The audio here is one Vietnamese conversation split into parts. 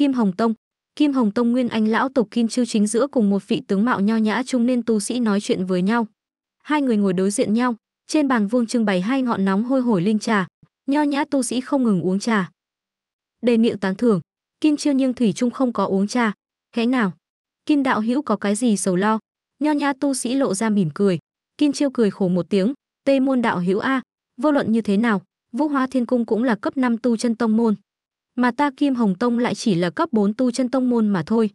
Kim Hồng Tông. Kim Hồng Tông Nguyên Anh lão tộc Kim Chư chính giữa cùng một vị tướng mạo nho nhã trung niên tu sĩ nói chuyện với nhau. Hai người ngồi đối diện nhau, trên bàn vuông trưng bày hai ngọn nóng hôi hổi linh trà, nho nhã tu sĩ không ngừng uống trà. Đề miệng tán thưởng, Kim Chiêu nhưng thủy trung không có uống trà, khẽ nào? Kim đạo hữu có cái gì sầu lo? Nho nhã tu sĩ lộ ra mỉm cười, Kim Chiêu cười khổ một tiếng, "Tê môn đạo hữu a, vô luận như thế nào, Vũ hoa Thiên Cung cũng là cấp 5 tu chân tông môn." Mà ta Kim Hồng Tông lại chỉ là cấp 4 tu chân tông môn mà thôi.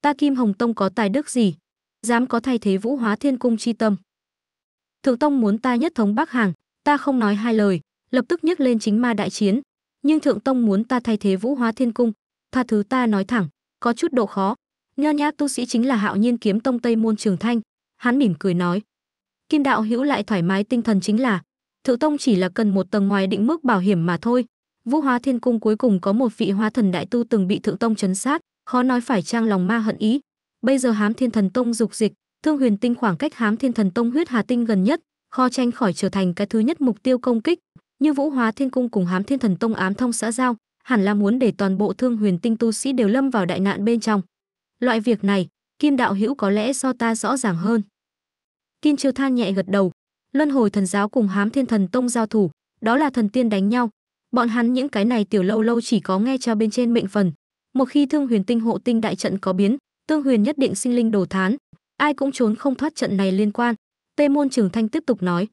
Ta Kim Hồng Tông có tài đức gì? Dám có thay thế vũ hóa thiên cung chi tâm. Thượng Tông muốn ta nhất thống Bắc Hàng, ta không nói hai lời, lập tức nhấc lên chính ma đại chiến. Nhưng Thượng Tông muốn ta thay thế vũ hóa thiên cung, tha thứ ta nói thẳng, có chút độ khó. Nho nhã tu sĩ chính là hạo nhiên kiếm tông Tây Môn Trường Thanh. Hắn mỉm cười nói. Kim đạo hữu lại thoải mái tinh thần chính là, Thượng Tông chỉ là cần một tầng ngoài định mức bảo hiểm mà thôi, Vũ Hóa Thiên Cung cuối cùng có một vị hóa thần đại tu từng bị thượng tông chấn sát, khó nói phải trang lòng ma hận ý. Bây giờ Hám Thiên Thần Tông dục dịch, Thương Huyền Tinh khoảng cách Hám Thiên Thần Tông huyết hà tinh gần nhất, khó tranh khỏi trở thành cái thứ nhất mục tiêu công kích. Như Vũ Hóa Thiên Cung cùng Hám Thiên Thần Tông ám thông xã giao, hẳn là muốn để toàn bộ Thương Huyền Tinh tu sĩ đều lâm vào đại nạn bên trong. Loại việc này, Kim đạo hữu có lẽ do ta rõ ràng hơn. Kim Chiêu Than nhẹ gật đầu, Luân Hồi Thần giáo cùng Hám Thiên Thần Tông giao thủ, đó là thần tiên đánh nhau, bọn hắn những cái này tiểu lâu lâu chỉ có nghe cha bên trên mệnh phần một khi thương huyền tinh hộ tinh đại trận có biến tương huyền nhất định sinh linh đồ thán ai cũng trốn không thoát trận này liên quan tê môn trường thanh tiếp tục nói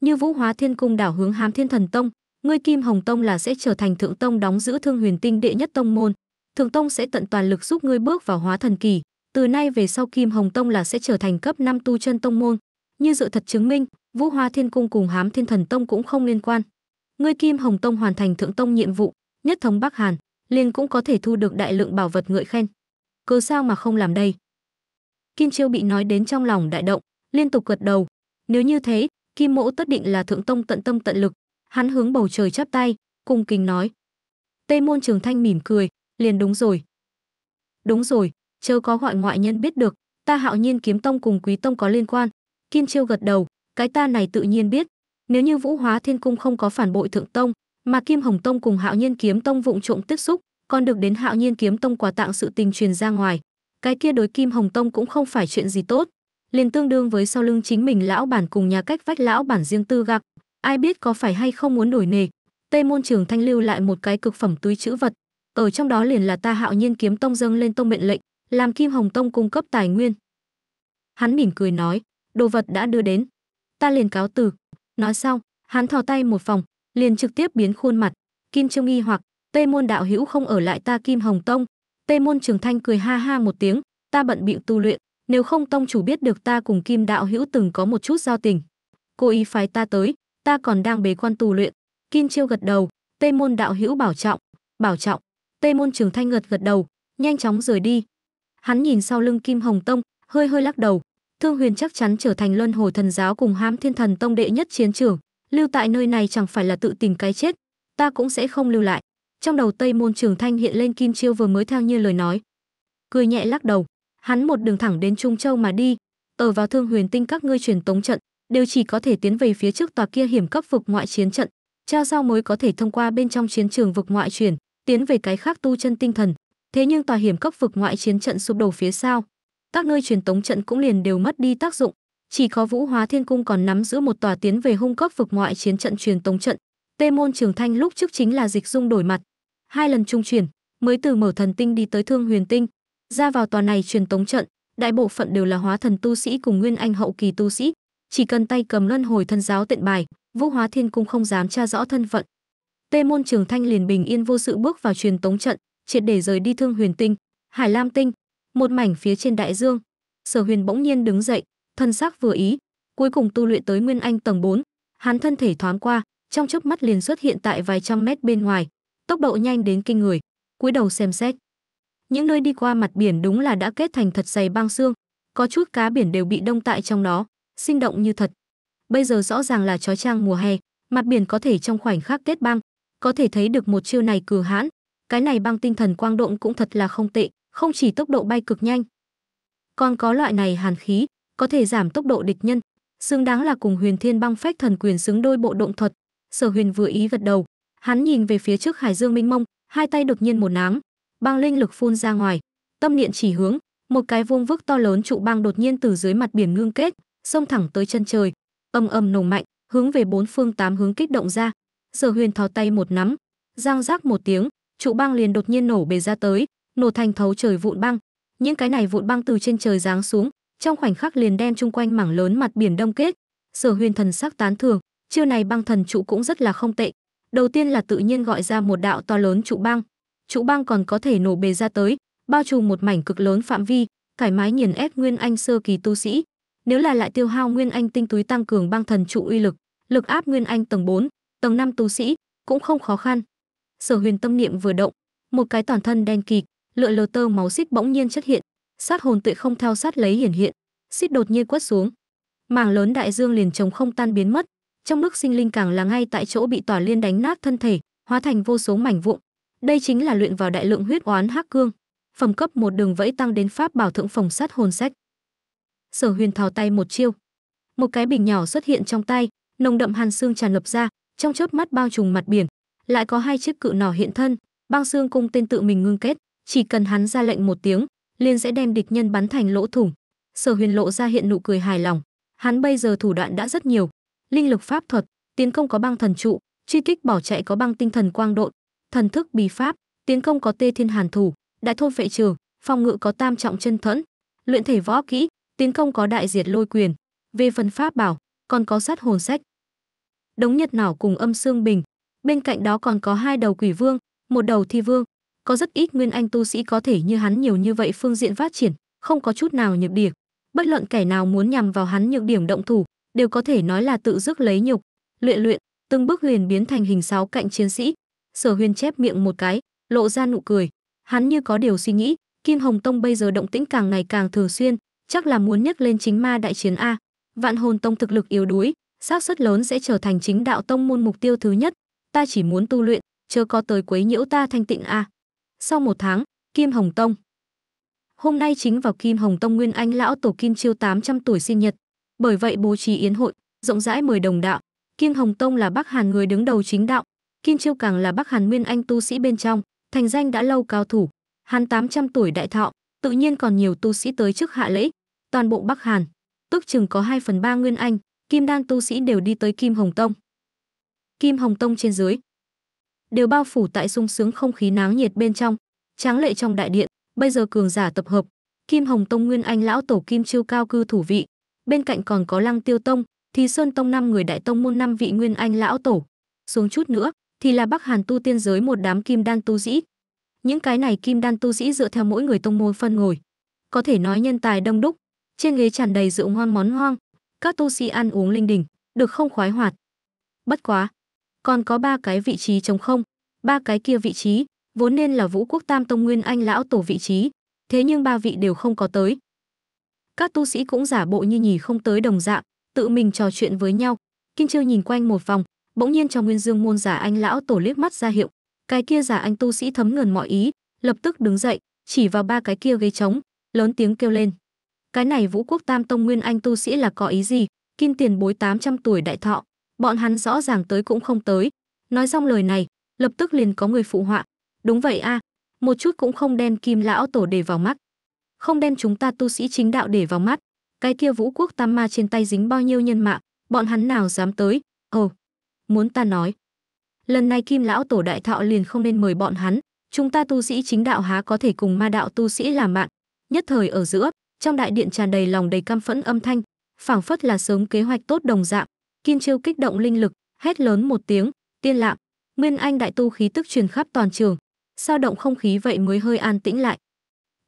như vũ hóa thiên cung đảo hướng hám thiên thần tông ngươi kim hồng tông là sẽ trở thành thượng tông đóng giữ thương huyền tinh đệ nhất tông môn thượng tông sẽ tận toàn lực giúp ngươi bước vào hóa thần kỳ từ nay về sau kim hồng tông là sẽ trở thành cấp năm tu chân tông môn như dự thật chứng minh vũ hóa thiên cung cùng hám thiên thần tông cũng không liên quan ngươi Kim Hồng Tông hoàn thành thượng tông nhiệm vụ, nhất thống Bắc Hàn, liền cũng có thể thu được đại lượng bảo vật ngợi khen. Cớ sao mà không làm đây? Kim Chiêu bị nói đến trong lòng đại động, liên tục gật đầu. Nếu như thế, Kim Mỗ tất định là thượng tông tận tâm tận lực. Hắn hướng bầu trời chắp tay, cung kính nói. Tây môn Trường Thanh mỉm cười, liền đúng rồi. Đúng rồi, chớ có gọi ngoại nhân biết được, ta Hạo Nhiên kiếm tông cùng Quý tông có liên quan. Kim Chiêu gật đầu, cái ta này tự nhiên biết, nếu như Vũ Hóa Thiên Cung không có phản bội Thượng Tông, mà Kim Hồng Tông cùng Hạo Nhiên Kiếm Tông vụng trộm tiếp xúc, còn được đến Hạo Nhiên Kiếm Tông quà tặng sự tình truyền ra ngoài, cái kia đối Kim Hồng Tông cũng không phải chuyện gì tốt, liền tương đương với sau lưng chính mình lão bản cùng nhà cách vách lão bản riêng tư gặp, ai biết có phải hay không muốn đổi nề. Tây môn trường thanh lưu lại một cái cực phẩm túi chữ vật, ở trong đó liền là ta Hạo Nhiên Kiếm Tông dâng lên tông mệnh lệnh, làm Kim Hồng Tông cung cấp tài nguyên. Hắn mỉm cười nói, đồ vật đã đưa đến, ta liền cáo từ. Nói xong, hắn thò tay một vòng liền trực tiếp biến khuôn mặt. Kim Trương nghi hoặc, Tây môn đạo hữu không ở lại ta Kim Hồng Tông. Tây môn Trường Thanh cười ha ha một tiếng, ta bận bịu tu luyện, nếu không tông chủ biết được ta cùng Kim đạo hữu từng có một chút giao tình, cô ý phái ta tới, ta còn đang bế quan tu luyện. Kim Chiêu gật đầu, Tây môn đạo hữu bảo trọng, bảo trọng. Tây môn Trường Thanh gật gật đầu, nhanh chóng rời đi. Hắn nhìn sau lưng Kim Hồng Tông, hơi hơi lắc đầu, Thương Huyền chắc chắn trở thành Luân Hồi Thần giáo cùng hám Thiên Thần Tông đệ nhất chiến trường, lưu tại nơi này chẳng phải là tự tìm cái chết, ta cũng sẽ không lưu lại. Trong đầu Tây Môn Trường Thanh hiện lên Kim Chiêu vừa mới theo như lời nói. Cười nhẹ lắc đầu, hắn một đường thẳng đến Trung Châu mà đi, ở vào Thương Huyền Tinh các ngươi truyền tống trận, đều chỉ có thể tiến về phía trước tòa kia hiểm cấp vực ngoại chiến trận, cha sau mới có thể thông qua bên trong chiến trường vực ngoại chuyển, tiến về cái khác tu chân tinh thần. Thế nhưng tòa hiểm cấp vực ngoại chiến trận sụp đổ phía sau, các nơi truyền tống trận cũng liền đều mất đi tác dụng chỉ có vũ hóa thiên cung còn nắm giữ một tòa tiến về hung cấp vực ngoại chiến trận truyền tống trận tê môn trường thanh lúc trước chính là dịch dung đổi mặt hai lần trung chuyển mới từ mở thần tinh đi tới thương huyền tinh ra vào tòa này truyền tống trận đại bộ phận đều là hóa thần tu sĩ cùng nguyên anh hậu kỳ tu sĩ chỉ cần tay cầm luân hồi thân giáo tiện bài vũ hóa thiên cung không dám tra rõ thân phận tê môn trường thanh liền bình yên vô sự bước vào truyền tống trận triệt để rời đi thương huyền tinh hải lam tinh một mảnh phía trên đại dương. Sở Huyền bỗng nhiên đứng dậy, thân sắc vừa ý, cuối cùng tu luyện tới nguyên anh tầng 4, hắn thân thể thoáng qua, trong chớp mắt liền xuất hiện tại vài trăm mét bên ngoài, tốc độ nhanh đến kinh người, cúi đầu xem xét. Những nơi đi qua mặt biển đúng là đã kết thành thật dày băng xương, có chút cá biển đều bị đông tại trong đó, sinh động như thật. Bây giờ rõ ràng là chói trang mùa hè, mặt biển có thể trong khoảnh khắc kết băng, có thể thấy được một chiêu này cường hãn, cái này băng tinh thần quang động cũng thật là không tệ, không chỉ tốc độ bay cực nhanh, còn có loại này hàn khí, có thể giảm tốc độ địch nhân, xứng đáng là cùng Huyền Thiên Băng Phách Thần Quyền xứng đôi bộ động thuật. Sở Huyền vừa ý gật đầu, hắn nhìn về phía trước Hải Dương Minh Mông, hai tay đột nhiên một nắm, băng linh lực phun ra ngoài, tâm niệm chỉ hướng, một cái vuông vức to lớn trụ băng đột nhiên từ dưới mặt biển ngưng kết, xông thẳng tới chân trời, âm âm nồng mạnh, hướng về bốn phương tám hướng kích động ra. Sở Huyền thò tay một nắm, giang rác một tiếng, trụ băng liền đột nhiên nổ bề ra tới, nổ thành thấu trời vụn băng những cái này vụn băng từ trên trời giáng xuống trong khoảnh khắc liền đem chung quanh mảng lớn mặt biển đông kết sở huyền thần sắc tán thường chiêu này băng thần trụ cũng rất là không tệ đầu tiên là tự nhiên gọi ra một đạo to lớn trụ băng trụ băng còn có thể nổ bề ra tới bao trùm một mảnh cực lớn phạm vi thoải mái nghiền ép nguyên anh sơ kỳ tu sĩ nếu là lại tiêu hao nguyên anh tinh túy tăng cường băng thần trụ uy lực lực áp nguyên anh tầng 4, tầng 5 tu sĩ cũng không khó khăn sở huyền tâm niệm vừa động một cái toàn thân đen kịt lựa lờ tơ máu xích bỗng nhiên xuất hiện sát hồn tuệ không theo sát lấy hiển hiện xích đột nhiên quất xuống mảng lớn đại dương liền trống không tan biến mất trong nước sinh linh càng là ngay tại chỗ bị tỏa liên đánh nát thân thể hóa thành vô số mảnh vụn đây chính là luyện vào đại lượng huyết oán hắc cương phẩm cấp một đường vẫy tăng đến pháp bảo thượng phòng sát hồn sách sở huyền thò tay một chiêu một cái bình nhỏ xuất hiện trong tay nồng đậm hàn xương tràn ngập ra trong chớp mắt bao trùm mặt biển lại có hai chiếc cự nỏ hiện thân băng xương cung tên tự mình ngưng kết chỉ cần hắn ra lệnh một tiếng, liền sẽ đem địch nhân bắn thành lỗ thủng. Sở Huyền lộ ra hiện nụ cười hài lòng, hắn bây giờ thủ đoạn đã rất nhiều, linh lực pháp thuật, tiến công có băng thần trụ, truy kích bỏ chạy có băng tinh thần quang độn, thần thức bì pháp, tiến công có tê thiên hàn thủ, đại thôn vệ trường, phòng ngự có tam trọng chân thuẫn, luyện thể võ kỹ, tiến công có đại diệt lôi quyền, về phần pháp bảo, còn có sát hồn sách. Đống nhật nỏ cùng âm xương bình, bên cạnh đó còn có hai đầu quỷ vương, một đầu thi vương, có rất ít nguyên anh tu sĩ có thể như hắn nhiều như vậy phương diện phát triển không có chút nào nhược điểm bất luận kẻ nào muốn nhằm vào hắn nhược điểm động thủ đều có thể nói là tự dứt lấy nhục luyện luyện từng bước huyền biến thành hình sáu cạnh chiến sĩ sở huyền chép miệng một cái lộ ra nụ cười hắn như có điều suy nghĩ kim hồng tông bây giờ động tĩnh càng ngày càng thường xuyên chắc là muốn nhấc lên chính ma đại chiến a vạn hồn tông thực lực yếu đuối xác suất lớn sẽ trở thành chính đạo tông môn mục tiêu thứ nhất ta chỉ muốn tu luyện chớ có tới quấy nhiễu ta thanh tịnh a sau một tháng, Kim Hồng Tông. Hôm nay chính vào Kim Hồng Tông Nguyên Anh lão tổ Kim Chiêu 800 tuổi sinh nhật, bởi vậy bố trí yến hội, rộng rãi mời đồng đạo. Kim Hồng Tông là Bắc Hàn người đứng đầu chính đạo, Kim Chiêu càng là Bắc Hàn Nguyên Anh tu sĩ bên trong, thành danh đã lâu cao thủ, hắn 800 tuổi đại thọ, tự nhiên còn nhiều tu sĩ tới trước hạ lễ, toàn bộ Bắc Hàn, tức chừng có 2 phần 3 Nguyên Anh, Kim Đan tu sĩ đều đi tới Kim Hồng Tông. Kim Hồng Tông trên dưới, đều bao phủ tại sung sướng không khí náo nhiệt bên trong tráng lệ trong đại điện bây giờ cường giả tập hợp kim hồng tông nguyên anh lão tổ kim chiêu cao cư thủ vị bên cạnh còn có lăng tiêu tông thì sơn tông năm người đại tông môn năm vị nguyên anh lão tổ xuống chút nữa thì là bắc hàn tu tiên giới một đám kim đan tu sĩ những cái này kim đan tu sĩ dựa theo mỗi người tông môn phân ngồi có thể nói nhân tài đông đúc trên ghế tràn đầy rượu ngon món hoang các tu sĩ ăn uống linh đình được không khoái hoạt bất quá còn có ba cái vị trí trống không ba cái kia vị trí vốn nên là vũ quốc tam tông nguyên anh lão tổ vị trí thế nhưng ba vị đều không có tới các tu sĩ cũng giả bộ như nhì không tới đồng dạng tự mình trò chuyện với nhau kinh chư nhìn quanh một vòng bỗng nhiên cho nguyên dương môn giả anh lão tổ liếc mắt ra hiệu cái kia giả anh tu sĩ thấm ngần mọi ý lập tức đứng dậy chỉ vào ba cái kia ghế trống lớn tiếng kêu lên cái này vũ quốc tam tông nguyên anh tu sĩ là có ý gì kim tiền bối 800 tuổi đại thọ bọn hắn rõ ràng tới cũng không tới nói xong lời này lập tức liền có người phụ họa đúng vậy a à, một chút cũng không đen kim lão tổ để vào mắt không đem chúng ta tu sĩ chính đạo để vào mắt cái kia vũ quốc tam ma trên tay dính bao nhiêu nhân mạng bọn hắn nào dám tới ồ muốn ta nói lần này kim lão tổ đại thọ liền không nên mời bọn hắn chúng ta tu sĩ chính đạo há có thể cùng ma đạo tu sĩ làm bạn nhất thời ở giữa trong đại điện tràn đầy lòng đầy căm phẫn âm thanh phảng phất là sớm kế hoạch tốt đồng dạng Kim Chiêu kích động linh lực, hét lớn một tiếng, tiên lạm, Nguyên Anh đại tu khí tức truyền khắp toàn trường, sao động không khí vậy mới hơi an tĩnh lại.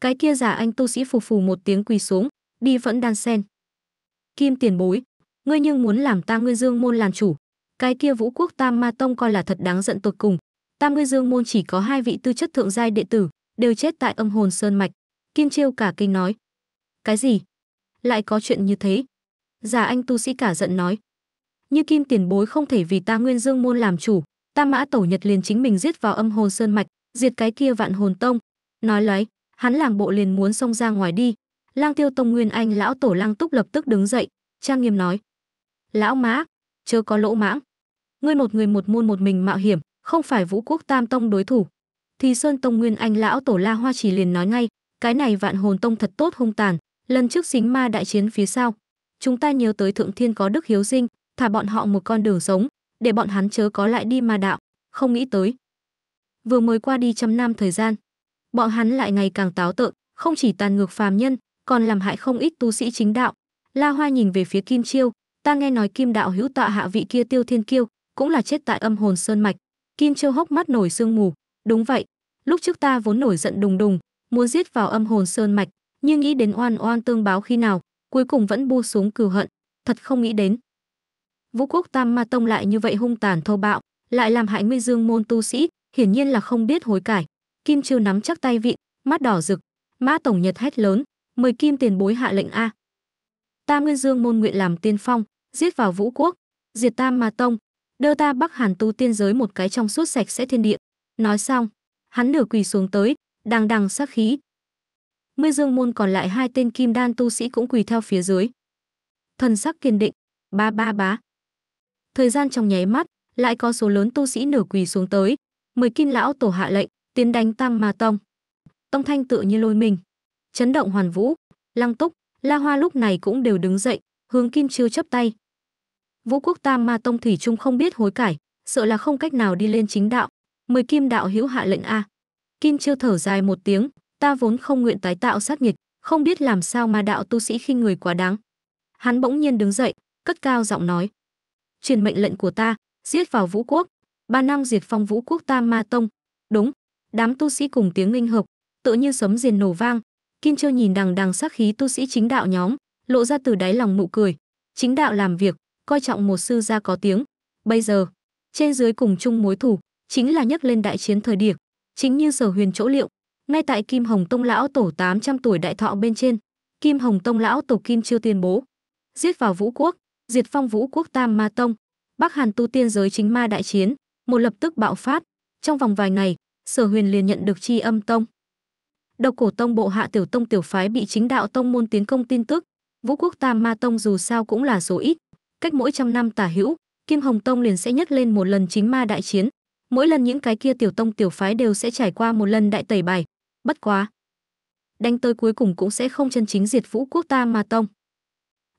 Cái kia giả anh tu sĩ phù phù một tiếng quỳ xuống, đi vẫn đan sen. Kim tiền bối, ngươi nhưng muốn làm ta Nguyên Dương môn làm chủ, cái kia Vũ Quốc Tam Ma tông coi là thật đáng giận tột cùng. Tam Nguyên Dương môn chỉ có hai vị tư chất thượng giai đệ tử, đều chết tại âm hồn sơn mạch. Kim Chiêu cả kinh nói. Cái gì? Lại có chuyện như thế? Già anh tu sĩ cả giận nói như kim tiền bối không thể vì ta nguyên dương môn làm chủ ta mã tổ nhật liền chính mình giết vào âm hồn sơn mạch diệt cái kia vạn hồn tông nói lấy hắn làm bộ liền muốn xông ra ngoài đi lang tiêu tông nguyên anh lão tổ lang túc lập tức đứng dậy trang nghiêm nói lão mã chớ có lỗ mãng ngươi một người một môn một mình mạo hiểm không phải vũ quốc tam tông đối thủ thì sơn tông nguyên anh lão tổ la hoa chỉ liền nói ngay cái này vạn hồn tông thật tốt hung tàn lần trước xính ma đại chiến phía sau chúng ta nhớ tới thượng thiên có đức hiếu sinh thả bọn họ một con đường sống, để bọn hắn chớ có lại đi ma đạo, không nghĩ tới. Vừa mới qua đi trăm năm thời gian, bọn hắn lại ngày càng táo tợn, không chỉ tàn ngược phàm nhân, còn làm hại không ít tu sĩ chính đạo. La Hoa nhìn về phía Kim Chiêu, ta nghe nói Kim đạo hữu tọa hạ vị kia Tiêu Thiên Kiêu, cũng là chết tại âm hồn sơn mạch. Kim Chiêu hốc mắt nổi sương mù, đúng vậy, lúc trước ta vốn nổi giận đùng đùng, muốn giết vào âm hồn sơn mạch, nhưng nghĩ đến oan oan tương báo khi nào, cuối cùng vẫn bu xuống cừu hận, thật không nghĩ đến, Vũ Quốc Tam Ma Tông lại như vậy hung tàn thô bạo, lại làm hại Nguyên Dương môn tu sĩ, hiển nhiên là không biết hối cải. Kim Trư nắm chắc tay vị, mắt đỏ rực, Mã tổng Nhật hét lớn, "Mời Kim tiền bối hạ lệnh a." Tam Nguyên Dương môn nguyện làm tiên phong, giết vào Vũ Quốc, diệt Tam Ma Tông, đưa ta Bắc Hàn tu tiên giới một cái trong suốt sạch sẽ thiên địa. Nói xong, hắn nửa quỳ xuống tới, đằng đằng sát khí. Mươi Dương môn còn lại hai tên kim đan tu sĩ cũng quỳ theo phía dưới. Thần sắc kiên định, ba ba bá. Thời gian trong nháy mắt, lại có số lớn tu sĩ nửa quỳ xuống tới. mời kim lão tổ hạ lệnh, tiến đánh Tam Ma Tông. Tông Thanh tựa như lôi mình, chấn động hoàn vũ, Lăng Túc, La Hoa lúc này cũng đều đứng dậy, hướng Kim Chiêu chấp tay. Vũ Quốc Tam Ma Tông thủy trung không biết hối cải, sợ là không cách nào đi lên chính đạo. mời kim đạo hữu hạ lệnh a. Kim Chiêu thở dài một tiếng, ta vốn không nguyện tái tạo sát nghịch, không biết làm sao mà đạo tu sĩ khi người quá đáng. Hắn bỗng nhiên đứng dậy, cất cao giọng nói, truyền mệnh lệnh của ta, giết vào Vũ quốc, ba năm diệt phong Vũ quốc ta Ma tông." Đúng, đám tu sĩ cùng tiếng linh hợp, tự như sấm diền nổ vang. Kim Châu nhìn đằng đằng sắc khí tu sĩ chính đạo nhóm, lộ ra từ đáy lòng nụ cười. Chính đạo làm việc, coi trọng một sư gia có tiếng. Bây giờ, trên dưới cùng chung mối thủ, chính là nhắc lên đại chiến thời điểm, chính như sở huyền chỗ liệu. Ngay tại Kim Hồng Tông lão tổ 800 tuổi đại thọ bên trên, Kim Hồng Tông lão tổ Kim Chiêu tuyên bố, giết vào Vũ Quốc, diệt phong vũ quốc Tam Ma Tông, Bắc Hàn tu tiên giới chính ma đại chiến, một lập tức bạo phát. Trong vòng vài ngày, Sở Huyền liền nhận được chi âm tông. Độc cổ tông bộ hạ tiểu tông tiểu phái bị chính đạo tông môn tiến công tin tức, Vũ quốc Tam Ma Tông dù sao cũng là số ít, cách mỗi trăm năm tả hữu, Kim Hồng Tông liền sẽ nhấc lên một lần chính ma đại chiến. Mỗi lần những cái kia tiểu tông tiểu phái đều sẽ trải qua một lần đại tẩy bài. Bất quá, đánh tới cuối cùng cũng sẽ không chân chính diệt Vũ quốc ta Ma Tông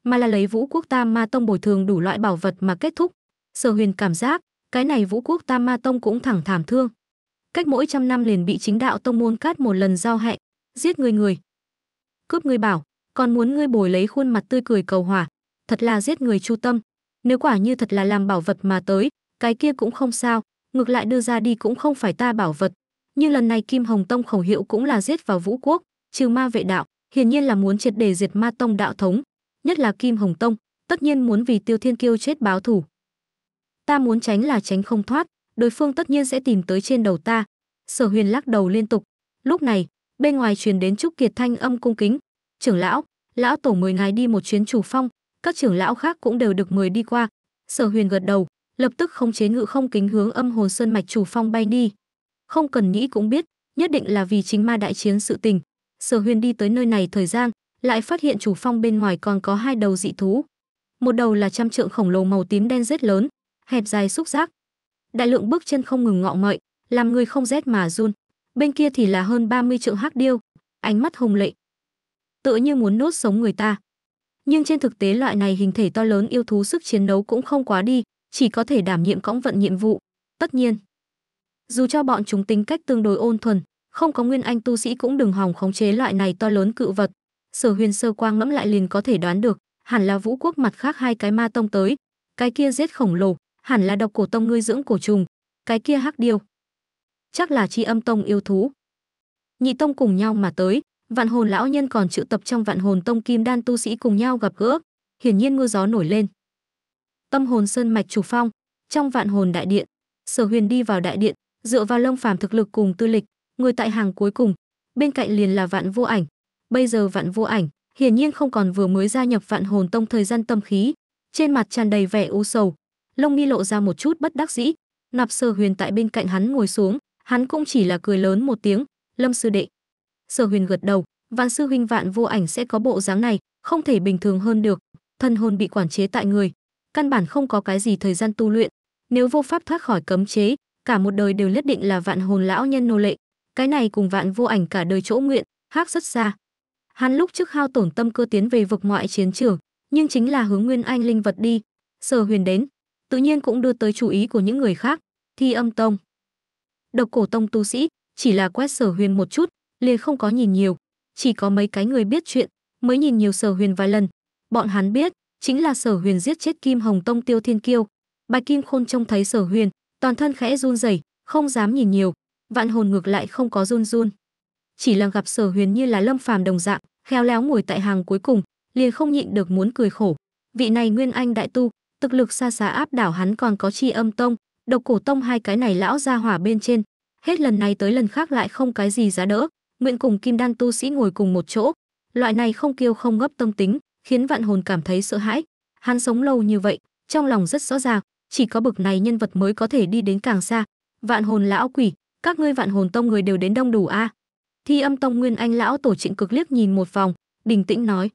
mà là lấy Vũ Quốc Tam Ma Tông bồi thường đủ loại bảo vật mà kết thúc. Sở Huyền cảm giác, cái này Vũ Quốc Tam Ma Tông cũng thẳng thảm thương. Cách mỗi trăm năm liền bị chính đạo tông môn cát một lần giao hẹn, giết người người, cướp người bảo, còn muốn ngươi bồi lấy khuôn mặt tươi cười cầu hòa, thật là giết người chu tâm. Nếu quả như thật là làm bảo vật mà tới, cái kia cũng không sao, ngược lại đưa ra đi cũng không phải ta bảo vật. Nhưng lần này Kim Hồng Tông khẩu hiệu cũng là giết vào Vũ Quốc, trừ ma vệ đạo, hiển nhiên là muốn triệt để diệt ma tông đạo thống, nhất là Kim Hồng Tông, tất nhiên muốn vì Tiêu Thiên Kiêu chết báo thủ. Ta muốn tránh là tránh không thoát, đối phương tất nhiên sẽ tìm tới trên đầu ta. Sở Huyền lắc đầu liên tục. Lúc này, bên ngoài truyền đến Trúc Kiệt thanh âm cung kính. Trưởng lão, lão tổ mời ngài đi một chuyến chủ phong, các trưởng lão khác cũng đều được mời đi qua. Sở Huyền gật đầu, lập tức không chế ngự không kính hướng âm hồn sơn mạch chủ phong bay đi. Không cần nghĩ cũng biết, nhất định là vì chính ma đại chiến sự tình. Sở Huyền đi tới nơi này thời gian, lại phát hiện chủ phong bên ngoài còn có hai đầu dị thú. Một đầu là trăm trượng khổng lồ màu tím đen rất lớn, hẹp dài xúc giác. Đại lượng bước chân không ngừng ngọ ngợi, làm người không rét mà run. Bên kia thì là hơn 30 trượng hắc điêu, ánh mắt hùng lệ. Tựa như muốn nốt sống người ta. Nhưng trên thực tế loại này hình thể to lớn yêu thú sức chiến đấu cũng không quá đi, chỉ có thể đảm nhiệm cõng vận nhiệm vụ. Tất nhiên, dù cho bọn chúng tính cách tương đối ôn thuần, không có nguyên anh tu sĩ cũng đừng hòng khống chế loại này to lớn cự vật, sở huyền sơ quang ngẫm lại liền có thể đoán được hẳn là vũ quốc mặt khác hai cái ma tông tới cái kia giết khổng lồ hẳn là độc cổ tông ngươi dưỡng cổ trùng cái kia hắc điêu chắc là chi âm tông yêu thú nhị tông cùng nhau mà tới vạn hồn lão nhân còn chịu tập trong vạn hồn tông kim đan tu sĩ cùng nhau gặp gỡ hiển nhiên mưa gió nổi lên tâm hồn sơn mạch chủ phong trong vạn hồn đại điện sở huyền đi vào đại điện dựa vào lông phàm thực lực cùng tư lịch người tại hàng cuối cùng bên cạnh liền là vạn vô ảnh bây giờ vạn vô ảnh hiển nhiên không còn vừa mới gia nhập vạn hồn tông thời gian tâm khí trên mặt tràn đầy vẻ u sầu lông mi lộ ra một chút bất đắc dĩ nạp sở huyền tại bên cạnh hắn ngồi xuống hắn cũng chỉ là cười lớn một tiếng lâm sư đệ sở huyền gật đầu vạn sư huynh vạn vô ảnh sẽ có bộ dáng này không thể bình thường hơn được thân hồn bị quản chế tại người căn bản không có cái gì thời gian tu luyện nếu vô pháp thoát khỏi cấm chế cả một đời đều nhất định là vạn hồn lão nhân nô lệ cái này cùng vạn vô ảnh cả đời chỗ nguyện khác rất xa Hắn lúc trước hao tổn tâm cơ tiến về vực ngoại chiến trường, nhưng chính là hướng Nguyên Anh linh vật đi, Sở Huyền đến, tự nhiên cũng đưa tới chú ý của những người khác, Thi Âm Tông. Độc Cổ Tông tu sĩ chỉ là quét Sở Huyền một chút, liền không có nhìn nhiều, chỉ có mấy cái người biết chuyện mới nhìn nhiều Sở Huyền vài lần. Bọn hắn biết, chính là Sở Huyền giết chết Kim Hồng Tông Tiêu Thiên Kiêu. Bạch Kim Khôn trông thấy Sở Huyền, toàn thân khẽ run rẩy, không dám nhìn nhiều, vạn hồn ngược lại không có run run chỉ là gặp sở huyền như là lâm phàm đồng dạng khéo léo ngồi tại hàng cuối cùng liền không nhịn được muốn cười khổ vị này nguyên anh đại tu thực lực xa xá áp đảo hắn còn có chi âm tông độc cổ tông hai cái này lão ra hỏa bên trên hết lần này tới lần khác lại không cái gì giá đỡ nguyện cùng kim đan tu sĩ ngồi cùng một chỗ loại này không kiêu không gấp tâm tính khiến vạn hồn cảm thấy sợ hãi hắn sống lâu như vậy trong lòng rất rõ ràng chỉ có bực này nhân vật mới có thể đi đến càng xa vạn hồn lão quỷ các ngươi vạn hồn tông người đều đến đông đủ a à. Thi âm tông nguyên anh lão tổ trịnh cực liếc nhìn một vòng, bình tĩnh nói.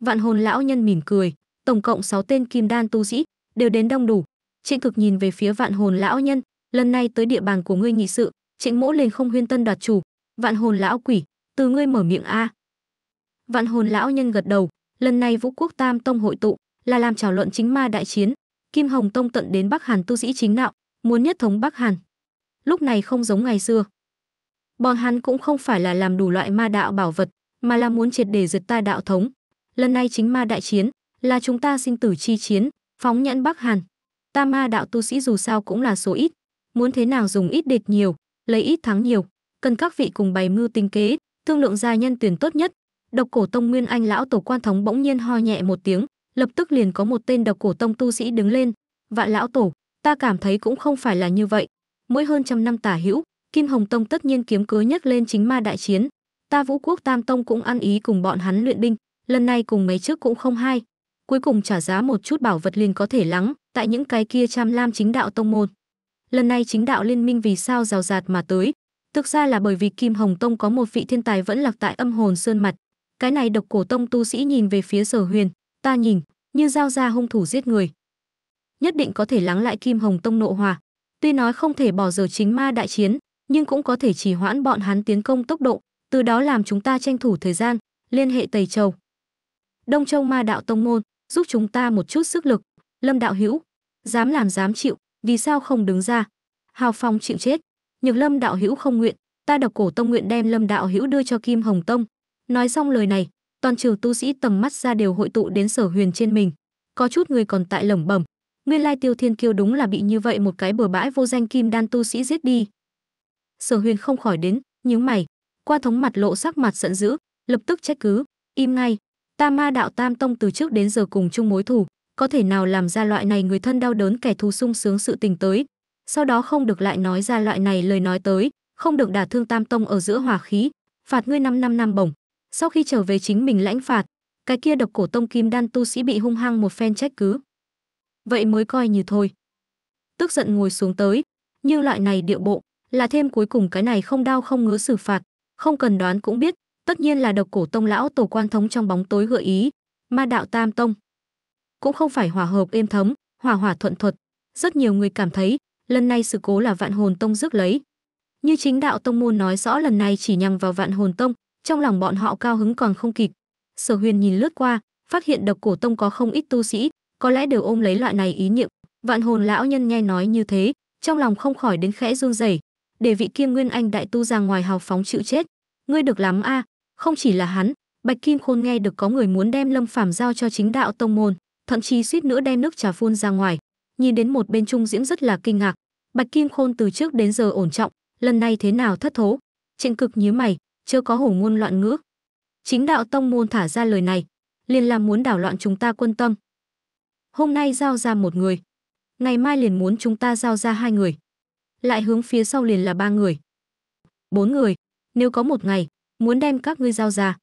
Vạn hồn lão nhân mỉm cười, tổng cộng 6 tên kim đan tu sĩ, đều đến đông đủ. Trịnh cực nhìn về phía vạn hồn lão nhân, lần này tới địa bàn của ngươi nghị sự, trịnh mỗ lên không huyên tân đoạt chủ. Vạn hồn lão quỷ, từ ngươi mở miệng a. Vạn hồn lão nhân gật đầu, lần này vũ quốc tam tông hội tụ, là làm trào luận chính ma đại chiến. Kim Hồng Tông tận đến Bắc Hàn tu sĩ chính đạo muốn nhất thống Bắc Hàn. Lúc này không giống ngày xưa, Bọn hắn cũng không phải là làm đủ loại ma đạo bảo vật, mà là muốn triệt để diệt ta đạo thống. Lần này chính ma đại chiến, là chúng ta sinh tử chi chiến, phóng nhãn Bắc Hàn. Ta ma đạo tu sĩ dù sao cũng là số ít, muốn thế nào dùng ít địch nhiều, lấy ít thắng nhiều, cần các vị cùng bày mưu tinh kế, thương lượng gia nhân tuyển tốt nhất. Độc cổ tông Nguyên Anh lão tổ quan thống bỗng nhiên ho nhẹ một tiếng, lập tức liền có một tên độc cổ tông tu sĩ đứng lên, "Vạn lão tổ, ta cảm thấy cũng không phải là như vậy, mỗi hơn trăm năm tả hữu, Kim Hồng Tông tất nhiên kiếm cớ nhắc lên chính ma đại chiến, ta Vũ Quốc Tam Tông cũng ăn ý cùng bọn hắn luyện binh, lần này cùng mấy trước cũng không hay. Cuối cùng trả giá một chút bảo vật liền có thể lắng, tại những cái kia cham lam chính đạo tông môn. Lần này chính đạo liên minh vì sao rào rạt mà tới? Thực ra là bởi vì Kim Hồng Tông có một vị thiên tài vẫn lạc tại âm hồn sơn mặt. Cái này độc cổ tông tu sĩ nhìn về phía sở huyền, ta nhìn, như giao ra hung thủ giết người. Nhất định có thể lắng lại Kim Hồng Tông nộ hòa. Tuy nói không thể bỏ giờ chính ma đại chiến, nhưng cũng có thể trì hoãn bọn hắn tiến công tốc độ, từ đó làm chúng ta tranh thủ thời gian, liên hệ Tây Châu. Đông Châu Ma đạo tông môn, giúp chúng ta một chút sức lực, Lâm đạo hữu, dám làm dám chịu, vì sao không đứng ra? Hào Phong chịu chết, Nhược Lâm đạo hữu không nguyện, ta đọc cổ tông nguyện đem Lâm đạo hữu đưa cho Kim Hồng tông. Nói xong lời này, toàn trường tu sĩ tầm mắt ra đều hội tụ đến Sở Huyền trên mình. Có chút người còn tại lẩm bẩm, nguyên lai Tiêu Thiên Kiêu đúng là bị như vậy một cái bừa bãi vô danh kim đan tu sĩ giết đi, Sở Huyền không khỏi đến, nhíu mày, Qua thống mặt lộ sắc mặt giận dữ, lập tức trách cứ, im ngay, ta ma đạo Tam Tông từ trước đến giờ cùng chung mối thù, có thể nào làm ra loại này người thân đau đớn kẻ thù sung sướng sự tình tới, sau đó không được lại nói ra loại này lời nói tới, không được đả thương Tam Tông ở giữa hòa khí, phạt ngươi năm năm năm bổng. Sau khi trở về chính mình lãnh phạt, cái kia độc cổ tông kim đan tu sĩ bị hung hăng một phen trách cứ. Vậy mới coi như thôi. Tức giận ngồi xuống tới, như loại này điệu bộ, là thêm cuối cùng cái này không đau không ngứa xử phạt, không cần đoán cũng biết, tất nhiên là độc cổ tông lão tổ quan thống trong bóng tối gợi ý, ma đạo tam tông. Cũng không phải hòa hợp êm thấm, hòa hòa thuận thuật, rất nhiều người cảm thấy, lần này sự cố là vạn hồn tông rước lấy. Như chính đạo tông môn nói rõ lần này chỉ nhằm vào vạn hồn tông, trong lòng bọn họ cao hứng còn không kịp. Sở huyền nhìn lướt qua, phát hiện độc cổ tông có không ít tu sĩ, có lẽ đều ôm lấy loại này ý niệm. Vạn hồn lão nhân nghe nói như thế, trong lòng không khỏi đến khẽ run rẩy để vị kiêm nguyên anh đại tu ra ngoài hào phóng chịu chết ngươi được lắm a à. không chỉ là hắn bạch kim khôn nghe được có người muốn đem lâm phàm giao cho chính đạo tông môn thậm chí suýt nữa đem nước trà phun ra ngoài nhìn đến một bên trung diễm rất là kinh ngạc bạch kim khôn từ trước đến giờ ổn trọng lần này thế nào thất thố trịnh cực nhíu mày chưa có hổ ngôn loạn ngữ chính đạo tông môn thả ra lời này liền làm muốn đảo loạn chúng ta quân tâm hôm nay giao ra một người ngày mai liền muốn chúng ta giao ra hai người lại hướng phía sau liền là ba người. Bốn người, nếu có một ngày, muốn đem các ngươi giao ra.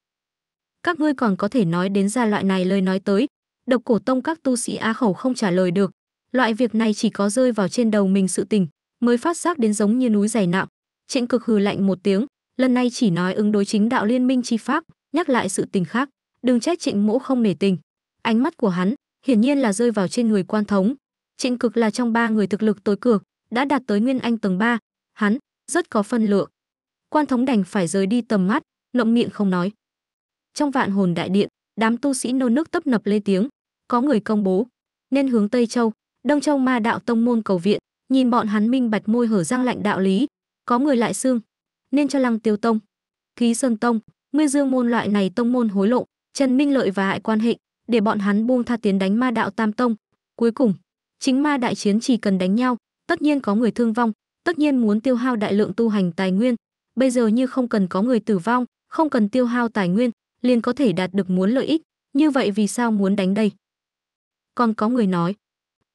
Các ngươi còn có thể nói đến ra loại này lời nói tới, độc cổ tông các tu sĩ á khẩu không trả lời được. Loại việc này chỉ có rơi vào trên đầu mình sự tình, mới phát giác đến giống như núi dày nặng. Trịnh cực hừ lạnh một tiếng, lần này chỉ nói ứng đối chính đạo liên minh chi pháp, nhắc lại sự tình khác, đừng trách trịnh mỗ không nể tình. Ánh mắt của hắn, hiển nhiên là rơi vào trên người quan thống. Trịnh cực là trong ba người thực lực tối cường, đã đạt tới Nguyên Anh tầng 3, hắn rất có phân lượng. Quan thống đành phải rời đi tầm mắt, lộng miệng không nói. Trong vạn hồn đại điện, đám tu sĩ nô nước tấp nập lên tiếng, có người công bố, nên hướng Tây Châu, Đông Châu Ma đạo tông môn cầu viện, nhìn bọn hắn minh bạch môi hở răng lạnh đạo lý, có người lại xương, nên cho Lăng Tiêu tông, Ký Sơn tông, nguyên Dương môn loại này tông môn hối lộ, Trần Minh Lợi và hại quan hệ, để bọn hắn buông tha tiến đánh Ma đạo Tam tông, cuối cùng, chính ma đại chiến chỉ cần đánh nhau, tất nhiên có người thương vong, tất nhiên muốn tiêu hao đại lượng tu hành tài nguyên. Bây giờ như không cần có người tử vong, không cần tiêu hao tài nguyên, liền có thể đạt được muốn lợi ích, như vậy vì sao muốn đánh đây? Còn có người nói,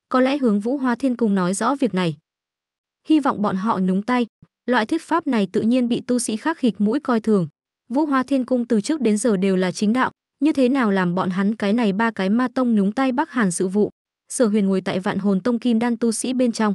có lẽ hướng Vũ Hoa Thiên Cung nói rõ việc này. Hy vọng bọn họ núng tay, loại thuyết pháp này tự nhiên bị tu sĩ khác khịt mũi coi thường. Vũ Hoa Thiên Cung từ trước đến giờ đều là chính đạo, như thế nào làm bọn hắn cái này ba cái ma tông núng tay Bắc Hàn sự vụ. Sở Huyền ngồi tại Vạn Hồn Tông Kim Đan tu sĩ bên trong,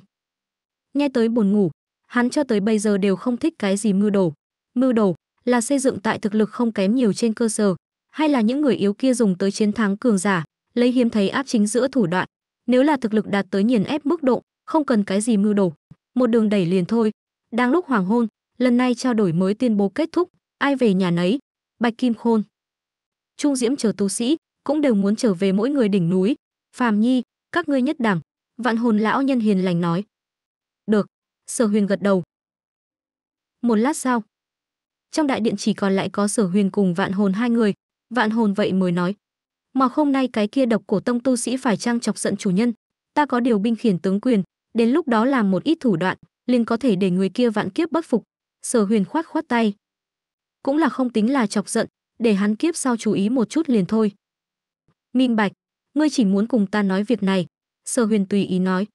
nghe tới buồn ngủ hắn cho tới bây giờ đều không thích cái gì mưu đồ mưu đồ là xây dựng tại thực lực không kém nhiều trên cơ sở hay là những người yếu kia dùng tới chiến thắng cường giả lấy hiếm thấy áp chính giữa thủ đoạn nếu là thực lực đạt tới nghiền ép mức độ không cần cái gì mưu đồ một đường đẩy liền thôi đang lúc hoàng hôn lần này trao đổi mới tuyên bố kết thúc ai về nhà nấy bạch kim khôn trung diễm chờ tu sĩ cũng đều muốn trở về mỗi người đỉnh núi phàm nhi các ngươi nhất đẳng vạn hồn lão nhân hiền lành nói được. Sở huyền gật đầu. Một lát sau. Trong đại điện chỉ còn lại có sở huyền cùng vạn hồn hai người. Vạn hồn vậy mới nói. Mà hôm nay cái kia độc cổ tông tu sĩ phải trang chọc giận chủ nhân. Ta có điều binh khiển tướng quyền. Đến lúc đó làm một ít thủ đoạn. liền có thể để người kia vạn kiếp bất phục. Sở huyền khoát khoát tay. Cũng là không tính là chọc giận. Để hắn kiếp sau chú ý một chút liền thôi. Minh bạch. Ngươi chỉ muốn cùng ta nói việc này. Sở huyền tùy ý nói.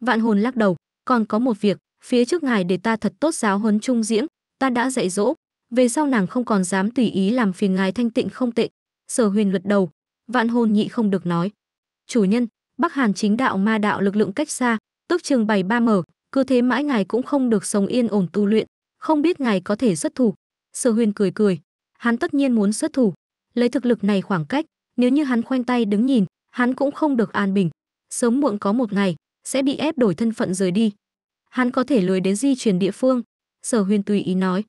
Vạn hồn lắc đầu còn có một việc phía trước ngài để ta thật tốt giáo huấn trung diễm ta đã dạy dỗ về sau nàng không còn dám tùy ý làm phiền ngài thanh tịnh không tệ sở huyền lật đầu vạn hồn nhị không được nói chủ nhân bắc hàn chính đạo ma đạo lực lượng cách xa tức trường bày ba mở cứ thế mãi ngài cũng không được sống yên ổn tu luyện không biết ngài có thể xuất thủ sở huyền cười cười hắn tất nhiên muốn xuất thủ lấy thực lực này khoảng cách nếu như hắn khoanh tay đứng nhìn hắn cũng không được an bình sớm muộn có một ngày sẽ bị ép đổi thân phận rời đi. Hắn có thể lười đến di chuyển địa phương, Sở Huyền tùy ý nói.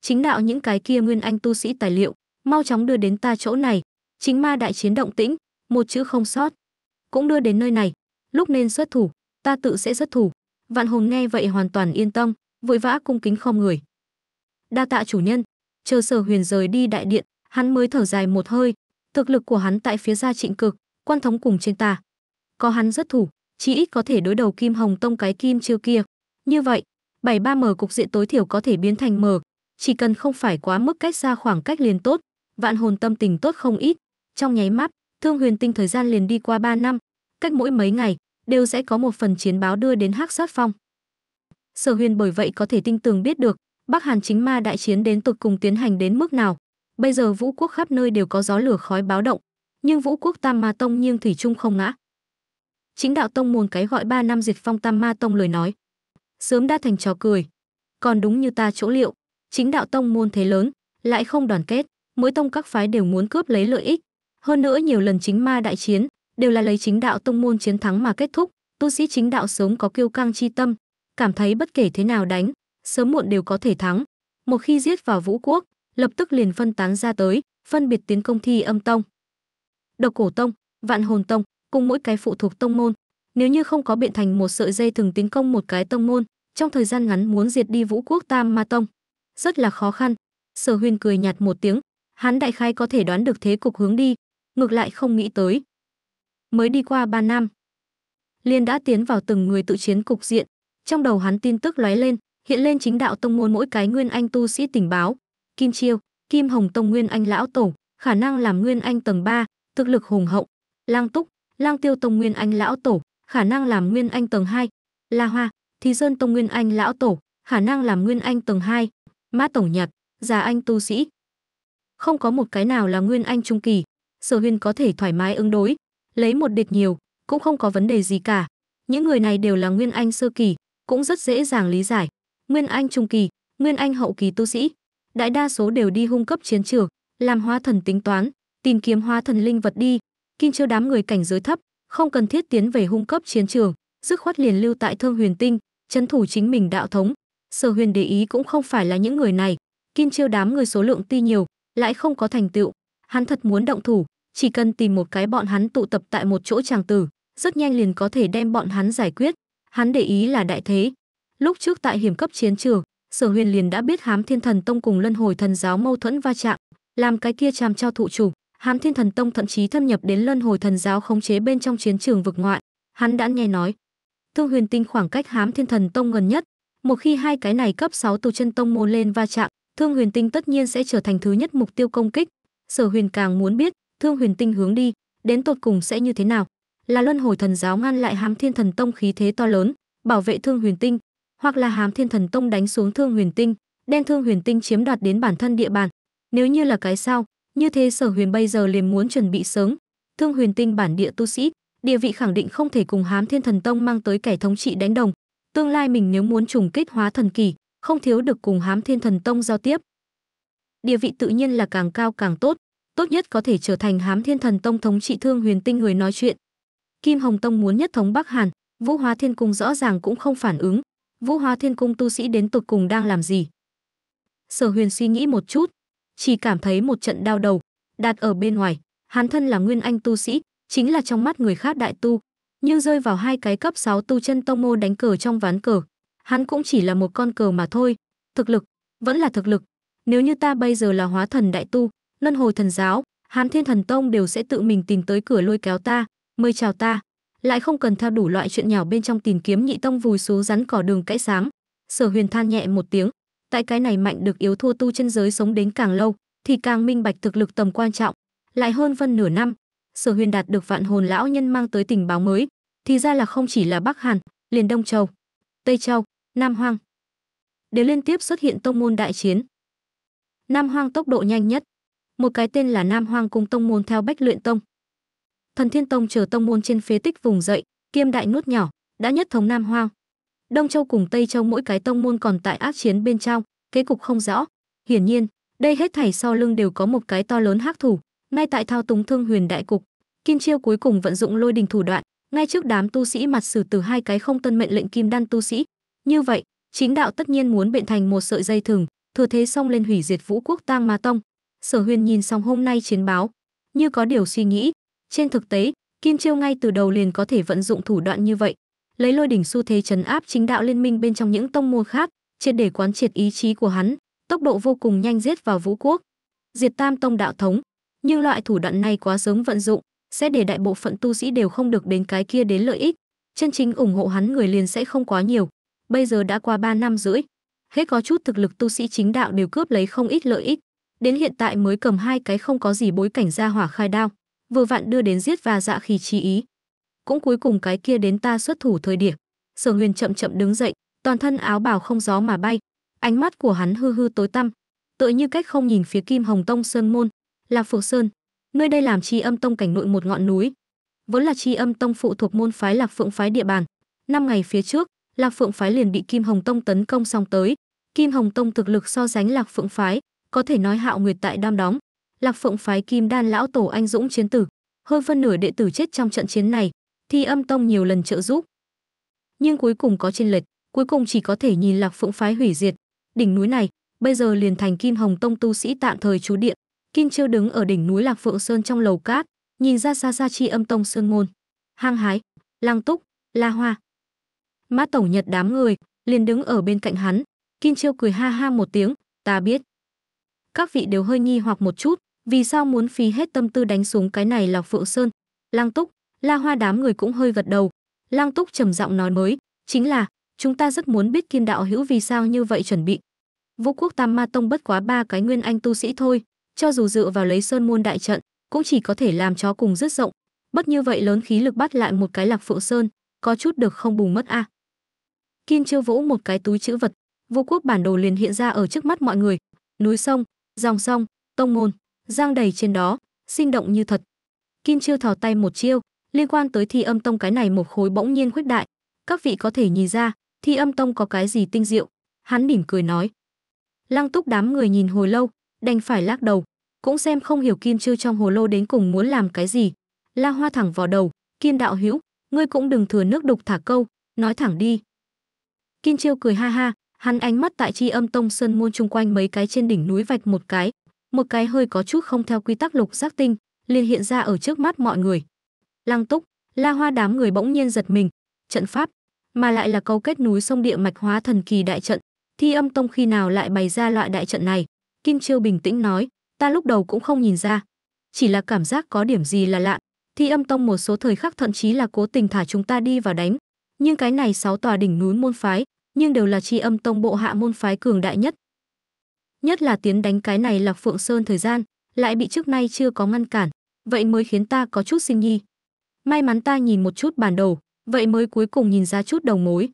Chính đạo những cái kia nguyên anh tu sĩ tài liệu, mau chóng đưa đến ta chỗ này, chính ma đại chiến động tĩnh, một chữ không sót. Cũng đưa đến nơi này, lúc nên xuất thủ, ta tự sẽ xuất thủ. Vạn hồn nghe vậy hoàn toàn yên tâm, vội vã cung kính không người. Đa tạ chủ nhân, chờ sở huyền rời đi đại điện, hắn mới thở dài một hơi, thực lực của hắn tại phía gia trịnh cực, quan thống cùng trên ta. Có hắn rất thủ, chí ít có thể đối đầu kim hồng tông cái kim chiêu kia. Như vậy, bảy ba mở cục diện tối thiểu có thể biến thành mở chỉ cần không phải quá mức cách xa khoảng cách liền tốt, vạn hồn tâm tình tốt không ít. Trong nháy mắt, Thương Huyền Tinh thời gian liền đi qua 3 năm, cách mỗi mấy ngày đều sẽ có một phần chiến báo đưa đến Hắc Sát Phong. Sở Huyền bởi vậy có thể tin tưởng biết được, Bắc Hàn chính ma đại chiến đến tột cùng tiến hành đến mức nào. Bây giờ vũ quốc khắp nơi đều có gió lửa khói báo động, nhưng vũ quốc Tam Ma Tông nhưng thủy trung không ngã chính đạo tông môn cái gọi ba năm diệt phong tam ma tông lời nói sớm đã thành trò cười còn đúng như ta chỗ liệu chính đạo tông môn thế lớn lại không đoàn kết mỗi tông các phái đều muốn cướp lấy lợi ích hơn nữa nhiều lần chính ma đại chiến đều là lấy chính đạo tông môn chiến thắng mà kết thúc tu sĩ chính đạo sớm có kiêu căng chi tâm cảm thấy bất kể thế nào đánh sớm muộn đều có thể thắng một khi giết vào vũ quốc lập tức liền phân tán ra tới phân biệt tiến công thi âm tông độc cổ tông vạn hồn tông cùng mỗi cái phụ thuộc tông môn. Nếu như không có biện thành một sợi dây thường tiến công một cái tông môn, trong thời gian ngắn muốn diệt đi Vũ Quốc Tam Ma Tông, rất là khó khăn. Sở Huyền cười nhạt một tiếng, hắn đại khai có thể đoán được thế cục hướng đi, ngược lại không nghĩ tới. Mới đi qua ba năm, liên đã tiến vào từng người tự chiến cục diện, trong đầu hắn tin tức lóe lên, hiện lên chính đạo tông môn mỗi cái nguyên anh tu sĩ tình báo, Kim Chiêu, Kim Hồng Tông nguyên anh lão tổ, khả năng làm nguyên anh tầng 3, thực lực hùng hậu, Lang Túc, Lang Tiêu Tông Nguyên Anh lão tổ, khả năng làm Nguyên Anh tầng 2. La Hoa, thí Sơn Tông Nguyên Anh lão tổ, khả năng làm Nguyên Anh tầng 2. Mã Tổng Nhạc, già anh tu sĩ. Không có một cái nào là Nguyên Anh trung kỳ, Sở Huyên có thể thoải mái ứng đối, lấy một địch nhiều, cũng không có vấn đề gì cả. Những người này đều là Nguyên Anh sơ kỳ, cũng rất dễ dàng lý giải. Nguyên Anh trung kỳ, Nguyên Anh hậu kỳ tu sĩ, đại đa số đều đi hung cấp chiến trường, làm hóa thần tính toán, tìm kiếm hóa thần linh vật đi, kim chiêu đám người cảnh giới thấp không cần thiết tiến về hung cấp chiến trường dứt khoát liền lưu tại thương huyền tinh trấn thủ chính mình đạo thống sở huyền để ý cũng không phải là những người này kim chiêu đám người số lượng tuy nhiều lại không có thành tựu hắn thật muốn động thủ chỉ cần tìm một cái bọn hắn tụ tập tại một chỗ tràng tử rất nhanh liền có thể đem bọn hắn giải quyết hắn để ý là đại thế lúc trước tại hiểm cấp chiến trường sở huyền liền đã biết hám thiên thần tông cùng luân hồi thần giáo mâu thuẫn va chạm làm cái kia chàm trao thụ chủ Hám Thiên Thần Tông thậm chí thâm nhập đến Luân Hồi Thần Giáo khống chế bên trong chiến trường vực ngoại, hắn đã nghe nói. Thương Huyền Tinh khoảng cách Hám Thiên Thần Tông gần nhất, một khi hai cái này cấp 6 tu chân tông môn lên va chạm, Thương Huyền Tinh tất nhiên sẽ trở thành thứ nhất mục tiêu công kích. Sở Huyền càng muốn biết, Thương Huyền Tinh hướng đi, đến tột cùng sẽ như thế nào? Là Luân Hồi Thần Giáo ngăn lại Hám Thiên Thần Tông khí thế to lớn, bảo vệ Thương Huyền Tinh, hoặc là Hám Thiên Thần Tông đánh xuống Thương Huyền Tinh, đem Thương Huyền Tinh chiếm đoạt đến bản thân địa bàn. Nếu như là cái sau. Như thế Sở Huyền bây giờ liền muốn chuẩn bị sớm, Thương Huyền Tinh bản địa tu sĩ, địa vị khẳng định không thể cùng Hám Thiên Thần Tông mang tới kẻ thống trị đánh đồng, tương lai mình nếu muốn trùng kích hóa thần kỳ, không thiếu được cùng Hám Thiên Thần Tông giao tiếp. Địa vị tự nhiên là càng cao càng tốt, tốt nhất có thể trở thành Hám Thiên Thần Tông thống trị Thương Huyền Tinh người nói chuyện. Kim Hồng Tông muốn nhất thống Bắc Hàn, Vũ Hóa Thiên Cung rõ ràng cũng không phản ứng, Vũ Hóa Thiên Cung tu sĩ đến tột cùng đang làm gì? Sở Huyền suy nghĩ một chút, chỉ cảm thấy một trận đau đầu. Đạt ở bên ngoài, hắn thân là nguyên anh tu sĩ, chính là trong mắt người khác đại tu, nhưng rơi vào hai cái cấp 6 tu chân tông môn đánh cờ trong ván cờ, hắn cũng chỉ là một con cờ mà thôi. Thực lực, vẫn là thực lực. Nếu như ta bây giờ là hóa thần đại tu, ngân hồi thần giáo, hắn thiên thần tông đều sẽ tự mình tìm tới cửa lôi kéo ta, mời chào ta. Lại không cần theo đủ loại chuyện nhỏ bên trong tìm kiếm nhị tông vùi số rắn cỏ đường cãi sáng. Sở huyền than nhẹ một tiếng, Tại cái này mạnh được yếu thua tu chân giới sống đến càng lâu, thì càng minh bạch thực lực tầm quan trọng. Lại hơn phân nửa năm, Sở Huyền đạt được vạn hồn lão nhân mang tới tình báo mới, thì ra là không chỉ là Bắc Hàn, liền Đông Châu, Tây Châu, Nam Hoang. Đều liên tiếp xuất hiện tông môn đại chiến. Nam Hoang tốc độ nhanh nhất, một cái tên là Nam Hoang cùng tông môn theo Bách Luyện Tông. Thần Thiên Tông chờ tông môn trên phế tích vùng dậy, kiêm đại nuốt nhỏ, đã nhất thống Nam Hoang. Đông Châu cùng Tây Châu mỗi cái tông môn còn tại ác chiến bên trong, kế cục không rõ. Hiển nhiên, đây hết thảy sau lưng đều có một cái to lớn hắc thủ, ngay tại thao túng thương huyền đại cục. Kim Chiêu cuối cùng vận dụng lôi đình thủ đoạn, ngay trước đám tu sĩ mặt xử từ hai cái không tân mệnh lệnh kim đan tu sĩ. Như vậy, chính đạo tất nhiên muốn biện thành một sợi dây thừng, thừa thế xong lên hủy diệt Vũ Quốc Tang Ma Tông. Sở Huyền nhìn xong hôm nay chiến báo, như có điều suy nghĩ, trên thực tế, Kim Chiêu ngay từ đầu liền có thể vận dụng thủ đoạn như vậy, lấy lôi đỉnh xu thế chấn áp chính đạo liên minh bên trong những tông môn khác, triệt để quán triệt ý chí của hắn, tốc độ vô cùng nhanh giết vào Vũ Quốc, diệt Tam tông đạo thống, nhưng loại thủ đoạn này quá sớm vận dụng, sẽ để đại bộ phận tu sĩ đều không được đến cái kia đến lợi ích, chân chính ủng hộ hắn người liền sẽ không quá nhiều. Bây giờ đã qua 3 năm rưỡi, hết có chút thực lực tu sĩ chính đạo đều cướp lấy không ít lợi ích, đến hiện tại mới cầm hai cái không có gì bối cảnh ra hỏa khai đao, vừa vặn đưa đến giết và dạ khi chi ý cũng cuối cùng cái kia đến ta xuất thủ thời điểm. Sở Huyền chậm chậm đứng dậy, toàn thân áo bào không gió mà bay, ánh mắt của hắn hư hư tối tăm, tựa như cách không nhìn phía Kim Hồng Tông sơn môn, Lạc Phượng Sơn, nơi đây làm Chi Âm Tông cảnh nội một ngọn núi, vốn là Chi Âm Tông phụ thuộc môn phái Lạc Phượng phái địa bàn. Năm ngày phía trước, Lạc Phượng phái liền bị Kim Hồng Tông tấn công xong tới, Kim Hồng Tông thực lực so sánh Lạc Phượng phái, có thể nói Hạo Nguyệt tại đam đóng. Lạc Phượng phái Kim Đan lão tổ anh dũng chiến tử, hơn phân nửa đệ tử chết trong trận chiến này, Thi âm tông nhiều lần trợ giúp. Nhưng cuối cùng có trên lệch, cuối cùng chỉ có thể nhìn lạc phượng phái hủy diệt. Đỉnh núi này, bây giờ liền thành Kim Hồng Tông tu sĩ tạm thời trú điện. Kim Chiêu đứng ở đỉnh núi Lạc Phượng Sơn trong lầu cát, nhìn ra xa xa chi âm tông sơn môn. Hang hái, lang túc, la hoa. Mã Tổng Nhật đám người, liền đứng ở bên cạnh hắn. Kim Chiêu cười ha ha một tiếng, ta biết. Các vị đều hơi nghi hoặc một chút, vì sao muốn phí hết tâm tư đánh xuống cái này Lạc Phượng Sơn. Lang túc, La Hoa đám người cũng hơi gật đầu. Lang Túc trầm giọng nói mới, chính là chúng ta rất muốn biết Kim đạo hữu vì sao như vậy chuẩn bị. Vô quốc Tam Ma Tông bất quá ba cái nguyên anh tu sĩ thôi, cho dù dựa vào lấy sơn môn đại trận, cũng chỉ có thể làm chó cùng rứt rộng, bất như vậy lớn khí lực bắt lại một cái Lạc Phượng Sơn, có chút được không bùng mất a. À. Kim Chiêu vỗ một cái túi chữ vật, vô quốc bản đồ liền hiện ra ở trước mắt mọi người, núi sông, dòng sông, tông môn, giang đầy trên đó, sinh động như thật. Kim Chiêu thò tay một chiêu, Liên quan tới Thi Âm Tông cái này một khối bỗng nhiên khuếch đại, các vị có thể nhìn ra, Thi Âm Tông có cái gì tinh diệu." Hắn mỉm cười nói. Lăng Túc đám người nhìn hồi lâu, đành phải lắc đầu, cũng xem không hiểu Kim Trư trong hồ lô đến cùng muốn làm cái gì. La Hoa thẳng vào đầu, "Kim đạo hữu, ngươi cũng đừng thừa nước đục thả câu, nói thẳng đi." Kim Chiêu cười ha ha, hắn ánh mắt tại Tri Âm Tông sơn môn chung quanh mấy cái trên đỉnh núi vạch một cái, một cái hơi có chút không theo quy tắc lục giác tinh, liền hiện ra ở trước mắt mọi người. Lăng Túc, La Hoa đám người bỗng nhiên giật mình, trận pháp, mà lại là câu kết núi sông địa mạch hóa thần kỳ đại trận, Thi Âm Tông khi nào lại bày ra loại đại trận này? Kim Chiêu bình tĩnh nói, ta lúc đầu cũng không nhìn ra, chỉ là cảm giác có điểm gì là lạ. Thi Âm Tông một số thời khắc thậm chí là cố tình thả chúng ta đi vào đánh, nhưng cái này sáu tòa đỉnh núi môn phái, nhưng đều là Chi Âm Tông bộ hạ môn phái cường đại nhất. Nhất là tiến đánh cái này Lạc Phượng Sơn thời gian, lại bị trước nay chưa có ngăn cản, vậy mới khiến ta có chút sinh nghi may mắn ta nhìn một chút bản đồ, vậy mới cuối cùng nhìn ra chút đầu mối.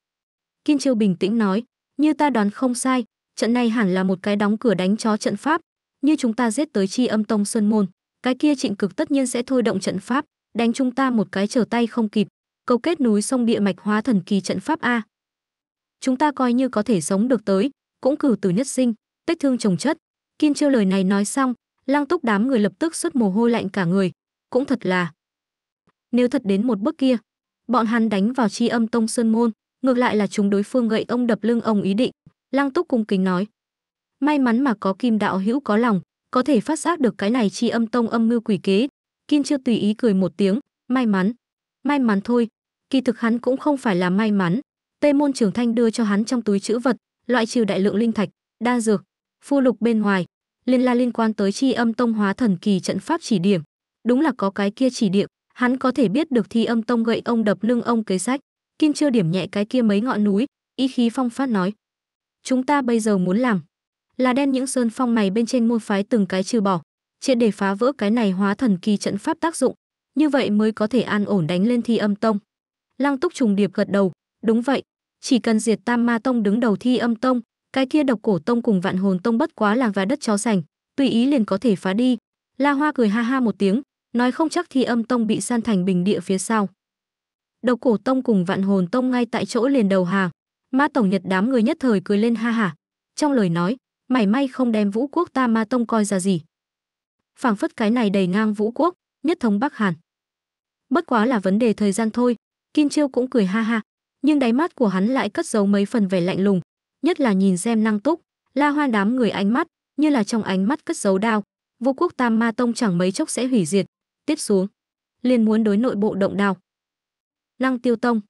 Kim Chiêu bình tĩnh nói, như ta đoán không sai, trận này hẳn là một cái đóng cửa đánh chó trận pháp, như chúng ta giết tới chi âm tông xuân Môn, cái kia trịnh cực tất nhiên sẽ thôi động trận pháp, đánh chúng ta một cái trở tay không kịp, cầu kết núi sông địa mạch hóa thần kỳ trận pháp A. Chúng ta coi như có thể sống được tới, cũng cử từ nhất sinh, tích thương trồng chất. Kim Chiêu lời này nói xong, lăng túc đám người lập tức xuất mồ hôi lạnh cả người, cũng thật là nếu thật đến một bước kia, bọn hắn đánh vào chi âm tông sơn môn, ngược lại là chúng đối phương gậy ông đập lưng ông ý định. Lăng Túc cung kính nói: "May mắn mà có Kim đạo hữu có lòng, có thể phát giác được cái này chi âm tông âm mưu quỷ kế." Kim chưa tùy ý cười một tiếng, "May mắn, may mắn thôi." Kỳ thực hắn cũng không phải là may mắn, Tây môn trưởng Thanh đưa cho hắn trong túi chữ vật, loại trừ đại lượng linh thạch, đa dược, phu lục bên ngoài, liên la liên quan tới chi âm tông hóa thần kỳ trận pháp chỉ điểm, đúng là có cái kia chỉ điểm, hắn có thể biết được thi âm tông gậy ông đập lưng ông kế sách kim chưa điểm nhẹ cái kia mấy ngọn núi ý khí phong phát nói chúng ta bây giờ muốn làm là đen những sơn phong mày bên trên môn phái từng cái trừ bỏ triệt để phá vỡ cái này hóa thần kỳ trận pháp tác dụng như vậy mới có thể an ổn đánh lên thi âm tông lăng túc trùng điệp gật đầu đúng vậy chỉ cần diệt tam ma tông đứng đầu thi âm tông cái kia độc cổ tông cùng vạn hồn tông bất quá là và đất chó sành tùy ý liền có thể phá đi la hoa cười ha ha một tiếng nói không chắc thì âm tông bị san thành bình địa phía sau. đầu cổ tông cùng vạn hồn tông ngay tại chỗ liền đầu hàng, ma tổng nhật đám người nhất thời cười lên ha hả. Trong lời nói, mảy may không đem vũ quốc ta ma tông coi ra gì. phảng phất cái này đầy ngang vũ quốc, nhất thống Bắc Hàn. Bất quá là vấn đề thời gian thôi, Kim Chiêu cũng cười ha ha, nhưng đáy mắt của hắn lại cất giấu mấy phần vẻ lạnh lùng, nhất là nhìn xem năng túc, la hoa đám người ánh mắt, như là trong ánh mắt cất giấu đao, vũ quốc tam ma tông chẳng mấy chốc sẽ hủy diệt, tiếp xuống liền muốn đối nội bộ động đao Lăng Tiêu Tông,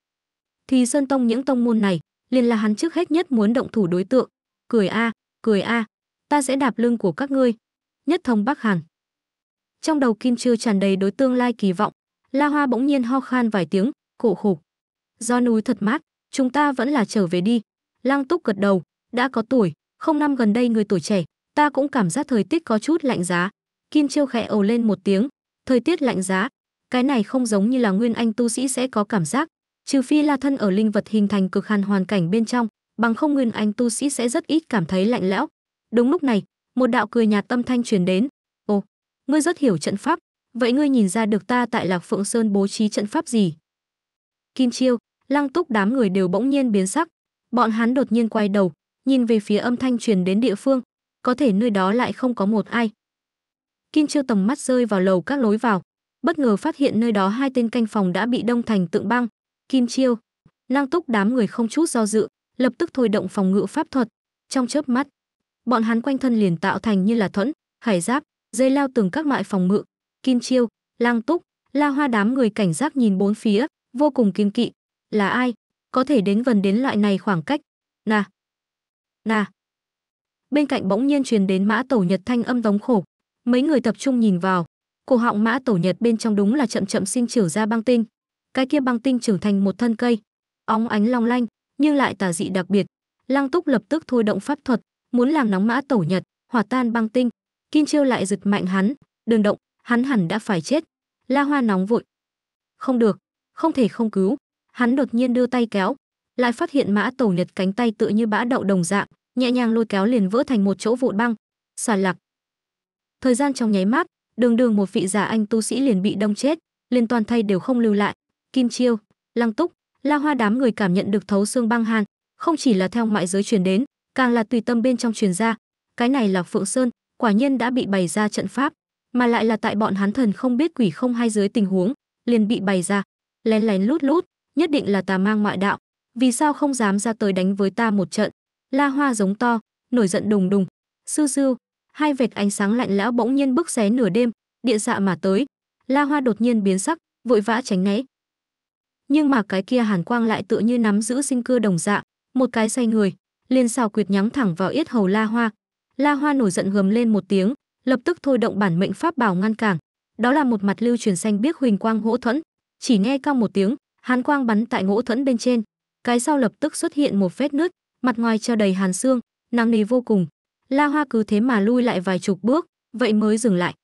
Thì Sơn Tông những tông môn này, liền là hắn trước hết nhất muốn động thủ đối tượng. Cười a, cười a, ta sẽ đạp lưng của các ngươi. Nhất thông Bắc Hàn. Trong đầu Kim Trư tràn đầy đối tương lai kỳ vọng, La Hoa bỗng nhiên ho khan vài tiếng, cổ khục. Do núi thật mát, chúng ta vẫn là trở về đi. Lăng Túc gật đầu, đã có tuổi, không năm gần đây người tuổi trẻ, ta cũng cảm giác thời tiết có chút lạnh giá. Kim Chiêu khẽ ồ lên một tiếng, Thời tiết lạnh giá, cái này không giống như là nguyên anh tu sĩ sẽ có cảm giác, trừ phi là thân ở linh vật hình thành cực hàn hoàn cảnh bên trong, bằng không nguyên anh tu sĩ sẽ rất ít cảm thấy lạnh lẽo. Đúng lúc này, một đạo cười nhạt tâm thanh truyền đến, "Ồ, ngươi rất hiểu trận pháp, vậy ngươi nhìn ra được ta tại Lạc Phượng Sơn bố trí trận pháp gì?" Kim Chiêu, Lăng Túc đám người đều bỗng nhiên biến sắc, bọn hắn đột nhiên quay đầu, nhìn về phía âm thanh truyền đến địa phương, có thể nơi đó lại không có một ai, Kim Chiêu tầm mắt rơi vào lầu các lối vào, bất ngờ phát hiện nơi đó hai tên canh phòng đã bị đông thành tượng băng. Kim Chiêu, Lang Túc đám người không chút do dự, lập tức thôi động phòng ngự pháp thuật, trong chớp mắt, bọn hắn quanh thân liền tạo thành như là thuẫn, hải giáp, dây leo từng các loại phòng ngự, Kim Chiêu, Lang Túc, La Hoa đám người cảnh giác nhìn bốn phía, vô cùng kiên kỵ, là ai có thể đến gần đến loại này khoảng cách? Nà, nà. Bên cạnh bỗng nhiên truyền đến mã tổ Nhật thanh âm đóng khổ, Mấy người tập trung nhìn vào, cổ họng mã tổ nhật bên trong đúng là chậm chậm sinh trưởng ra băng tinh. Cái kia băng tinh trưởng thành một thân cây, óng ánh long lanh, nhưng lại tà dị đặc biệt. Lăng Túc lập tức thôi động pháp thuật, muốn làm nóng mã tổ nhật, hỏa tan băng tinh. Kim Chiêu lại giật mạnh hắn, đừng động, hắn hẳn đã phải chết. La Hoa nóng vội. Không được, không thể không cứu. Hắn đột nhiên đưa tay kéo, lại phát hiện mã tổ nhật cánh tay tựa như bã đậu đồng dạng, nhẹ nhàng lôi kéo liền vỡ thành một chỗ vụn băng. Xà lạc, Thời gian trong nháy mắt, đường đường một vị giả anh tu sĩ liền bị đông chết, liền toàn thay đều không lưu lại. Kim Chiêu, Lăng Túc, La Hoa đám người cảm nhận được thấu xương băng hàn, không chỉ là theo ngoại giới truyền đến, càng là tùy tâm bên trong truyền ra. Cái này là Phượng Sơn, quả nhiên đã bị bày ra trận pháp, mà lại là tại bọn hắn thần không biết quỷ không hay dưới tình huống, liền bị bày ra. Lén lén lút lút, nhất định là tà mang ngoại đạo, vì sao không dám ra tới đánh với ta một trận? La Hoa giống to, nổi giận đùng đùng. Sư sư, hai vệt ánh sáng lạnh lẽo bỗng nhiên bước xé nửa đêm, địa xạ mà tới. La Hoa đột nhiên biến sắc, vội vã tránh né. Nhưng mà cái kia hàn quang lại tựa như nắm giữ sinh cơ đồng dạng, một cái say người, liền xào quyệt nhắm thẳng vào yết hầu La Hoa. La Hoa nổi giận gầm lên một tiếng, lập tức thôi động bản mệnh pháp bảo ngăn cản. Đó là một mặt lưu truyền xanh biếc huỳnh quang hỗ thuẫn, chỉ nghe cao một tiếng, hàn quang bắn tại ngỗ thuẫn bên trên, cái sau lập tức xuất hiện một vết nứt, mặt ngoài treo đầy hàn xương, nặng nề vô cùng. La Hoa cứ thế mà lui lại vài chục bước, vậy mới dừng lại.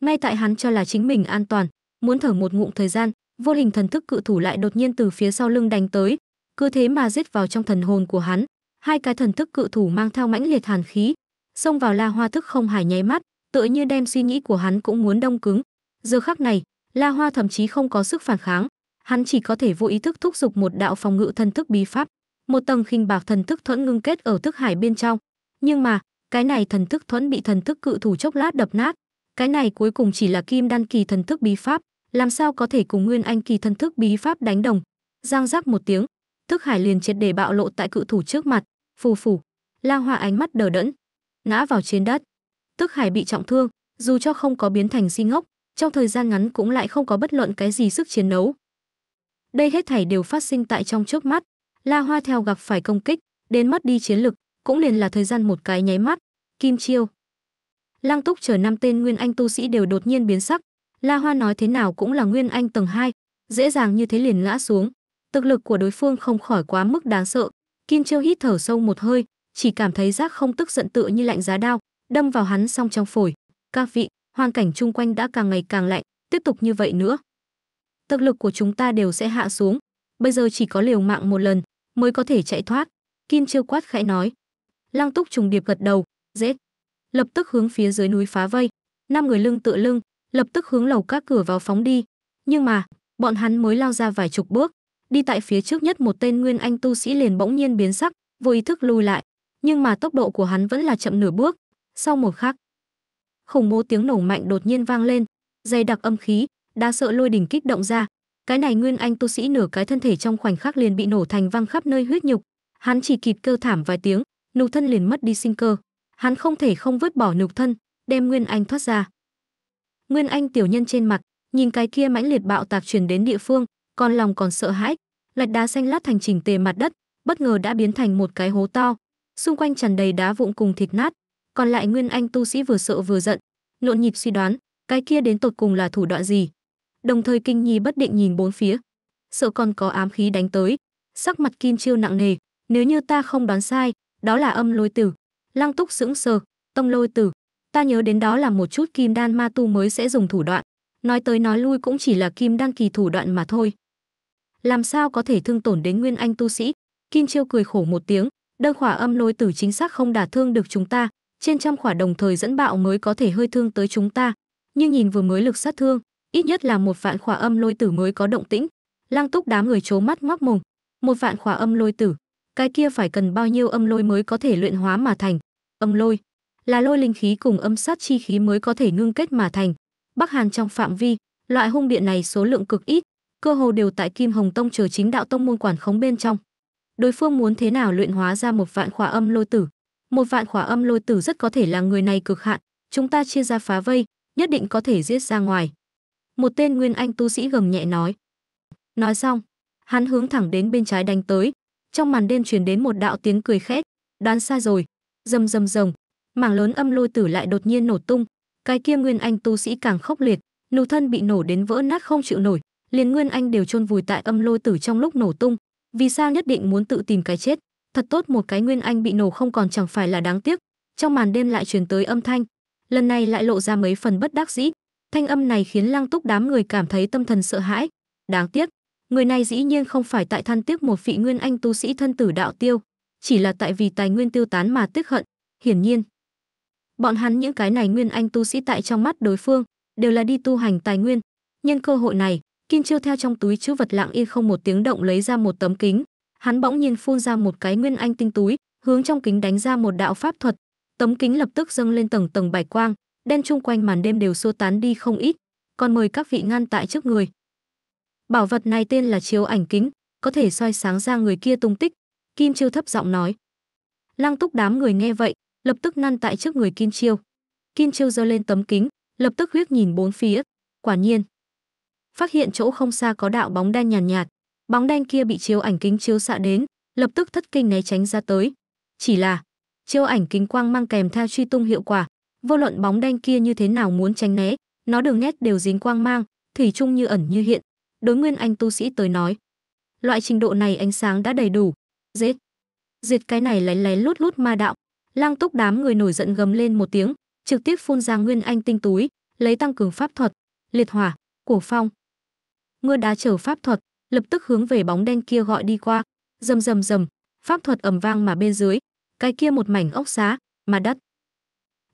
Ngay tại hắn cho là chính mình an toàn, muốn thở một ngụm thời gian, vô hình thần thức cự thủ lại đột nhiên từ phía sau lưng đánh tới, cứ thế mà giết vào trong thần hồn của hắn, hai cái thần thức cự thủ mang theo mãnh liệt hàn khí, xông vào La Hoa thức không hài nháy mắt, tựa như đem suy nghĩ của hắn cũng muốn đông cứng. Giờ khắc này, La Hoa thậm chí không có sức phản kháng, hắn chỉ có thể vô ý thức thúc giục một đạo phòng ngự thần thức bí pháp, một tầng khinh bạc thần thức thuẫn ngưng kết ở thức hải bên trong, nhưng mà, cái này thần thức thuẫn bị thần thức cự thủ chốc lát đập nát, cái này cuối cùng chỉ là kim đan kỳ thần thức bí pháp, làm sao có thể cùng nguyên anh kỳ thần thức bí pháp đánh đồng? Giang giác một tiếng, thức hải liền triệt để bạo lộ tại cự thủ trước mặt, phù phù, Lang Hoa ánh mắt đờ đẫn, ngã vào trên đất. Tức Hải bị trọng thương, dù cho không có biến thành si ngốc, trong thời gian ngắn cũng lại không có bất luận cái gì sức chiến đấu. Đây hết thảy đều phát sinh tại trong trước mắt, La Hoa theo gặp phải công kích, đến mất đi chiến lực, cũng liền là thời gian một cái nháy mắt kim chiêu lăng túc chờ năm tên nguyên anh tu sĩ đều đột nhiên biến sắc la hoa nói thế nào cũng là nguyên anh tầng 2, dễ dàng như thế liền ngã xuống thực lực của đối phương không khỏi quá mức đáng sợ kim chiêu hít thở sâu một hơi chỉ cảm thấy giác không tức giận tựa như lạnh giá đao đâm vào hắn xong trong phổi các vị hoàn cảnh chung quanh đã càng ngày càng lạnh tiếp tục như vậy nữa thực lực của chúng ta đều sẽ hạ xuống bây giờ chỉ có liều mạng một lần mới có thể chạy thoát kim chiêu quát khẽ nói Lăng Túc trùng điệp gật đầu, "Dễ." Lập tức hướng phía dưới núi phá vây, năm người lưng tựa lưng, lập tức hướng lầu các cửa vào phóng đi. Nhưng mà, bọn hắn mới lao ra vài chục bước, đi tại phía trước nhất một tên nguyên anh tu sĩ liền bỗng nhiên biến sắc, vô ý thức lùi lại, nhưng mà tốc độ của hắn vẫn là chậm nửa bước. Sau một khắc, khủng bố tiếng nổ mạnh đột nhiên vang lên, dày đặc âm khí, đa sợ lôi đỉnh kích động ra, cái này nguyên anh tu sĩ nửa cái thân thể trong khoảnh khắc liền bị nổ thành văng khắp nơi huyết nhục, hắn chỉ kịp kêu thảm vài tiếng, Nục thân liền mất đi sinh cơ. Hắn không thể không vứt bỏ nục thân, đem Nguyên Anh thoát ra. Nguyên Anh tiểu nhân trên mặt, nhìn cái kia mãnh liệt bạo tạc truyền đến địa phương, con lòng còn sợ hãi, lạch đá xanh lát thành chỉnh tề mặt đất, bất ngờ đã biến thành một cái hố to, xung quanh tràn đầy đá vụn cùng thịt nát, còn lại Nguyên Anh tu sĩ vừa sợ vừa giận, nộn nhịp suy đoán, cái kia đến tột cùng là thủ đoạn gì. Đồng thời kinh nhi bất định nhìn bốn phía, sợ còn có ám khí đánh tới, sắc mặt Kim Chiêu nặng nề, nếu như ta không đoán sai, đó là âm lôi tử lăng túc sững sờ tông lôi tử ta nhớ đến đó là một chút kim đan ma tu mới sẽ dùng thủ đoạn nói tới nói lui cũng chỉ là kim đan kỳ thủ đoạn mà thôi làm sao có thể thương tổn đến nguyên anh tu sĩ kim chiêu cười khổ một tiếng đơn khỏa âm lôi tử chính xác không đả thương được chúng ta trên trăm khỏa đồng thời dẫn bạo mới có thể hơi thương tới chúng ta nhưng nhìn vừa mới lực sát thương ít nhất là một vạn khỏa âm lôi tử mới có động tĩnh lăng túc đám người trố mắt ngoác mồm một vạn khỏa âm lôi tử cái kia phải cần bao nhiêu âm lôi mới có thể luyện hóa mà thành. Âm lôi là lôi linh khí cùng âm sát chi khí mới có thể ngưng kết mà thành. Bắc Hàn trong phạm vi, loại hung điện này số lượng cực ít, cơ hồ đều tại Kim Hồng Tông chờ chính đạo tông môn quản khống bên trong. Đối phương muốn thế nào luyện hóa ra một vạn khỏa âm lôi tử? Một vạn khỏa âm lôi tử rất có thể là người này cực hạn, chúng ta chia ra phá vây, nhất định có thể giết ra ngoài. Một tên nguyên anh tu sĩ gầm nhẹ nói. Nói xong, hắn hướng thẳng đến bên trái đánh tới, trong màn đêm truyền đến một đạo tiếng cười khét đoán sai rồi rầm rầm rồng mảng lớn âm lôi tử lại đột nhiên nổ tung cái kia nguyên anh tu sĩ càng khốc liệt nụ thân bị nổ đến vỡ nát không chịu nổi liền nguyên anh đều chôn vùi tại âm lôi tử trong lúc nổ tung vì sao nhất định muốn tự tìm cái chết thật tốt một cái nguyên anh bị nổ không còn chẳng phải là đáng tiếc trong màn đêm lại truyền tới âm thanh lần này lại lộ ra mấy phần bất đắc dĩ thanh âm này khiến lăng túc đám người cảm thấy tâm thần sợ hãi đáng tiếc Người này dĩ nhiên không phải tại than tiếc một vị nguyên anh tu sĩ thân tử đạo tiêu, chỉ là tại vì tài nguyên tiêu tán mà tức hận, hiển nhiên. Bọn hắn những cái này nguyên anh tu sĩ tại trong mắt đối phương, đều là đi tu hành tài nguyên. Nhân cơ hội này, Kim Chiêu theo trong túi chữ vật lặng yên không một tiếng động lấy ra một tấm kính, hắn bỗng nhiên phun ra một cái nguyên anh tinh túi, hướng trong kính đánh ra một đạo pháp thuật, tấm kính lập tức dâng lên tầng tầng bạch quang, đen chung quanh màn đêm đều xua tán đi không ít, còn mời các vị ngăn tại trước người, Bảo vật này tên là chiếu ảnh kính, có thể soi sáng ra người kia tung tích. Kim Chiêu thấp giọng nói. Lăng Túc đám người nghe vậy, lập tức năn tại trước người Kim Chiêu. Kim Chiêu giơ lên tấm kính, lập tức huyết nhìn bốn phía. Quả nhiên, phát hiện chỗ không xa có đạo bóng đen nhàn nhạt, nhạt. Bóng đen kia bị chiếu ảnh kính chiếu xạ đến, lập tức thất kinh né tránh ra tới. Chỉ là, chiếu ảnh kính quang mang kèm theo truy tung hiệu quả, vô luận bóng đen kia như thế nào muốn tránh né, nó đường nét đều dính quang mang, thủy chung như ẩn như hiện, đối nguyên anh tu sĩ tới nói loại trình độ này ánh sáng đã đầy đủ giết diệt cái này lén lén lút lút ma đạo lang túc đám người nổi giận gầm lên một tiếng trực tiếp phun ra nguyên anh tinh túi lấy tăng cường pháp thuật liệt hỏa cổ phong mưa đá chở pháp thuật lập tức hướng về bóng đen kia gọi đi qua rầm rầm rầm pháp thuật ầm vang mà bên dưới cái kia một mảnh ốc xá mà đất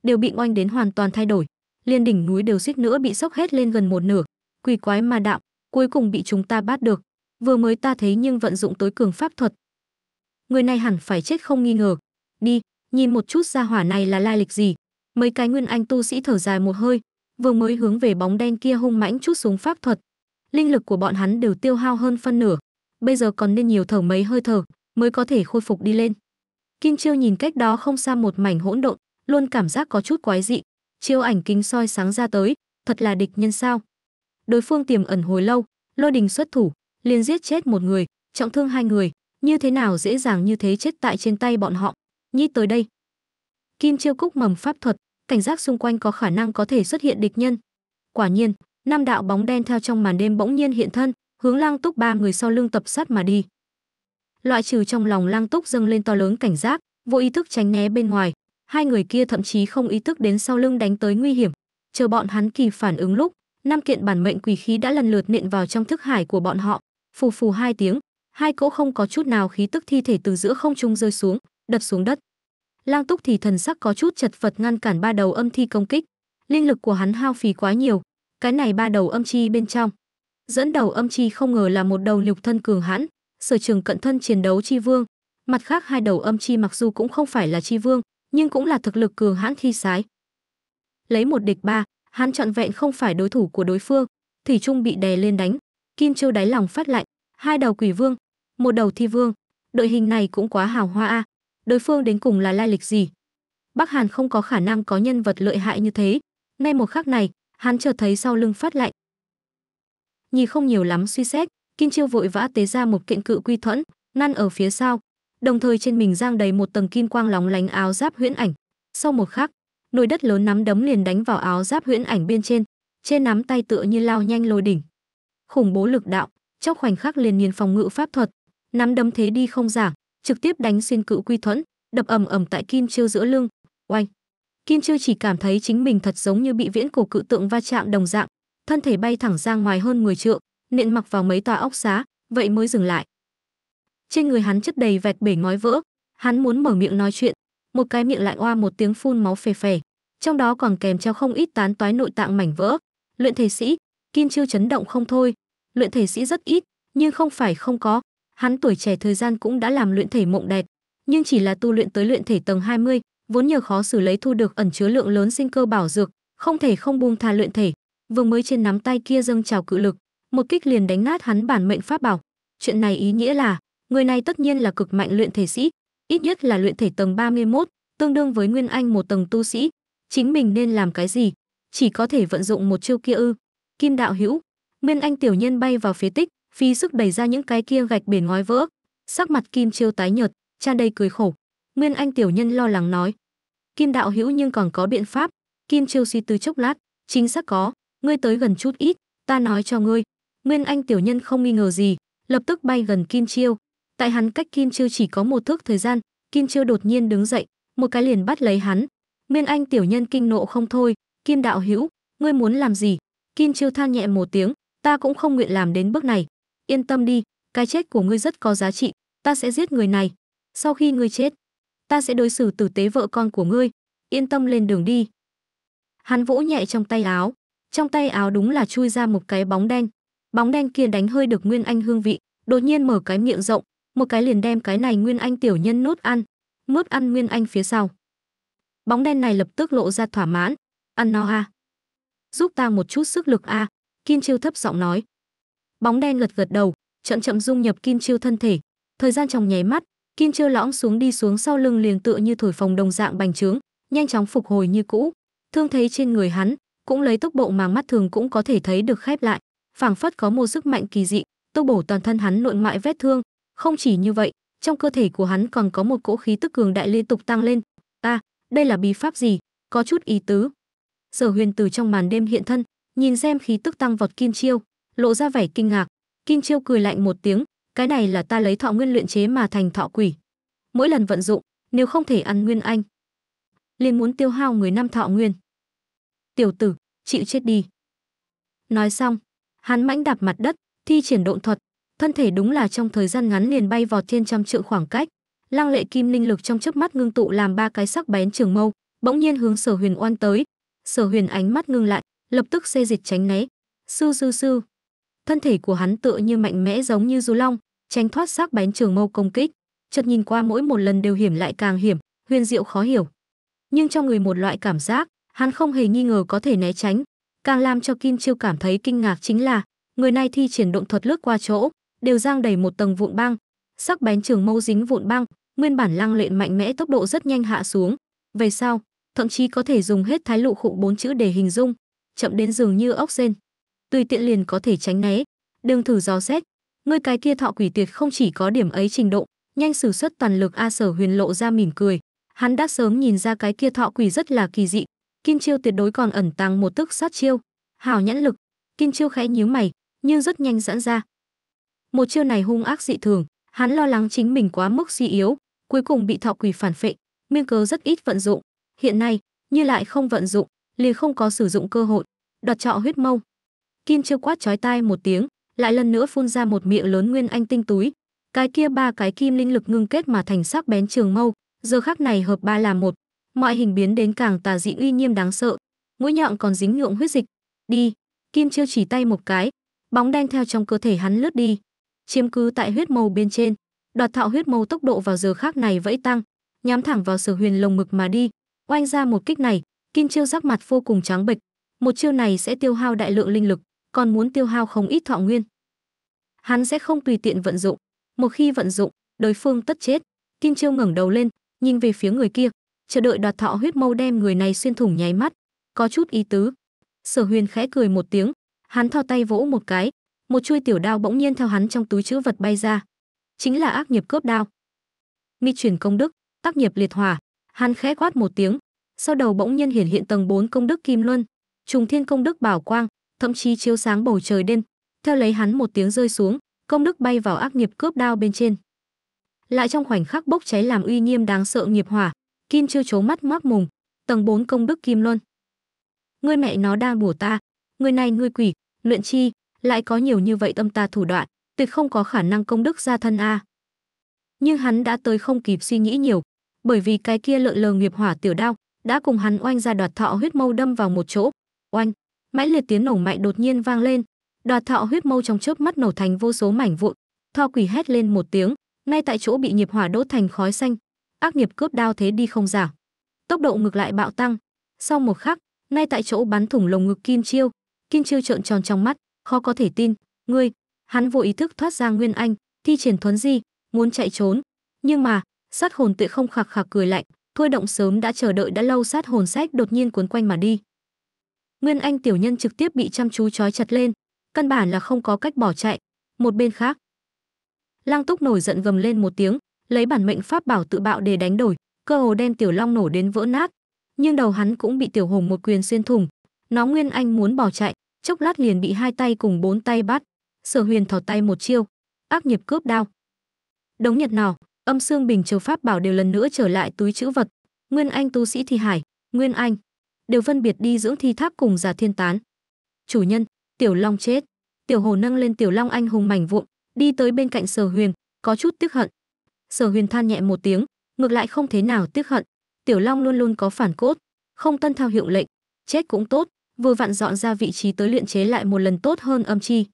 đều bị oanh đến hoàn toàn thay đổi liên đỉnh núi đều suýt nữa bị sốc hết lên gần một nửa quỷ quái ma đạo cuối cùng bị chúng ta bắt được. Vừa mới ta thấy nhưng vận dụng tối cường pháp thuật. Người này hẳn phải chết không nghi ngờ. Đi, nhìn một chút ra hỏa này là lai lịch gì. Mấy cái nguyên anh tu sĩ thở dài một hơi, vừa mới hướng về bóng đen kia hung mãnh chút xuống pháp thuật. Linh lực của bọn hắn đều tiêu hao hơn phân nửa. Bây giờ còn nên nhiều thở mấy hơi thở mới có thể khôi phục đi lên. Kim Chiêu nhìn cách đó không xa một mảnh hỗn độn, luôn cảm giác có chút quái dị. Chiêu ảnh kính soi sáng ra tới, thật là địch nhân sao? đối phương tiềm ẩn hồi lâu lôi đình xuất thủ liền giết chết một người trọng thương hai người như thế nào dễ dàng như thế chết tại trên tay bọn họ nhi tới đây kim chiêu cúc mầm pháp thuật cảnh giác xung quanh có khả năng có thể xuất hiện địch nhân quả nhiên năm đạo bóng đen theo trong màn đêm bỗng nhiên hiện thân hướng lang túc ba người sau lưng tập sát mà đi loại trừ trong lòng lang túc dâng lên to lớn cảnh giác vô ý thức tránh né bên ngoài hai người kia thậm chí không ý thức đến sau lưng đánh tới nguy hiểm chờ bọn hắn kỳ phản ứng lúc năm kiện bản mệnh quỷ khí đã lần lượt nện vào trong thức hải của bọn họ, phù phù hai tiếng, hai cỗ không có chút nào khí tức thi thể từ giữa không trung rơi xuống, đập xuống đất. Lang Túc thì thần sắc có chút chật vật ngăn cản ba đầu âm thi công kích, linh lực của hắn hao phí quá nhiều, cái này ba đầu âm chi bên trong. Dẫn đầu âm chi không ngờ là một đầu lục thân cường hãn, sở trường cận thân chiến đấu chi vương, mặt khác hai đầu âm chi mặc dù cũng không phải là chi vương, nhưng cũng là thực lực cường hãn khi sái. Lấy một địch ba, hắn trọn vẹn không phải đối thủ của đối phương thủy trung bị đè lên đánh kim châu đáy lòng phát lạnh hai đầu quỷ vương một đầu thi vương đội hình này cũng quá hào hoa a đối phương đến cùng là lai lịch gì bắc hàn không có khả năng có nhân vật lợi hại như thế ngay một khắc này hắn chợt thấy sau lưng phát lạnh nhìn không nhiều lắm suy xét kim chiêu vội vã tế ra một kiện cự quy thuẫn năn ở phía sau đồng thời trên mình giang đầy một tầng kim quang lóng lánh áo giáp huyễn ảnh sau một khắc nồi đất lớn nắm đấm liền đánh vào áo giáp huyễn ảnh bên trên trên nắm tay tựa như lao nhanh lôi đỉnh khủng bố lực đạo chốc khoảnh khắc liền nghiền phòng ngự pháp thuật nắm đấm thế đi không giảm trực tiếp đánh xuyên cự quy thuẫn đập ầm ầm tại kim chiêu giữa lưng oanh kim chiêu chỉ cảm thấy chính mình thật giống như bị viễn cổ cự tượng va chạm đồng dạng thân thể bay thẳng ra ngoài hơn người trượng nện mặc vào mấy tòa ốc xá vậy mới dừng lại trên người hắn chất đầy vạch bể ngói vỡ hắn muốn mở miệng nói chuyện một cái miệng lại oa một tiếng phun máu phè phè trong đó còn kèm theo không ít tán toái nội tạng mảnh vỡ luyện thể sĩ kim chiêu chấn động không thôi luyện thể sĩ rất ít nhưng không phải không có hắn tuổi trẻ thời gian cũng đã làm luyện thể mộng đẹp nhưng chỉ là tu luyện tới luyện thể tầng 20, vốn nhờ khó xử lấy thu được ẩn chứa lượng lớn sinh cơ bảo dược không thể không buông tha luyện thể vừa mới trên nắm tay kia dâng trào cự lực một kích liền đánh nát hắn bản mệnh pháp bảo chuyện này ý nghĩa là người này tất nhiên là cực mạnh luyện thể sĩ ít nhất là luyện thể tầng 31, tương đương với Nguyên Anh một tầng tu sĩ. Chính mình nên làm cái gì? Chỉ có thể vận dụng một chiêu kia ư. Kim đạo hữu, Nguyên Anh tiểu nhân bay vào phía tích, phi sức đẩy ra những cái kia gạch biển ngói vỡ. Sắc mặt Kim Chiêu tái nhợt, tràn đầy cười khổ. Nguyên Anh tiểu nhân lo lắng nói: "Kim đạo hữu nhưng còn có biện pháp?" Kim Chiêu suy tư chốc lát, chính xác có, ngươi tới gần chút ít, ta nói cho ngươi. Nguyên Anh tiểu nhân không nghi ngờ gì, lập tức bay gần Kim Chiêu, tại hắn cách Kim Chiêu chỉ có một thước thời gian, Kim Chiêu đột nhiên đứng dậy, một cái liền bắt lấy hắn. Miên Anh tiểu nhân kinh nộ không thôi, Kim đạo hữu, ngươi muốn làm gì? Kim Chiêu than nhẹ một tiếng, ta cũng không nguyện làm đến bước này. Yên tâm đi, cái chết của ngươi rất có giá trị, ta sẽ giết người này. Sau khi ngươi chết, ta sẽ đối xử tử tế vợ con của ngươi, yên tâm lên đường đi. Hắn vỗ nhẹ trong tay áo, trong tay áo đúng là chui ra một cái bóng đen. Bóng đen kia đánh hơi được Nguyên Anh hương vị, đột nhiên mở cái miệng rộng, một cái liền đem cái này Nguyên Anh tiểu nhân nốt ăn, nuốt ăn Nguyên Anh phía sau. Bóng đen này lập tức lộ ra thỏa mãn, ăn no ha, Giúp ta một chút sức lực a, à. Kim Chiêu thấp giọng nói. Bóng đen gật gật đầu, chậm chậm dung nhập Kim Chiêu thân thể, thời gian trong nháy mắt, Kim Chiêu lõng xuống đi xuống sau lưng liền tựa như thổi phồng đồng dạng bành trướng, nhanh chóng phục hồi như cũ. Thương thấy trên người hắn, cũng lấy tốc bộ mà mắt thường cũng có thể thấy được khép lại, phảng phất có một sức mạnh kỳ dị, tốc bổ toàn thân hắn nội ngoại vết thương, không chỉ như vậy, trong cơ thể của hắn còn có một cỗ khí tức cường đại liên tục tăng lên. A, đây là bí pháp gì? Có chút ý tứ. Sở Huyền từ trong màn đêm hiện thân, nhìn xem khí tức tăng vọt Kim Chiêu, lộ ra vẻ kinh ngạc. Kim Chiêu cười lạnh một tiếng, cái này là ta lấy thọ nguyên luyện chế mà thành thọ quỷ. Mỗi lần vận dụng, nếu không thể ăn nguyên anh, liền muốn tiêu hao người năm thọ nguyên. Tiểu tử, chịu chết đi. Nói xong, hắn mãnh đạp mặt đất, thi triển độn thuật, thân thể đúng là trong thời gian ngắn liền bay vọt thiên trăm trượng khoảng cách lăng lệ kim linh lực trong chớp mắt ngưng tụ làm ba cái sắc bén trường mâu bỗng nhiên hướng sở huyền oan tới sở huyền ánh mắt ngưng lại lập tức xê dịch tránh né sư sư sư thân thể của hắn tựa như mạnh mẽ giống như du long tránh thoát sắc bén trường mâu công kích chợt nhìn qua mỗi một lần đều hiểm lại càng hiểm huyền diệu khó hiểu nhưng trong người một loại cảm giác hắn không hề nghi ngờ có thể né tránh càng làm cho kim chiêu cảm thấy kinh ngạc chính là người này thi triển động thuật lướt qua chỗ đều giang đầy một tầng vụn băng sắc bén trường mâu dính vụn băng nguyên bản lăng lệ mạnh mẽ tốc độ rất nhanh hạ xuống về sau thậm chí có thể dùng hết thái lụ khụ bốn chữ để hình dung chậm đến dường như ốc sen tùy tiện liền có thể tránh né đừng thử dò xét ngươi cái kia thọ quỷ tuyệt không chỉ có điểm ấy trình độ nhanh sử xuất toàn lực a sở huyền lộ ra mỉm cười hắn đã sớm nhìn ra cái kia thọ quỷ rất là kỳ dị kim chiêu tuyệt đối còn ẩn tàng một tức sát chiêu hào nhãn lực kim chiêu khẽ nhíu mày nhưng rất nhanh giãn ra một chiêu này hung ác dị thường hắn lo lắng chính mình quá mức suy yếu cuối cùng bị thọ quỷ phản phệ miên cớ rất ít vận dụng hiện nay như lại không vận dụng liền không có sử dụng cơ hội đoạt trọ huyết mông kim chiêu quát chói tai một tiếng lại lần nữa phun ra một miệng lớn nguyên anh tinh túi cái kia ba cái kim linh lực ngưng kết mà thành sắc bén trường mâu giờ khác này hợp ba là một mọi hình biến đến càng tà dị uy nghiêm đáng sợ mũi nhọn còn dính nhuộm huyết dịch đi kim chiêu chỉ tay một cái bóng đen theo trong cơ thể hắn lướt đi chiếm cứ tại huyết mâu bên trên đoạt thạo huyết mâu tốc độ vào giờ khác này vẫy tăng nhắm thẳng vào sở huyền lồng mực mà đi oanh ra một kích này kim chiêu sắc mặt vô cùng trắng bệch một chiêu này sẽ tiêu hao đại lượng linh lực còn muốn tiêu hao không ít thọ nguyên hắn sẽ không tùy tiện vận dụng một khi vận dụng đối phương tất chết kim chiêu ngẩng đầu lên nhìn về phía người kia chờ đợi đoạt thọ huyết mâu đem người này xuyên thủng nháy mắt có chút ý tứ sở huyền khẽ cười một tiếng hắn thò tay vỗ một cái một chuôi tiểu đao bỗng nhiên theo hắn trong túi chữ vật bay ra chính là ác nghiệp cướp đao mi chuyển công đức tác nghiệp liệt hòa hắn khẽ quát một tiếng sau đầu bỗng nhiên hiển hiện tầng 4 công đức kim luân trùng thiên công đức bảo quang thậm chí chiếu sáng bầu trời đêm theo lấy hắn một tiếng rơi xuống công đức bay vào ác nghiệp cướp đao bên trên lại trong khoảnh khắc bốc cháy làm uy nghiêm đáng sợ nghiệp hỏa kim chưa chố mắt mắc mùng tầng 4 công đức kim luân ngươi mẹ nó đang bùa ta người này ngươi quỷ luyện chi lại có nhiều như vậy tâm ta thủ đoạn, tuyệt không có khả năng công đức gia thân a. Nhưng hắn đã tới không kịp suy nghĩ nhiều, bởi vì cái kia lợ lờ nghiệp hỏa tiểu đao đã cùng hắn oanh ra đoạt thọ huyết mâu đâm vào một chỗ. Oanh, mãnh liệt tiếng nổ mạnh đột nhiên vang lên, đoạt thọ huyết mâu trong chớp mắt nổ thành vô số mảnh vụn, Thọ quỷ hét lên một tiếng, ngay tại chỗ bị nghiệp hỏa đốt thành khói xanh. Ác nghiệp cướp đao thế đi không giảm, tốc độ ngược lại bạo tăng. Sau một khắc, ngay tại chỗ bắn thủng lồng ngực Kim Chiêu, Kim Chiêu trợn tròn trong mắt, khó có thể tin ngươi hắn vô ý thức thoát ra nguyên anh thi triển thuấn di muốn chạy trốn nhưng mà sát hồn tuệ không khạc khạc cười lạnh thôi động sớm đã chờ đợi đã lâu sát hồn sách đột nhiên cuốn quanh mà đi nguyên anh tiểu nhân trực tiếp bị chăm chú trói chặt lên căn bản là không có cách bỏ chạy một bên khác lang túc nổi giận gầm lên một tiếng lấy bản mệnh pháp bảo tự bạo để đánh đổi cơ hồ đem tiểu long nổ đến vỡ nát nhưng đầu hắn cũng bị tiểu hồng một quyền xuyên thủng nó nguyên anh muốn bỏ chạy chốc lát liền bị hai tay cùng bốn tay bắt sở huyền thọt tay một chiêu ác nghiệp cướp đao đống nhật nỏ, âm xương bình châu pháp bảo đều lần nữa trở lại túi chữ vật nguyên anh tu sĩ thi hải nguyên anh đều phân biệt đi dưỡng thi tháp cùng già thiên tán chủ nhân tiểu long chết tiểu hồ nâng lên tiểu long anh hùng mảnh vụn đi tới bên cạnh sở huyền có chút tiếc hận sở huyền than nhẹ một tiếng ngược lại không thế nào tiếc hận tiểu long luôn luôn có phản cốt không tân theo hiệu lệnh chết cũng tốt vừa vặn dọn ra vị trí tới luyện chế lại một lần tốt hơn âm chi.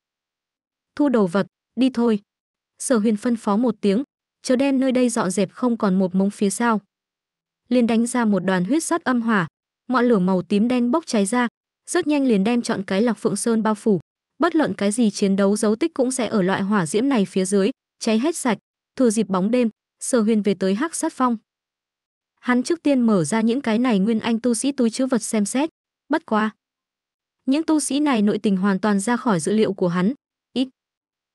Thu đầu vật, đi thôi. Sở huyền phân phó một tiếng, chớ đem nơi đây dọn dẹp không còn một mống phía sau. Liền đánh ra một đoàn huyết sắt âm hỏa, ngọn lửa màu tím đen bốc cháy ra, rất nhanh liền đem chọn cái lọc phượng sơn bao phủ. Bất luận cái gì chiến đấu dấu tích cũng sẽ ở loại hỏa diễm này phía dưới, cháy hết sạch. Thừa dịp bóng đêm, Sở Huyền về tới Hắc Sát Phong. Hắn trước tiên mở ra những cái này nguyên anh tu sĩ túi chứa vật xem xét, bất qua những tu sĩ này nội tình hoàn toàn ra khỏi dữ liệu của hắn, ít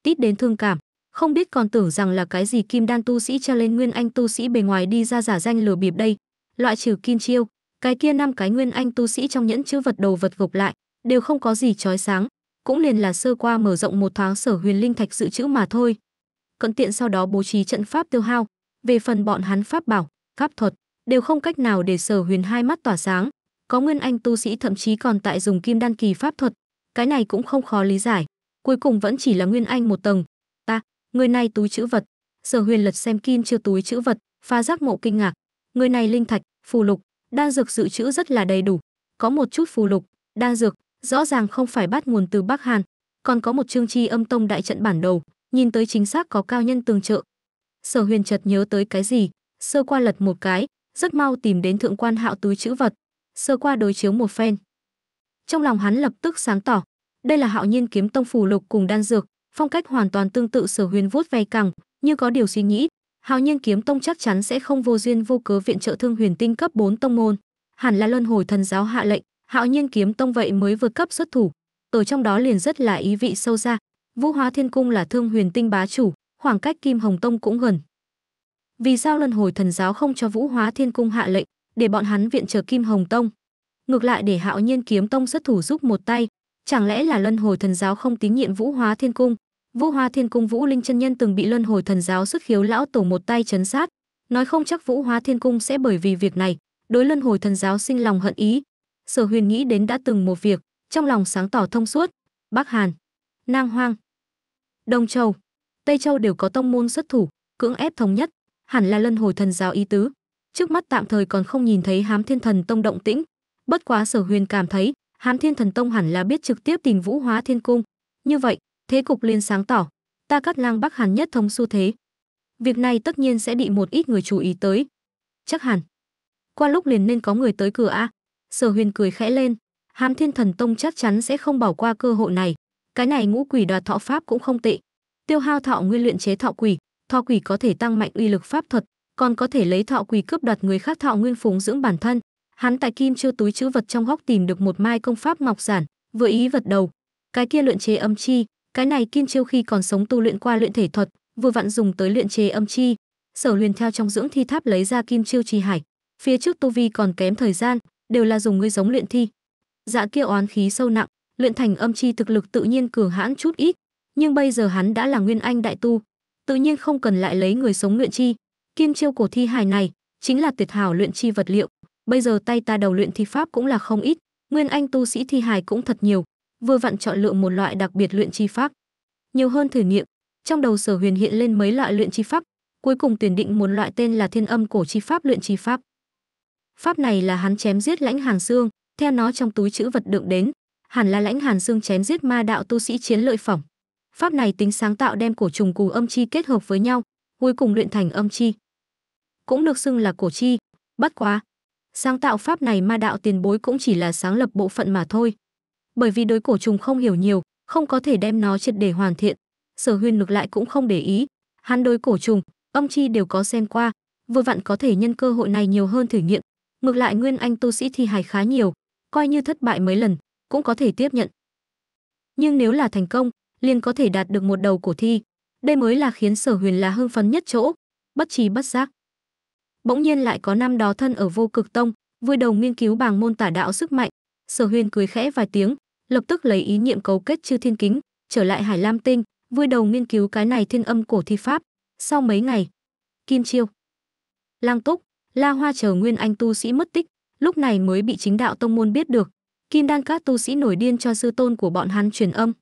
tít đến thương cảm, không biết còn tưởng rằng là cái gì kim đan tu sĩ cho lên nguyên anh tu sĩ bề ngoài đi ra giả danh lừa bịp đây, loại trừ kim chiêu, cái kia năm cái nguyên anh tu sĩ trong nhẫn chữ vật đầu vật gộp lại, đều không có gì chói sáng, cũng liền là sơ qua mở rộng một thoáng sở huyền linh thạch dự trữ mà thôi. Cận tiện sau đó bố trí trận pháp tiêu hao, về phần bọn hắn pháp bảo, pháp thuật, đều không cách nào để sở huyền hai mắt tỏa sáng, có nguyên anh tu sĩ thậm chí còn tại dùng kim đan kỳ pháp thuật, cái này cũng không khó lý giải. Cuối cùng vẫn chỉ là nguyên anh một tầng. Ta, người này túi chữ vật. Sở Huyền lật xem kim chưa túi chữ vật, pha giác mộ kinh ngạc. Người này linh thạch, phù lục, đan dược dự trữ rất là đầy đủ. Có một chút phù lục, đan dược, rõ ràng không phải bắt nguồn từ Bắc Hàn, còn có một chương chi âm tông đại trận bản đầu, nhìn tới chính xác có cao nhân tương trợ. Sở Huyền chợt nhớ tới cái gì, sơ qua lật một cái, rất mau tìm đến thượng quan hạo túi chữ vật, sơ qua đối chiếu một phen. Trong lòng hắn lập tức sáng tỏ, đây là Hạo Nhiên kiếm tông phù lục cùng đan dược, phong cách hoàn toàn tương tự Sở Huyền vuốt ve cẳng, như có điều suy nghĩ, Hạo Nhiên kiếm tông chắc chắn sẽ không vô duyên vô cớ viện trợ Thương Huyền tinh cấp 4 tông môn, hẳn là Luân Hồi thần giáo hạ lệnh, Hạo Nhiên kiếm tông vậy mới vượt cấp xuất thủ, ở trong đó liền rất là ý vị sâu xa. Vũ Hóa Thiên Cung là Thương Huyền tinh bá chủ, khoảng cách Kim Hồng Tông cũng gần. Vì sao Luân Hồi thần giáo không cho Vũ Hóa Thiên Cung hạ lệnh, để bọn hắn viện trợ Kim Hồng Tông. Ngược lại để Hạo Nhiên Kiếm Tông xuất thủ giúp một tay, chẳng lẽ là Luân Hồi Thần giáo không tín nhiệm Vũ Hóa Thiên Cung? Vũ Hóa Thiên Cung Vũ Linh chân nhân từng bị Luân Hồi Thần giáo xuất khiếu lão tổ một tay chấn sát, nói không chắc Vũ Hóa Thiên Cung sẽ bởi vì việc này, đối Luân Hồi Thần giáo sinh lòng hận ý. Sở Huyền nghĩ đến đã từng một việc, trong lòng sáng tỏ thông suốt, Bắc Hàn, Nang Hoang, Đông Châu, Tây Châu đều có tông môn xuất thủ, cưỡng ép thống nhất, hẳn là Luân Hồi Thần giáo ý tứ trước mắt tạm thời còn không nhìn thấy hám thiên thần tông động tĩnh bất quá sở huyền cảm thấy hám thiên thần tông hẳn là biết trực tiếp tìm vũ hóa thiên cung như vậy thế cục liên sáng tỏ ta cắt lang bắc hàn nhất thống xu thế việc này tất nhiên sẽ bị một ít người chú ý tới chắc hẳn qua lúc liền nên có người tới cửa a sở huyền cười khẽ lên hám thiên thần tông chắc chắn sẽ không bỏ qua cơ hội này cái này ngũ quỷ đoạt thọ pháp cũng không tệ tiêu hao thọ nguyên luyện chế thọ quỷ thọ quỷ có thể tăng mạnh uy lực pháp thuật còn có thể lấy thọ quỳ cướp đoạt người khác thọ nguyên phùng dưỡng bản thân. Hắn tại Kim Chiêu túi chữ vật trong góc tìm được một mai công pháp ngọc giản, vừa ý vật đầu. Cái kia luyện chế âm chi, cái này Kim Chiêu khi còn sống tu luyện qua luyện thể thuật, vừa vặn dùng tới luyện chế âm chi. Sở liền theo trong dưỡng thi tháp lấy ra Kim Chiêu trì hải. Phía trước tu vi còn kém thời gian, đều là dùng ngươi giống luyện thi. Dạ kia oán khí sâu nặng, luyện thành âm chi thực lực tự nhiên cường hãn chút ít, nhưng bây giờ hắn đã là nguyên anh đại tu, tự nhiên không cần lại lấy người sống luyện chi, Kim chiêu cổ thi hài này chính là tuyệt hảo luyện chi vật liệu, bây giờ tay ta đầu luyện thi pháp cũng là không ít, nguyên anh tu sĩ thi hài cũng thật nhiều, vừa vặn chọn lựa một loại đặc biệt luyện chi pháp. Nhiều hơn thử nghiệm, trong đầu Sở Huyền hiện lên mấy loại luyện chi pháp, cuối cùng tuyển định một loại tên là Thiên Âm Cổ chi pháp luyện chi pháp. Pháp này là hắn chém giết Lãnh Hàn Xương, theo nó trong túi chữ vật đựng đến, hẳn là Lãnh Hàn Xương chém giết ma đạo tu sĩ chiến lợi phẩm. Pháp này tính sáng tạo đem cổ trùng cù âm chi kết hợp với nhau, cuối cùng luyện thành âm chi cũng được xưng là cổ chi. Bất quá, sáng tạo pháp này ma đạo tiền bối cũng chỉ là sáng lập bộ phận mà thôi. Bởi vì đối cổ trùng không hiểu nhiều, không có thể đem nó triệt để hoàn thiện. Sở huyền ngược lại cũng không để ý, hắn đối cổ trùng, âm chi đều có xem qua, vừa vặn có thể nhân cơ hội này nhiều hơn thử nghiệm. Ngược lại Nguyên Anh tu sĩ thi hài khá nhiều, coi như thất bại mấy lần, cũng có thể tiếp nhận. Nhưng nếu là thành công, liền có thể đạt được một đầu cổ thi. Đây mới là khiến Sở Huyền là hưng phấn nhất chỗ, bất trí bất giác bỗng nhiên lại có năm đó thân ở vô cực tông vui đầu nghiên cứu bảng môn tả đạo sức mạnh sở huyên cười khẽ vài tiếng lập tức lấy ý niệm cấu kết chư thiên kính trở lại hải lam tinh vui đầu nghiên cứu cái này thiên âm cổ thi pháp sau mấy ngày kim chiêu lang túc la hoa chờ nguyên anh tu sĩ mất tích lúc này mới bị chính đạo tông môn biết được kim đan các tu sĩ nổi điên cho sư tôn của bọn hắn truyền âm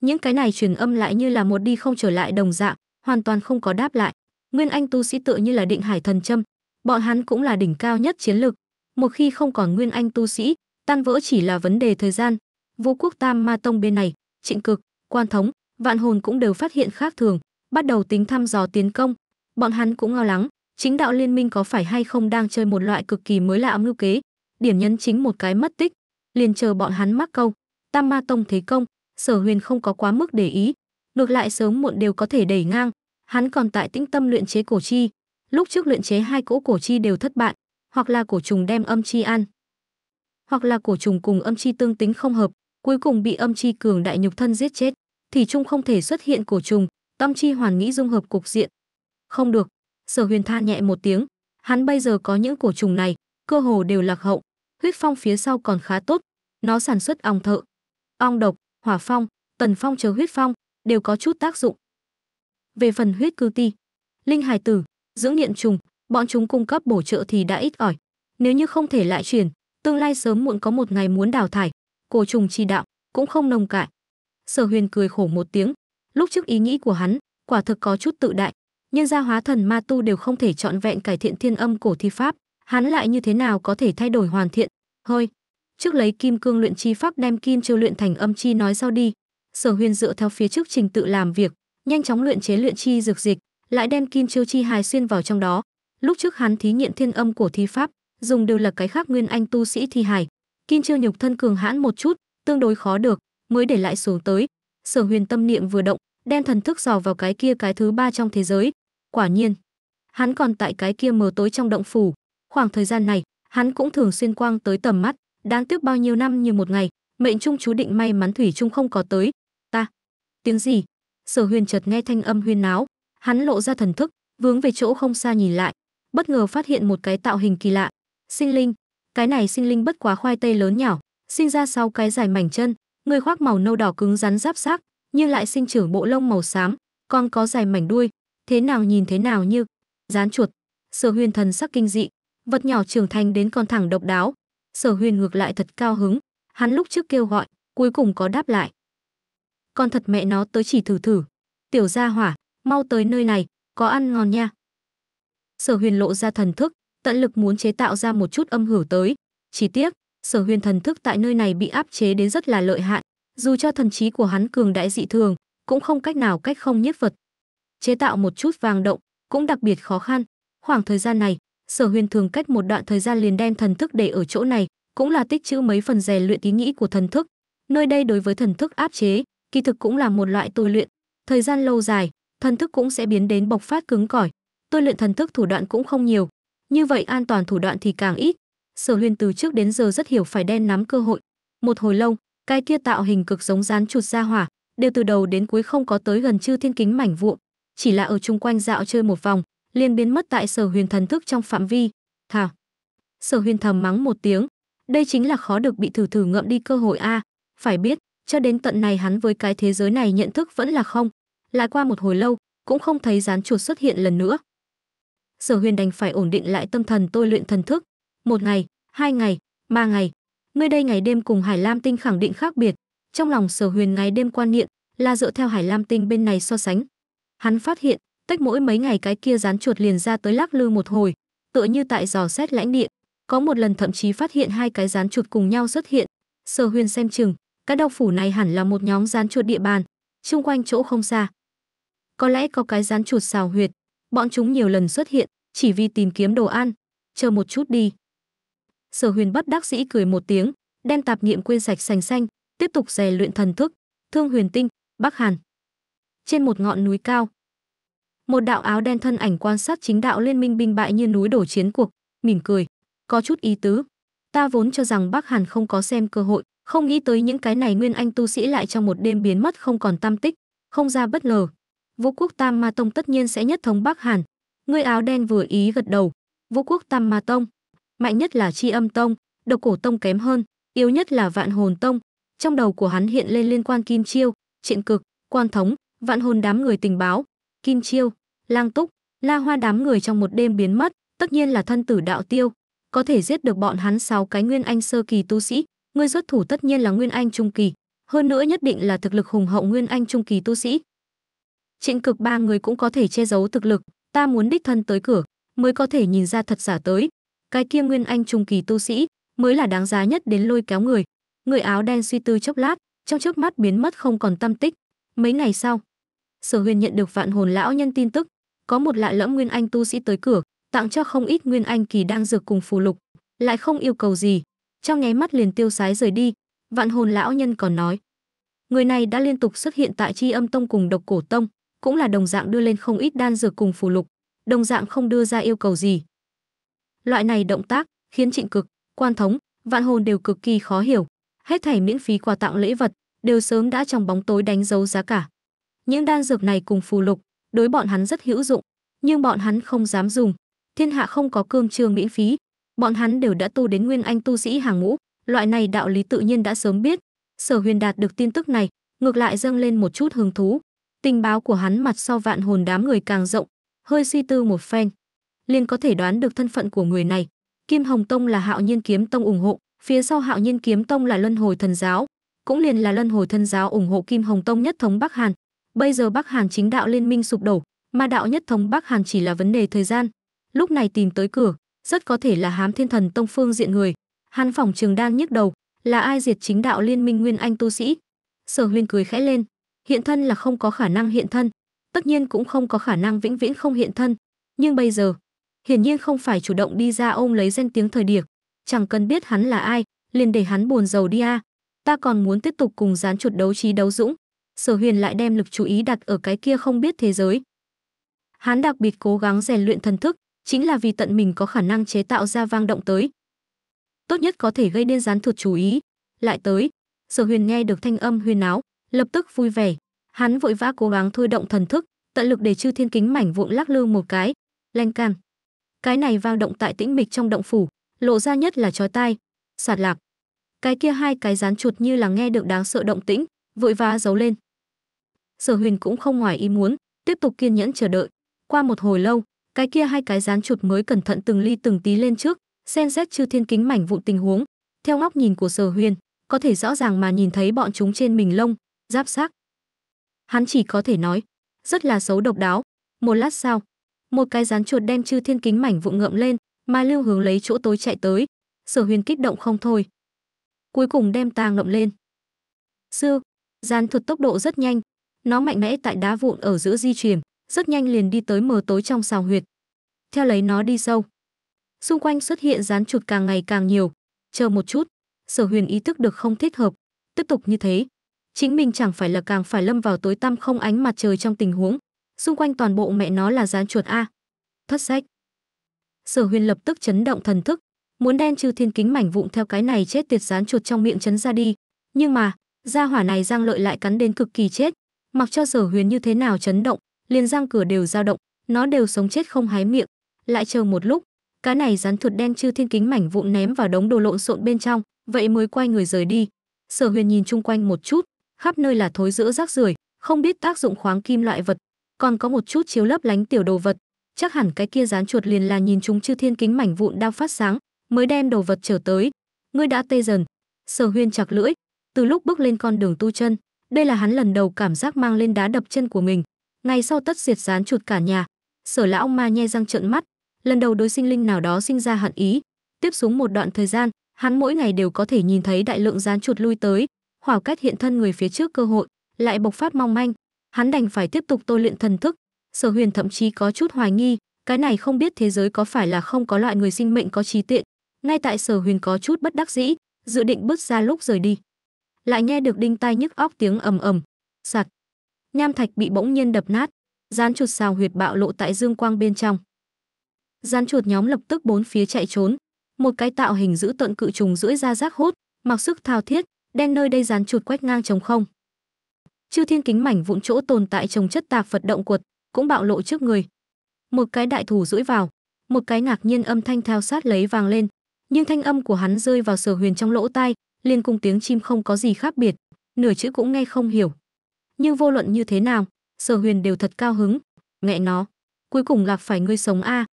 những cái này truyền âm lại như là một đi không trở lại đồng dạng hoàn toàn không có đáp lại Nguyên Anh tu sĩ tựa như là định hải thần châm, bọn hắn cũng là đỉnh cao nhất chiến lực. Một khi không còn Nguyên Anh tu sĩ, tan vỡ chỉ là vấn đề thời gian. Vũ quốc Tam Ma Tông bên này, Trịnh Cực, Quan Thống, Vạn Hồn cũng đều phát hiện khác thường, bắt đầu tính thăm dò tiến công. Bọn hắn cũng lo lắng, chính đạo liên minh có phải hay không đang chơi một loại cực kỳ mới lạ mưu kế. Điểm nhấn chính một cái mất tích, liền chờ bọn hắn mắc câu. Tam Ma Tông thế công, Sở Huyền không có quá mức để ý, ngược lại sớm muộn đều có thể đẩy ngang, hắn còn tại tĩnh tâm luyện chế cổ chi lúc trước luyện chế hai cỗ cổ chi đều thất bại hoặc là cổ trùng đem âm chi ăn hoặc là cổ trùng cùng âm chi tương tính không hợp cuối cùng bị âm chi cường đại nhục thân giết chết thì trung không thể xuất hiện cổ trùng tâm chi hoàn nghĩ dung hợp cục diện không được sở huyền than nhẹ một tiếng hắn bây giờ có những cổ trùng này cơ hồ đều lạc hậu huyết phong phía sau còn khá tốt nó sản xuất ong thợ ong độc hỏa phong tần phong chờ huyết phong đều có chút tác dụng về phần huyết cư ti, linh hài tử, dưỡng điện trùng, bọn chúng cung cấp bổ trợ thì đã ít ỏi. Nếu như không thể lại truyền tương lai sớm muộn có một ngày muốn đào thải, cổ trùng chi đạo cũng không nông cạn. Sở Huyền cười khổ một tiếng, lúc trước ý nghĩ của hắn quả thực có chút tự đại, nhưng gia hóa thần ma tu đều không thể trọn vẹn cải thiện thiên âm cổ thi pháp, hắn lại như thế nào có thể thay đổi hoàn thiện? Thôi, trước lấy kim cương luyện chi pháp đem kim chiêu luyện thành âm chi nói sau đi. Sở Huyền dựa theo phía trước trình tự làm việc, nhanh chóng luyện chế luyện chi dược dịch, lại đem kim chiêu chi hài xuyên vào trong đó. Lúc trước hắn thí nghiệm thiên âm của thi pháp, dùng đều là cái khác nguyên anh tu sĩ thi hài. Kim chiêu nhục thân cường hãn một chút, tương đối khó được, mới để lại xuống tới. Sở Huyền tâm niệm vừa động, đem thần thức dò vào cái kia cái thứ ba trong thế giới. Quả nhiên, hắn còn tại cái kia mờ tối trong động phủ. Khoảng thời gian này, hắn cũng thường xuyên quang tới tầm mắt, đáng tiếc bao nhiêu năm như một ngày, mệnh trung chú định may mắn thủy trung không có tới. Ta, tiếng gì? sở huyền chợt nghe thanh âm huyên náo hắn lộ ra thần thức vướng về chỗ không xa nhìn lại bất ngờ phát hiện một cái tạo hình kỳ lạ sinh linh cái này sinh linh bất quá khoai tây lớn nhỏ sinh ra sau cái dài mảnh chân người khoác màu nâu đỏ cứng rắn giáp xác nhưng lại sinh trưởng bộ lông màu xám còn có dài mảnh đuôi thế nào nhìn thế nào như rán chuột sở huyền thần sắc kinh dị vật nhỏ trưởng thành đến con thẳng độc đáo sở huyền ngược lại thật cao hứng hắn lúc trước kêu gọi cuối cùng có đáp lại con thật mẹ nó tới chỉ thử thử. Tiểu gia hỏa, mau tới nơi này, có ăn ngon nha. Sở huyền lộ ra thần thức, tận lực muốn chế tạo ra một chút âm hưởng tới. Chỉ tiếc, sở huyền thần thức tại nơi này bị áp chế đến rất là lợi hại, dù cho thần trí của hắn cường đại dị thường, cũng không cách nào cách không nhiếp vật. Chế tạo một chút vàng động, cũng đặc biệt khó khăn. Khoảng thời gian này, sở huyền thường cách một đoạn thời gian liền đem thần thức để ở chỗ này, cũng là tích trữ mấy phần rèn luyện ý nghĩ của thần thức. Nơi đây đối với thần thức áp chế, kỳ thực cũng là một loại tôi luyện. Thời gian lâu dài, thần thức cũng sẽ biến đến bộc phát cứng cỏi. Tôi luyện thần thức thủ đoạn cũng không nhiều, như vậy an toàn thủ đoạn thì càng ít. Sở Huyền từ trước đến giờ rất hiểu phải đen nắm cơ hội. Một hồi lâu, cái kia tạo hình cực giống rán chuột ra hỏa, đều từ đầu đến cuối không có tới gần chư thiên kính mảnh vụn, chỉ là ở chung quanh dạo chơi một vòng, liền biến mất tại Sở Huyền thần thức trong phạm vi. Thảo. Sở Huyền thầm mắng một tiếng, đây chính là khó được bị thử thử ngậm đi cơ hội a, phải biết, cho đến tận này hắn với cái thế giới này nhận thức vẫn là không lại qua một hồi lâu cũng không thấy rán chuột xuất hiện lần nữa sở huyền đành phải ổn định lại tâm thần tôi luyện thần thức một ngày hai ngày ba ngày nơi đây ngày đêm cùng hải lam tinh khẳng định khác biệt trong lòng sở huyền ngày đêm quan niệm là dựa theo hải lam tinh bên này so sánh hắn phát hiện tách mỗi mấy ngày cái kia rán chuột liền ra tới lắc lư một hồi tựa như tại dò xét lãnh địa có một lần thậm chí phát hiện hai cái rán chuột cùng nhau xuất hiện sở huyền xem chừng các độc phủ này hẳn là một nhóm gián chuột địa bàn, xung quanh chỗ không xa. Có lẽ có cái gián chuột xào huyệt, bọn chúng nhiều lần xuất hiện, chỉ vì tìm kiếm đồ ăn. Chờ một chút đi. Sở huyền bất đắc dĩ cười một tiếng, đem tạp niệm quên sạch sành xanh, tiếp tục rèn luyện thần thức, thương huyền tinh, bắc hàn. Trên một ngọn núi cao, một đạo áo đen thân ảnh quan sát chính đạo liên minh binh bại như núi đổ chiến cuộc, mỉm cười, có chút ý tứ. Ta vốn cho rằng Bắc Hàn không có xem cơ hội, không nghĩ tới những cái này nguyên anh tu sĩ lại trong một đêm biến mất không còn tam tích, không ra bất ngờ. Vũ quốc Tam Ma Tông tất nhiên sẽ nhất thống Bắc Hàn. ngươi áo đen vừa ý gật đầu. Vũ quốc Tam Ma Tông, mạnh nhất là Chi Âm Tông, Độc Cổ Tông kém hơn, yếu nhất là Vạn Hồn Tông. Trong đầu của hắn hiện lên liên quan Kim Chiêu, Triện Cực, Quan Thống, Vạn Hồn đám người tình báo, Kim Chiêu, Lang Túc, La Hoa đám người trong một đêm biến mất, tất nhiên là thân tử đạo tiêu, có thể giết được bọn hắn sáu cái nguyên anh sơ kỳ tu sĩ, ngươi xuất thủ tất nhiên là nguyên anh trung kỳ, hơn nữa nhất định là thực lực hùng hậu nguyên anh trung kỳ tu sĩ. Trịnh Cực ba người cũng có thể che giấu thực lực, ta muốn đích thân tới cửa, mới có thể nhìn ra thật giả tới. Cái kia nguyên anh trung kỳ tu sĩ mới là đáng giá nhất đến lôi kéo người. Người áo đen suy tư chốc lát, trong trước mắt biến mất không còn tâm tích. Mấy ngày sau, Sở Huyền nhận được vạn hồn lão nhân tin tức, có một lạ lẫm nguyên anh tu sĩ tới cửa, tặng cho không ít nguyên anh kỳ đang dược cùng phù lục, lại không yêu cầu gì, trong nháy mắt liền tiêu sái rời đi vạn hồn lão nhân còn nói người này đã liên tục xuất hiện tại tri âm tông cùng độc cổ tông cũng là đồng dạng đưa lên không ít đan dược cùng phù lục đồng dạng không đưa ra yêu cầu gì loại này động tác khiến trịnh cực quan thống vạn hồn đều cực kỳ khó hiểu hết thảy miễn phí quà tặng lễ vật đều sớm đã trong bóng tối đánh dấu giá cả những đan dược này cùng phù lục đối bọn hắn rất hữu dụng nhưng bọn hắn không dám dùng thiên hạ không có cơm trương miễn phí bọn hắn đều đã tu đến nguyên anh tu sĩ hàng ngũ, loại này đạo lý tự nhiên đã sớm biết. Sở Huyền đạt được tin tức này, ngược lại dâng lên một chút hứng thú. Tình báo của hắn mặt sau vạn hồn đám người càng rộng, hơi suy tư một phen, liền có thể đoán được thân phận của người này. Kim Hồng Tông là Hạo Nhiên Kiếm Tông ủng hộ, phía sau Hạo Nhiên Kiếm Tông là Luân Hồi Thần giáo, cũng liền là Luân Hồi Thần giáo ủng hộ Kim Hồng Tông nhất thống Bắc Hàn. Bây giờ Bắc Hàn chính đạo liên minh sụp đổ, mà đạo nhất thống Bắc Hàn chỉ là vấn đề thời gian. Lúc này tìm tới cửa, rất có thể là hám thiên thần tông phương diện người hắn phỏng trường đang nhức đầu là ai diệt chính đạo liên minh nguyên anh tu sĩ sở huyên cười khẽ lên hiện thân là không có khả năng hiện thân tất nhiên cũng không có khả năng vĩnh viễn không hiện thân nhưng bây giờ hiển nhiên không phải chủ động đi ra ôm lấy danh tiếng thời điểm chẳng cần biết hắn là ai liền để hắn buồn giàu đi a ta còn muốn tiếp tục cùng dán chuột đấu trí đấu dũng sở huyền lại đem lực chú ý đặt ở cái kia không biết thế giới hắn đặc biệt cố gắng rèn luyện thần thức chính là vì tận mình có khả năng chế tạo ra vang động tới. Tốt nhất có thể gây nên gián thuật chú ý. Lại tới, Sở Huyền nghe được thanh âm huyền áo, lập tức vui vẻ. Hắn vội vã cố gắng thôi động thần thức, tận lực để chư thiên kính mảnh vụn lắc lư một cái. Lanh can. Cái này vang động tại tĩnh mịch trong động phủ, lộ ra nhất là chói tai, sạt lạc. Cái kia hai cái rán chuột như là nghe được đáng sợ động tĩnh, vội vã giấu lên. Sở Huyền cũng không ngoài ý muốn, tiếp tục kiên nhẫn chờ đợi. Qua một hồi lâu, cái kia hai cái rán chuột mới cẩn thận từng ly từng tí lên trước xen xét chư thiên kính mảnh vụn tình huống theo ngóc nhìn của sở huyền có thể rõ ràng mà nhìn thấy bọn chúng trên mình lông giáp xác hắn chỉ có thể nói rất là xấu độc đáo một lát sau một cái rán chuột đem chư thiên kính mảnh vụn ngậm lên mà lưu hướng lấy chỗ tối chạy tới sở huyền kích động không thôi cuối cùng đem ta ngậm lên sư rán thuật tốc độ rất nhanh nó mạnh mẽ tại đá vụn ở giữa di chuyển rất nhanh liền đi tới mờ tối trong sào huyệt. Theo lấy nó đi sâu. Xung quanh xuất hiện rán chuột càng ngày càng nhiều. Chờ một chút, sở huyền ý thức được không thích hợp. Tiếp tục như thế, chính mình chẳng phải là càng phải lâm vào tối tăm không ánh mặt trời trong tình huống. Xung quanh toàn bộ mẹ nó là rán chuột A. Thất sách. Sở huyền lập tức chấn động thần thức, muốn đen trừ thiên kính mảnh vụn theo cái này chết tiệt rán chuột trong miệng chấn ra đi. Nhưng mà, gia hỏa này giang lợi lại cắn đến cực kỳ chết, mặc cho sở huyền như thế nào chấn động, liền răng cửa đều dao động, nó đều sống chết không hái miệng. Lại chờ một lúc, cá này rắn thuật đen chư thiên kính mảnh vụn ném vào đống đồ lộn xộn bên trong, vậy mới quay người rời đi. Sở Huyền nhìn chung quanh một chút, khắp nơi là thối rữa rác rưởi, không biết tác dụng khoáng kim loại vật, còn có một chút chiếu lấp lánh tiểu đồ vật, chắc hẳn cái kia rán chuột liền là nhìn chúng chư thiên kính mảnh vụn đang phát sáng, mới đem đồ vật trở tới. Ngươi đã tê dần. Sở Huyên chặt lưỡi, từ lúc bước lên con đường tu chân, đây là hắn lần đầu cảm giác mang lên đá đập chân của mình, ngay sau tất diệt gián chuột cả nhà sở lão ma nhe răng trợn mắt lần đầu đối sinh linh nào đó sinh ra hận ý tiếp xuống một đoạn thời gian hắn mỗi ngày đều có thể nhìn thấy đại lượng gián chuột lui tới hỏa cách hiện thân người phía trước cơ hội lại bộc phát mong manh hắn đành phải tiếp tục tôi luyện thần thức sở huyền thậm chí có chút hoài nghi cái này không biết thế giới có phải là không có loại người sinh mệnh có trí tuệ ngay tại sở huyền có chút bất đắc dĩ dự định bước ra lúc rời đi lại nghe được đinh tai nhức óc tiếng ầm ầm sạc Nham thạch bị bỗng nhiên đập nát, gián chuột xào huyệt bạo lộ tại dương quang bên trong. Gián chuột nhóm lập tức bốn phía chạy trốn, một cái tạo hình giữ tận cự trùng rưỡi ra rác hút, mặc sức thao thiết, đen nơi đây gián chuột quét ngang trống không. Chư thiên kính mảnh vụn chỗ tồn tại trồng chất tạc Phật động quật, cũng bạo lộ trước người. Một cái đại thủ rưỡi vào, một cái ngạc nhiên âm thanh theo sát lấy vàng lên, nhưng thanh âm của hắn rơi vào sở huyền trong lỗ tai, liền cùng tiếng chim không có gì khác biệt, nửa chữ cũng nghe không hiểu nhưng vô luận như thế nào, Sở Huyền đều thật cao hứng, Nghe nó, cuối cùng gặp phải ngươi sống a. À.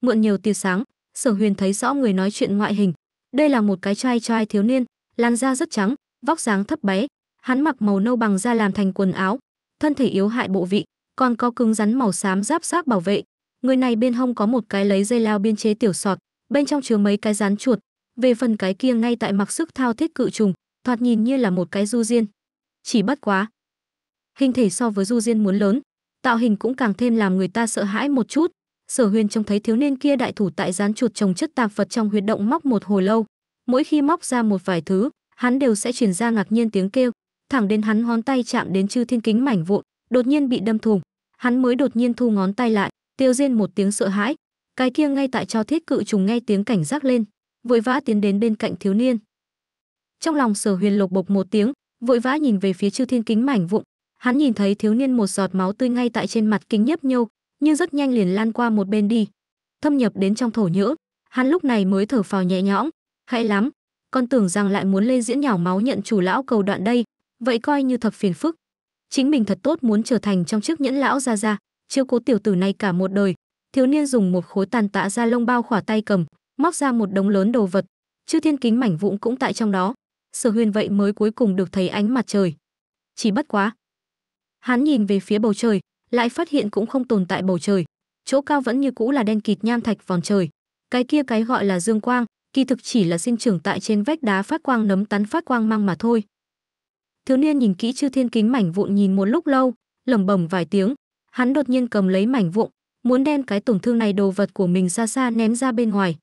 Mượn nhiều tia sáng, Sở Huyền thấy rõ người nói chuyện ngoại hình, đây là một cái trai trai thiếu niên, làn da rất trắng, vóc dáng thấp bé, hắn mặc màu nâu bằng da làm thành quần áo, thân thể yếu hại bộ vị, còn có cứng rắn màu xám giáp xác bảo vệ. Người này bên hông có một cái lấy dây lao biên chế tiểu sọt, bên trong chứa mấy cái rán chuột, về phần cái kia ngay tại mặc sức thao thiết cự trùng, thoạt nhìn như là một cái du diên, chỉ bất quá. Hình thể so với Du Diên muốn lớn, tạo hình cũng càng thêm làm người ta sợ hãi một chút. Sở Huyền trông thấy thiếu niên kia đại thủ tại rán chuột trồng chất tạp vật trong huyệt động móc một hồi lâu, mỗi khi móc ra một vài thứ, hắn đều sẽ truyền ra ngạc nhiên tiếng kêu, thẳng đến hắn ngón tay chạm đến chư thiên kính mảnh vụn, đột nhiên bị đâm thủng, hắn mới đột nhiên thu ngón tay lại, tiêu diên một tiếng sợ hãi, cái kia ngay tại cho thiết cự trùng nghe tiếng cảnh giác lên, vội vã tiến đến bên cạnh thiếu niên. Trong lòng Sở Huyền lộc bộc một tiếng, vội vã nhìn về phía chư thiên kính mảnh vụn hắn nhìn thấy thiếu niên một giọt máu tươi ngay tại trên mặt kính nhấp nhô nhưng rất nhanh liền lan qua một bên đi thâm nhập đến trong thổ nhỡ hắn lúc này mới thở phào nhẹ nhõm hay lắm con tưởng rằng lại muốn lên diễn nhảo máu nhận chủ lão cầu đoạn đây vậy coi như thập phiền phức chính mình thật tốt muốn trở thành trong chiếc nhẫn lão ra ra chiêu cố tiểu tử này cả một đời thiếu niên dùng một khối tàn tạ ra lông bao khỏa tay cầm móc ra một đống lớn đồ vật chư thiên kính mảnh vụn cũng tại trong đó sở huyền vậy mới cuối cùng được thấy ánh mặt trời chỉ bất quá hắn nhìn về phía bầu trời lại phát hiện cũng không tồn tại bầu trời chỗ cao vẫn như cũ là đen kịt nham thạch vòn trời cái kia cái gọi là dương quang kỳ thực chỉ là sinh trưởng tại trên vách đá phát quang nấm tán phát quang mang mà thôi thiếu niên nhìn kỹ chư thiên kính mảnh vụn nhìn một lúc lâu lẩm bẩm vài tiếng hắn đột nhiên cầm lấy mảnh vụn muốn đem cái tổn thương này đồ vật của mình xa xa ném ra bên ngoài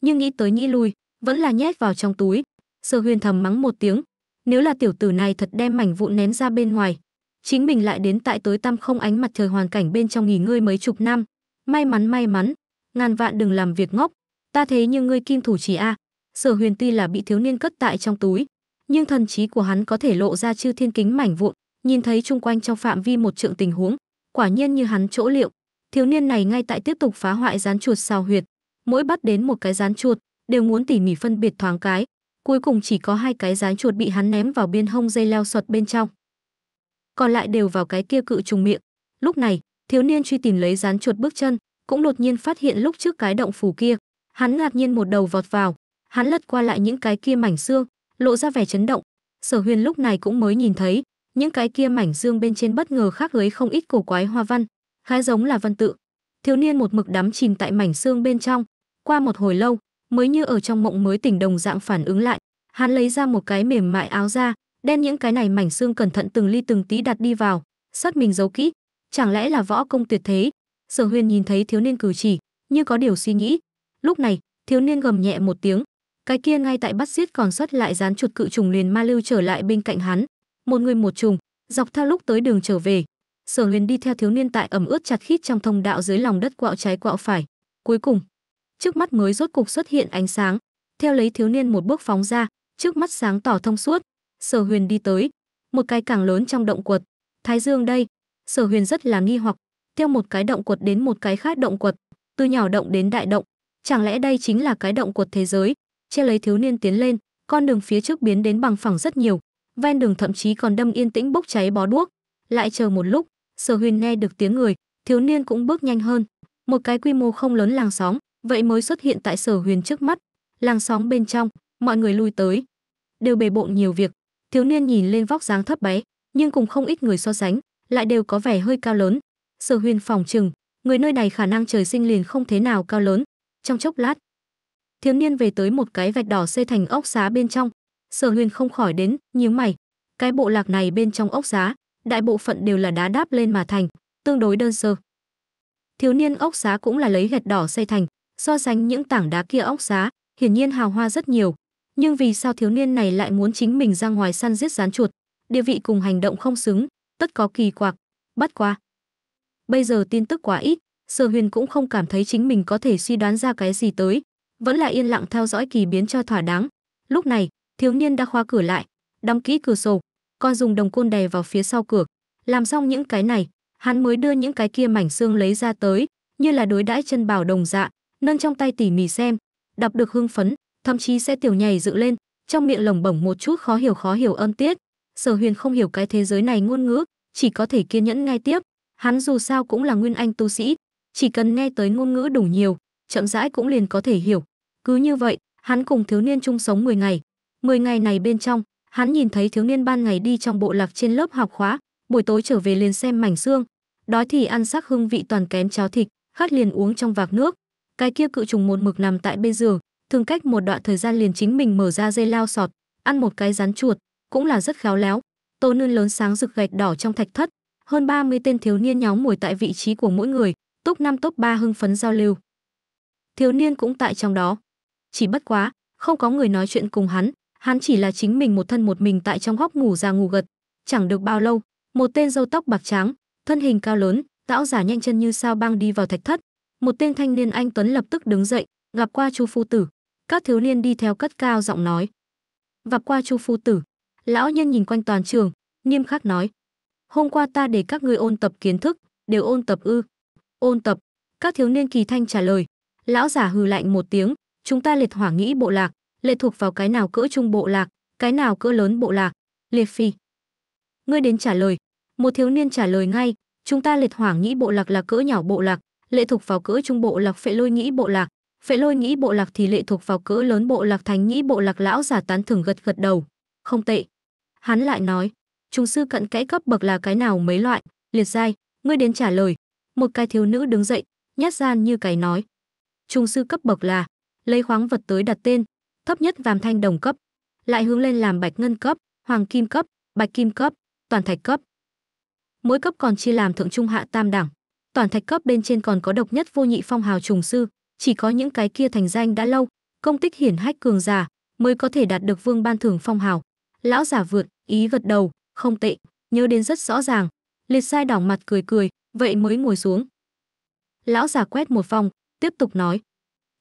nhưng nghĩ tới nghĩ lui vẫn là nhét vào trong túi Sở Huyền thầm mắng một tiếng, nếu là tiểu tử này thật đem mảnh vụn ném ra bên ngoài, chính mình lại đến tại tối tăm không ánh mặt trời hoàn cảnh bên trong nghỉ ngơi mấy chục năm. May mắn may mắn, ngàn vạn đừng làm việc ngốc, ta thế như ngươi kim thủ chỉ a. Sở Huyền tuy là bị thiếu niên cất tại trong túi, nhưng thần trí của hắn có thể lộ ra chư thiên kính mảnh vụn, nhìn thấy chung quanh trong phạm vi một trượng tình huống, quả nhiên như hắn chỗ liệu, thiếu niên này ngay tại tiếp tục phá hoại rán chuột sao huyệt, mỗi bắt đến một cái rán chuột đều muốn tỉ mỉ phân biệt thoáng cái, cuối cùng chỉ có hai cái rán chuột bị hắn ném vào bên hông dây leo sọt bên trong. Còn lại đều vào cái kia cự trùng miệng. Lúc này, thiếu niên truy tìm lấy rán chuột bước chân, cũng đột nhiên phát hiện lúc trước cái động phủ kia, hắn ngạc nhiên một đầu vọt vào, hắn lật qua lại những cái kia mảnh xương, lộ ra vẻ chấn động. Sở Huyền lúc này cũng mới nhìn thấy, những cái kia mảnh xương bên trên bất ngờ khác lấy không ít cổ quái hoa văn, khá giống là văn tự. Thiếu niên một mực đắm chìm tại mảnh xương bên trong, qua một hồi lâu, mới như ở trong mộng mới tỉnh đồng dạng phản ứng lại hắn lấy ra một cái mềm mại áo ra đem những cái này mảnh xương cẩn thận từng ly từng tí đặt đi vào sắt mình giấu kỹ chẳng lẽ là võ công tuyệt thế sở huyền nhìn thấy thiếu niên cử chỉ như có điều suy nghĩ lúc này thiếu niên gầm nhẹ một tiếng cái kia ngay tại bắt giết còn xuất lại dán chuột cự trùng liền ma lưu trở lại bên cạnh hắn một người một trùng dọc theo lúc tới đường trở về sở huyền đi theo thiếu niên tại ẩm ướt chặt khít trong thông đạo dưới lòng đất quạo trái quạo phải cuối cùng trước mắt mới rốt cục xuất hiện ánh sáng. Theo lấy thiếu niên một bước phóng ra, trước mắt sáng tỏ thông suốt. Sở Huyền đi tới, một cái càng lớn trong động quật. Thái Dương đây, Sở Huyền rất là nghi hoặc, theo một cái động quật đến một cái khác động quật, từ nhỏ động đến đại động, chẳng lẽ đây chính là cái động quật thế giới? Che lấy thiếu niên tiến lên, con đường phía trước biến đến bằng phẳng rất nhiều, ven đường thậm chí còn đâm yên tĩnh bốc cháy bó đuốc. Lại chờ một lúc, Sở Huyền nghe được tiếng người, thiếu niên cũng bước nhanh hơn. Một cái quy mô không lớn làng sóng, Vậy mới xuất hiện tại sở huyền trước mắt, làng sóng bên trong, mọi người lui tới. Đều bề bộn nhiều việc, thiếu niên nhìn lên vóc dáng thấp bé, nhưng cùng không ít người so sánh, lại đều có vẻ hơi cao lớn. Sở huyền phòng trừng, người nơi này khả năng trời sinh liền không thế nào cao lớn. Trong chốc lát, thiếu niên về tới một cái vạch đỏ xây thành ốc xá bên trong. Sở huyền không khỏi đến, nhíu mày. Cái bộ lạc này bên trong ốc xá, đại bộ phận đều là đá đáp lên mà thành, tương đối đơn sơ. Thiếu niên ốc xá cũng là lấy gạch đỏ xây thành, so sánh những tảng đá kia ốc giá hiển nhiên hào hoa rất nhiều nhưng vì sao thiếu niên này lại muốn chính mình ra ngoài săn giết rán chuột địa vị cùng hành động không xứng tất có kỳ quặc bắt qua bây giờ tin tức quá ít sở huyền cũng không cảm thấy chính mình có thể suy đoán ra cái gì tới vẫn là yên lặng theo dõi kỳ biến cho thỏa đáng lúc này thiếu niên đã khóa cửa lại đóng kỹ cửa sổ còn dùng đồng côn đè vào phía sau cửa làm xong những cái này hắn mới đưa những cái kia mảnh xương lấy ra tới như là đối đãi chân bảo đồng dạng nâng trong tay tỉ mỉ xem, đọc được hưng phấn, thậm chí sẽ tiểu nhảy dựng lên, trong miệng lồng bẩm một chút khó hiểu khó hiểu âm tiết. Sở Huyền không hiểu cái thế giới này ngôn ngữ, chỉ có thể kiên nhẫn ngay tiếp. Hắn dù sao cũng là nguyên anh tu sĩ, chỉ cần nghe tới ngôn ngữ đủ nhiều, chậm rãi cũng liền có thể hiểu. Cứ như vậy, hắn cùng thiếu niên chung sống 10 ngày. 10 ngày này bên trong, hắn nhìn thấy thiếu niên ban ngày đi trong bộ lạc trên lớp học khóa, buổi tối trở về liền xem mảnh xương. Đói thì ăn sắc hương vị toàn kém cháo thịt, khát liền uống trong vạc nước, cái kia cự trùng một mực nằm tại bên giường thường cách một đoạn thời gian liền chính mình mở ra dây lao sọt ăn một cái rắn chuột cũng là rất khéo léo tô nương lớn sáng rực gạch đỏ trong thạch thất hơn 30 tên thiếu niên nhóm ngồi tại vị trí của mỗi người top năm top ba hưng phấn giao lưu thiếu niên cũng tại trong đó chỉ bất quá không có người nói chuyện cùng hắn hắn chỉ là chính mình một thân một mình tại trong góc ngủ già ngủ gật chẳng được bao lâu một tên râu tóc bạc trắng thân hình cao lớn lão giả nhanh chân như sao băng đi vào thạch thất một tên thanh niên anh tuấn lập tức đứng dậy gặp qua chu phu tử các thiếu niên đi theo cất cao giọng nói gặp qua chu phu tử lão nhân nhìn quanh toàn trường nghiêm khắc nói hôm qua ta để các ngươi ôn tập kiến thức đều ôn tập ư ôn tập các thiếu niên kỳ thanh trả lời lão giả hừ lạnh một tiếng chúng ta liệt hỏa nghĩ bộ lạc lệ thuộc vào cái nào cỡ trung bộ lạc cái nào cỡ lớn bộ lạc liệt phi ngươi đến trả lời một thiếu niên trả lời ngay chúng ta liệt hỏa nghĩ bộ lạc là cỡ nhỏ bộ lạc lệ thuộc vào cỡ trung bộ lạc phệ lôi nhĩ bộ lạc phệ lôi nhĩ bộ lạc thì lệ thuộc vào cỡ lớn bộ lạc thánh nhĩ bộ lạc lão giả tán thưởng gật gật đầu không tệ hắn lại nói trung sư cận kẽ cấp bậc là cái nào mấy loại liệt giai ngươi đến trả lời một cái thiếu nữ đứng dậy nhát gian như cái nói trung sư cấp bậc là lấy khoáng vật tới đặt tên thấp nhất vàm thanh đồng cấp lại hướng lên làm bạch ngân cấp hoàng kim cấp bạch kim cấp toàn thạch cấp mỗi cấp còn chia làm thượng trung hạ tam đẳng toàn thạch cấp bên trên còn có độc nhất vô nhị phong hào trùng sư chỉ có những cái kia thành danh đã lâu công tích hiển hách cường giả mới có thể đạt được vương ban thưởng phong hào lão giả vượt ý gật đầu không tệ nhớ đến rất rõ ràng liệt sai đỏ mặt cười cười vậy mới ngồi xuống lão giả quét một phong, tiếp tục nói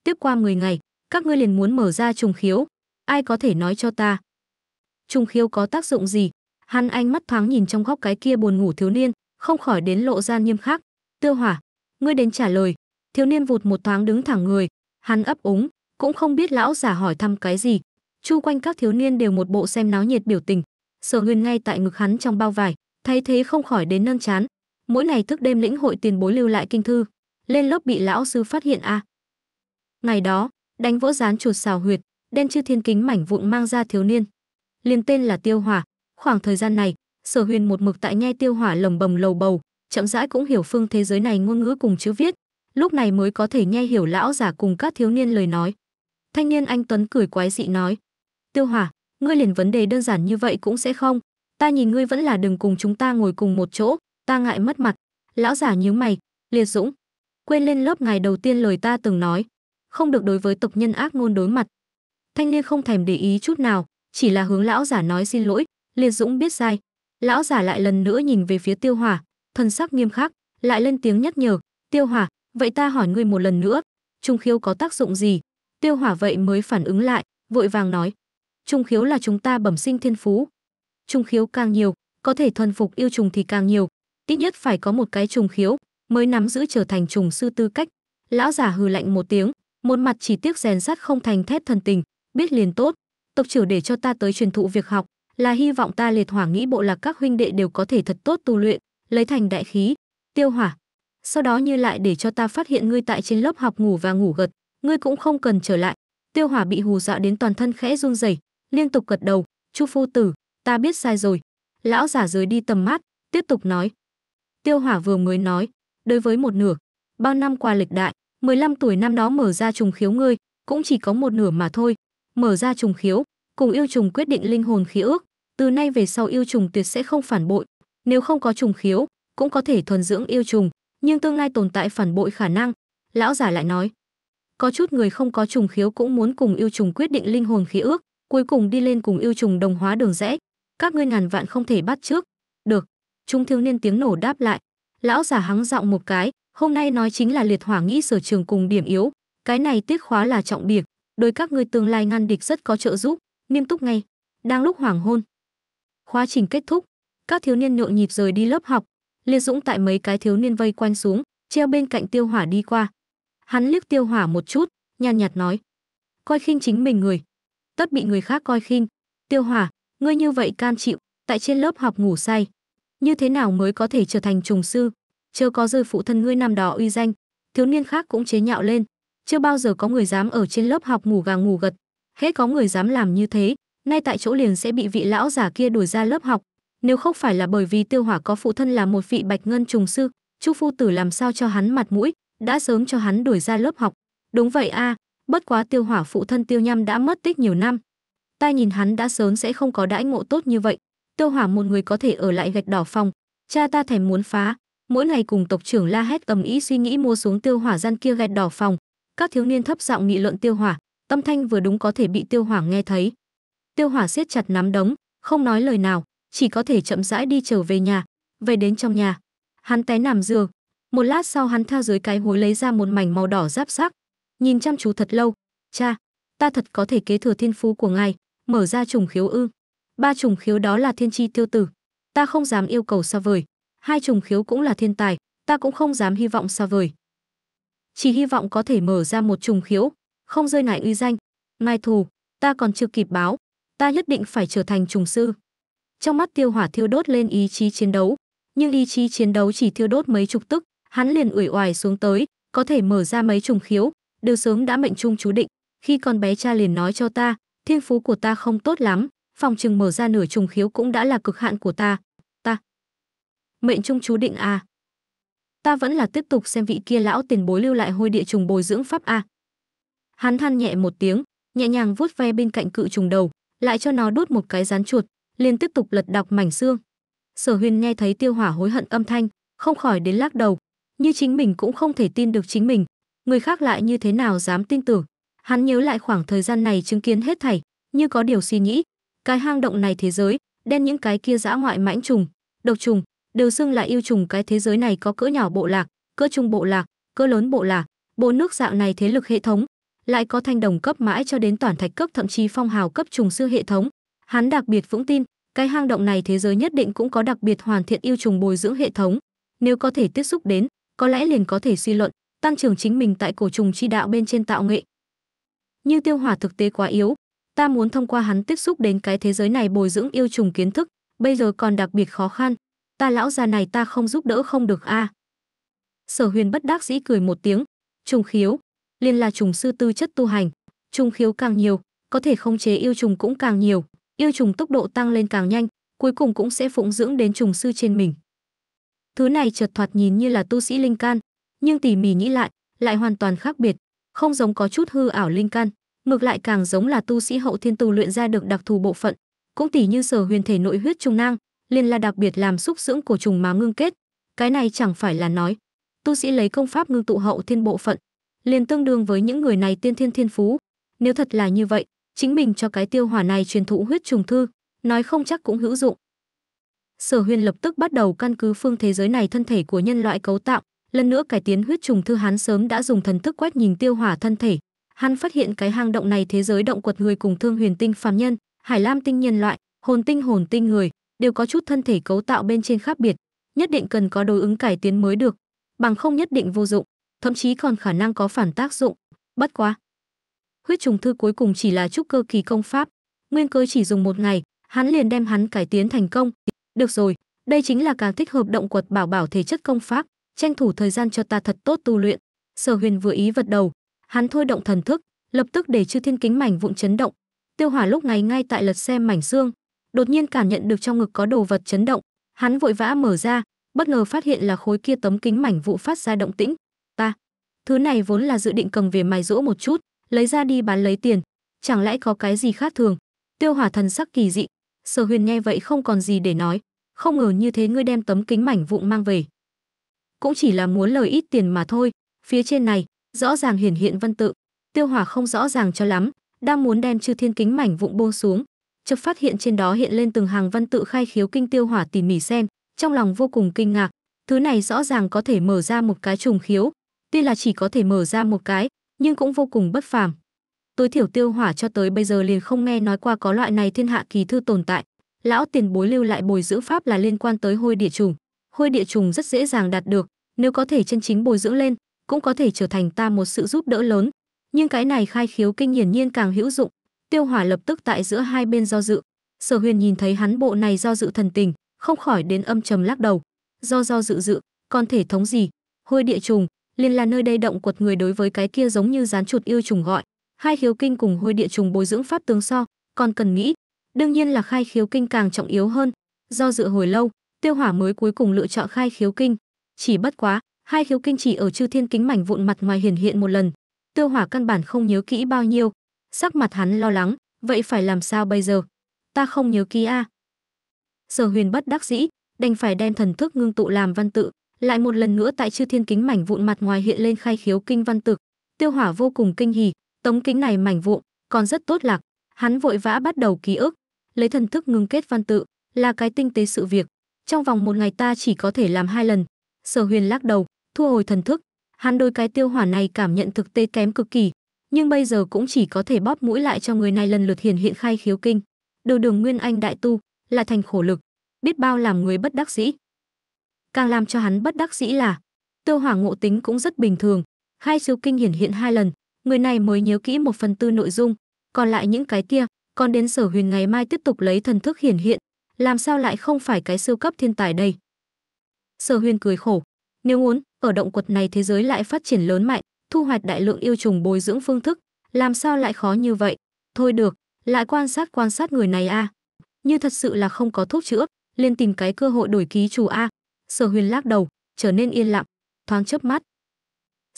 tiếp qua 10 ngày các ngươi liền muốn mở ra trùng khiếu ai có thể nói cho ta trùng khiếu có tác dụng gì hắn Anh mắt thoáng nhìn trong góc cái kia buồn ngủ thiếu niên không khỏi đến lộ ra nghiêm khắc Tiêu Hỏa, ngươi đến trả lời. Thiếu niên vụt một thoáng đứng thẳng người, hắn ấp úng, cũng không biết lão giả hỏi thăm cái gì. Chu quanh các thiếu niên đều một bộ xem náo nhiệt biểu tình. Sở Huyền ngay tại ngực hắn trong bao vải, thấy thế không khỏi đến nâng chán. Mỗi ngày thức đêm lĩnh hội tiền bối lưu lại kinh thư, lên lớp bị lão sư phát hiện a. À. Ngày đó, đánh vỡ rán chuột xào huyệt, đem chư thiên kính mảnh vụn mang ra thiếu niên. Liền tên là Tiêu Hỏa. Khoảng thời gian này, Sở Huyền một mực tại nghe Tiêu Hỏa lầm bầm lầu bầu, chậm rãi cũng hiểu phương thế giới này ngôn ngữ cùng chữ viết, lúc này mới có thể nghe hiểu lão giả cùng các thiếu niên lời nói. Thanh niên anh Tuấn cười quái dị nói, Tiêu Hỏa, ngươi liền vấn đề đơn giản như vậy cũng sẽ không, ta nhìn ngươi vẫn là đừng cùng chúng ta ngồi cùng một chỗ, ta ngại mất mặt. Lão giả nhíu mày, liệt dũng, quên lên lớp ngày đầu tiên lời ta từng nói, không được đối với tộc nhân ác ngôn đối mặt. Thanh niên không thèm để ý chút nào, chỉ là hướng lão giả nói xin lỗi, liệt dũng biết sai. Lão giả lại lần nữa nhìn về phía tiêu hỏa, thần sắc nghiêm khắc lại lên tiếng nhắc nhở tiêu hỏa vậy ta hỏi ngươi một lần nữa trung khiếu có tác dụng gì tiêu hỏa vậy mới phản ứng lại vội vàng nói trung khiếu là chúng ta bẩm sinh thiên phú trung khiếu càng nhiều có thể thuần phục yêu trùng thì càng nhiều ít nhất phải có một cái trùng khiếu mới nắm giữ trở thành trùng sư tư cách lão giả hừ lạnh một tiếng một mặt chỉ tiếc rèn sắt không thành thép thần tình biết liền tốt tộc trưởng để cho ta tới truyền thụ việc học là hy vọng ta liệt hỏa nghĩ bộ lạc các huynh đệ đều có thể thật tốt tu luyện lấy thành đại khí, tiêu hỏa. Sau đó như lại để cho ta phát hiện ngươi tại trên lớp học ngủ và ngủ gật, ngươi cũng không cần trở lại. Tiêu hỏa bị hù dọa đến toàn thân khẽ run rẩy, liên tục gật đầu, chu phu tử, ta biết sai rồi. Lão giả dưới đi tầm mắt, tiếp tục nói. Tiêu hỏa vừa mới nói, đối với một nửa, bao năm qua lịch đại, 15 tuổi năm đó mở ra trùng khiếu ngươi, cũng chỉ có một nửa mà thôi. Mở ra trùng khiếu, cùng yêu trùng quyết định linh hồn khí ước, từ nay về sau yêu trùng tuyệt sẽ không phản bội, nếu không có trùng khiếu cũng có thể thuần dưỡng yêu trùng nhưng tương lai tồn tại phản bội khả năng lão giả lại nói có chút người không có trùng khiếu cũng muốn cùng yêu trùng quyết định linh hồn khí ước cuối cùng đi lên cùng yêu trùng đồng hóa đường rẽ các ngươi ngàn vạn không thể bắt trước được chúng thiếu niên tiếng nổ đáp lại lão giả hắng giọng một cái hôm nay nói chính là liệt hỏa nghĩ sở trường cùng điểm yếu cái này tiết khóa là trọng điểm đối các ngươi tương lai ngăn địch rất có trợ giúp nghiêm túc ngay đang lúc hoàng hôn khóa trình kết thúc các thiếu niên nhộn nhịp rời đi lớp học liệt dũng tại mấy cái thiếu niên vây quanh xuống treo bên cạnh tiêu hỏa đi qua hắn liếc tiêu hỏa một chút nhàn nhạt nói coi khinh chính mình người tất bị người khác coi khinh tiêu hỏa ngươi như vậy cam chịu tại trên lớp học ngủ say như thế nào mới có thể trở thành trùng sư chưa có rơi phụ thân ngươi nằm đó uy danh thiếu niên khác cũng chế nhạo lên chưa bao giờ có người dám ở trên lớp học ngủ gà ngủ gật hết có người dám làm như thế nay tại chỗ liền sẽ bị vị lão giả kia đuổi ra lớp học nếu không phải là bởi vì tiêu hỏa có phụ thân là một vị bạch ngân trùng sư chúc phu tử làm sao cho hắn mặt mũi đã sớm cho hắn đuổi ra lớp học đúng vậy a à, bất quá tiêu hỏa phụ thân tiêu nhâm đã mất tích nhiều năm ta nhìn hắn đã sớm sẽ không có đãi ngộ tốt như vậy tiêu hỏa một người có thể ở lại gạch đỏ phòng cha ta thèm muốn phá mỗi ngày cùng tộc trưởng la hét ầm ĩ suy nghĩ mua xuống tiêu hỏa gian kia gạch đỏ phòng các thiếu niên thấp giọng nghị luận tiêu hỏa tâm thanh vừa đúng có thể bị tiêu hỏa nghe thấy tiêu hỏa siết chặt nắm đống không nói lời nào chỉ có thể chậm rãi đi trở về nhà về đến trong nhà hắn té nằm giường một lát sau hắn theo dưới cái hối lấy ra một mảnh màu đỏ giáp sắc nhìn chăm chú thật lâu cha ta thật có thể kế thừa thiên phú của ngài mở ra trùng khiếu ư ba trùng khiếu đó là thiên chi tiêu tử ta không dám yêu cầu xa vời hai trùng khiếu cũng là thiên tài ta cũng không dám hy vọng xa vời chỉ hy vọng có thể mở ra một trùng khiếu không rơi ngại uy danh ngài thù ta còn chưa kịp báo ta nhất định phải trở thành trùng sư trong mắt tiêu hỏa thiêu đốt lên ý chí chiến đấu nhưng ý chí chiến đấu chỉ thiêu đốt mấy chục tức hắn liền ủi oải xuống tới có thể mở ra mấy trùng khiếu đều sớm đã mệnh trung chú định khi con bé cha liền nói cho ta thiên phú của ta không tốt lắm phòng chừng mở ra nửa trùng khiếu cũng đã là cực hạn của ta ta mệnh trung chú định à ta vẫn là tiếp tục xem vị kia lão tiền bối lưu lại hôi địa trùng bồi dưỡng pháp a à? hắn than nhẹ một tiếng nhẹ nhàng vuốt ve bên cạnh cự trùng đầu lại cho nó đốt một cái rán chuột liền tiếp tục lật đọc mảnh xương. Sở Huyền nghe thấy Tiêu Hỏa hối hận âm thanh, không khỏi đến lắc đầu, như chính mình cũng không thể tin được chính mình, người khác lại như thế nào dám tin tưởng. Hắn nhớ lại khoảng thời gian này chứng kiến hết thảy, như có điều suy nghĩ, cái hang động này thế giới, đen những cái kia dã ngoại mãnh trùng, độc trùng, đều xưng là yêu trùng cái thế giới này có cỡ nhỏ bộ lạc, cỡ trung bộ lạc, cỡ lớn bộ lạc, bộ nước dạng này thế lực hệ thống, lại có thanh đồng cấp mãi cho đến toàn thạch cấp thậm chí phong hào cấp trùng xưa hệ thống, Hắn đặc biệt vững tin, cái hang động này thế giới nhất định cũng có đặc biệt hoàn thiện yêu trùng bồi dưỡng hệ thống. Nếu có thể tiếp xúc đến, có lẽ liền có thể suy luận, tăng trưởng chính mình tại cổ trùng chi đạo bên trên tạo nghệ. Như tiêu hỏa thực tế quá yếu, ta muốn thông qua hắn tiếp xúc đến cái thế giới này bồi dưỡng yêu trùng kiến thức, bây giờ còn đặc biệt khó khăn, ta lão già này ta không giúp đỡ không được a. À. Sở Huyền bất đắc dĩ cười một tiếng, trùng khiếu, liền là trùng sư tư chất tu hành, trùng khiếu càng nhiều, có thể khống chế yêu trùng cũng càng nhiều, yêu trùng tốc độ tăng lên càng nhanh, cuối cùng cũng sẽ phụng dưỡng đến trùng sư trên mình. Thứ này chợt thoạt nhìn như là tu sĩ linh can, nhưng tỉ mỉ nghĩ lại, lại hoàn toàn khác biệt, không giống có chút hư ảo linh can, ngược lại càng giống là tu sĩ hậu thiên tu luyện ra được đặc thù bộ phận, cũng tỉ như sở huyền thể nội huyết trùng năng, liền là đặc biệt làm xúc dưỡng cổ trùng mà ngưng kết. Cái này chẳng phải là nói, tu sĩ lấy công pháp ngưng tụ hậu thiên bộ phận, liền tương đương với những người này tiên thiên thiên phú. Nếu thật là như vậy, chính mình cho cái tiêu hỏa này truyền thụ huyết trùng thư, nói không chắc cũng hữu dụng. Sở Huyền lập tức bắt đầu căn cứ phương thế giới này thân thể của nhân loại cấu tạo, lần nữa cải tiến huyết trùng thư hắn sớm đã dùng thần thức quét nhìn tiêu hỏa thân thể, hắn phát hiện cái hang động này thế giới động quật người cùng thương huyền tinh phàm nhân, hải lam tinh nhân loại, hồn tinh hồn tinh người, đều có chút thân thể cấu tạo bên trên khác biệt, nhất định cần có đối ứng cải tiến mới được, bằng không nhất định vô dụng, thậm chí còn khả năng có phản tác dụng. Bất quá, huyết trùng thư cuối cùng chỉ là trúc cơ kỳ công pháp nguyên cơ chỉ dùng một ngày hắn liền đem hắn cải tiến thành công được rồi đây chính là càng thích hợp động quật bảo bảo thể chất công pháp tranh thủ thời gian cho ta thật tốt tu luyện sở huyền vừa ý vật đầu hắn thôi động thần thức lập tức để chư thiên kính mảnh vụn chấn động tiêu hỏa lúc này ngay tại lật xem mảnh xương đột nhiên cảm nhận được trong ngực có đồ vật chấn động hắn vội vã mở ra bất ngờ phát hiện là khối kia tấm kính mảnh vụ phát ra động tĩnh ta thứ này vốn là dự định cầm về mài rũ một chút lấy ra đi bán lấy tiền, chẳng lẽ có cái gì khác thường? Tiêu Hỏa thần sắc kỳ dị, Sở Huyền nghe vậy không còn gì để nói, không ngờ như thế ngươi đem tấm kính mảnh vụn mang về. Cũng chỉ là muốn lời ít tiền mà thôi, phía trên này, rõ ràng hiển hiện văn tự, Tiêu Hỏa không rõ ràng cho lắm, đang muốn đem chư thiên kính mảnh vụn buông xuống, chợt phát hiện trên đó hiện lên từng hàng văn tự khai khiếu kinh Tiêu Hỏa tỉ mỉ xem, trong lòng vô cùng kinh ngạc, thứ này rõ ràng có thể mở ra một cái trùng khiếu, tuy là chỉ có thể mở ra một cái, nhưng cũng vô cùng bất phàm. Tối thiểu tiêu hỏa cho tới bây giờ liền không nghe nói qua có loại này thiên hạ kỳ thư tồn tại. Lão tiền bối lưu lại bồi dưỡng pháp là liên quan tới hôi địa trùng. Hôi địa trùng rất dễ dàng đạt được, nếu có thể chân chính bồi dưỡng lên, cũng có thể trở thành ta một sự giúp đỡ lớn. Nhưng cái này khai khiếu kinh hiển nhiên càng hữu dụng. Tiêu hỏa lập tức tại giữa hai bên do dự. Sở huyền nhìn thấy hắn bộ này do dự thần tình, không khỏi đến âm trầm lắc đầu. Do do dự dự, còn thể thống gì? Hôi địa trùng, liền là nơi đây động quật người đối với cái kia giống như gián chuột yêu trùng gọi hai khiếu kinh cùng hôi địa trùng bồi dưỡng pháp tướng so còn cần nghĩ đương nhiên là khai khiếu kinh càng trọng yếu hơn do dự hồi lâu tiêu hỏa mới cuối cùng lựa chọn khai khiếu kinh chỉ bất quá hai khiếu kinh chỉ ở chư thiên kính mảnh vụn mặt ngoài hiển hiện một lần tiêu hỏa căn bản không nhớ kỹ bao nhiêu sắc mặt hắn lo lắng vậy phải làm sao bây giờ ta không nhớ kỹ a sở huyền bất đắc dĩ đành phải đem thần thức ngưng tụ làm văn tự lại một lần nữa tại chư thiên kính mảnh vụn mặt ngoài hiện lên khai khiếu kinh văn tực tiêu hỏa vô cùng kinh hỉ tống kính này mảnh vụn còn rất tốt lạc hắn vội vã bắt đầu ký ức lấy thần thức ngưng kết văn tự là cái tinh tế sự việc trong vòng một ngày ta chỉ có thể làm hai lần sở huyền lắc đầu thu hồi thần thức hắn đôi cái tiêu hỏa này cảm nhận thực tế kém cực kỳ nhưng bây giờ cũng chỉ có thể bóp mũi lại cho người này lần lượt hiển hiện khai khiếu kinh đường đường nguyên anh đại tu là thành khổ lực biết bao làm người bất đắc dĩ càng làm cho hắn bất đắc dĩ là tiêu hỏa ngộ tính cũng rất bình thường hai chiêu kinh hiển hiện hai lần người này mới nhớ kỹ một phần tư nội dung còn lại những cái kia còn đến sở huyền ngày mai tiếp tục lấy thần thức hiển hiện làm sao lại không phải cái siêu cấp thiên tài đây sở huyền cười khổ nếu muốn ở động quật này thế giới lại phát triển lớn mạnh thu hoạch đại lượng yêu trùng bồi dưỡng phương thức làm sao lại khó như vậy thôi được lại quan sát quan sát người này a à. như thật sự là không có thuốc chữa liền tìm cái cơ hội đổi ký chủ a à. Sở Huyền lắc đầu, trở nên yên lặng, thoáng chớp mắt.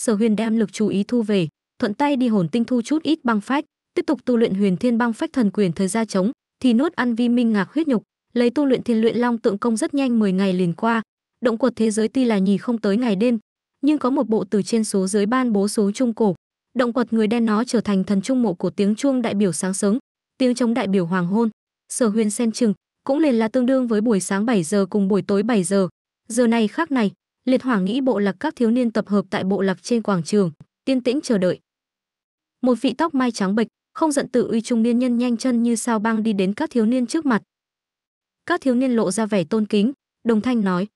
Sở Huyền đem lực chú ý thu về, thuận tay đi hồn tinh thu chút ít băng phách, tiếp tục tu luyện Huyền Thiên Băng Phách Thần Quyền thời gian trống, thì nuốt ăn vi minh ngạc huyết nhục, lấy tu luyện Thiên Luyện Long Tượng công rất nhanh 10 ngày liền qua, động quật thế giới tuy là nhì không tới ngày đêm, nhưng có một bộ từ trên số dưới ban bố số trung cổ, động quật người đen nó trở thành thần trung mộ của tiếng chuông đại biểu sáng sớm, tiếng trống đại biểu hoàng hôn. Sở Huyền xem chừng, cũng liền là tương đương với buổi sáng 7 giờ cùng buổi tối 7 giờ, Giờ này khác này, liệt hỏa nghĩ bộ lạc các thiếu niên tập hợp tại bộ lạc trên quảng trường, tiên tĩnh chờ đợi. Một vị tóc mai trắng bệch, không giận tự uy trung niên nhân nhanh chân như sao băng đi đến các thiếu niên trước mặt. Các thiếu niên lộ ra vẻ tôn kính, đồng thanh nói.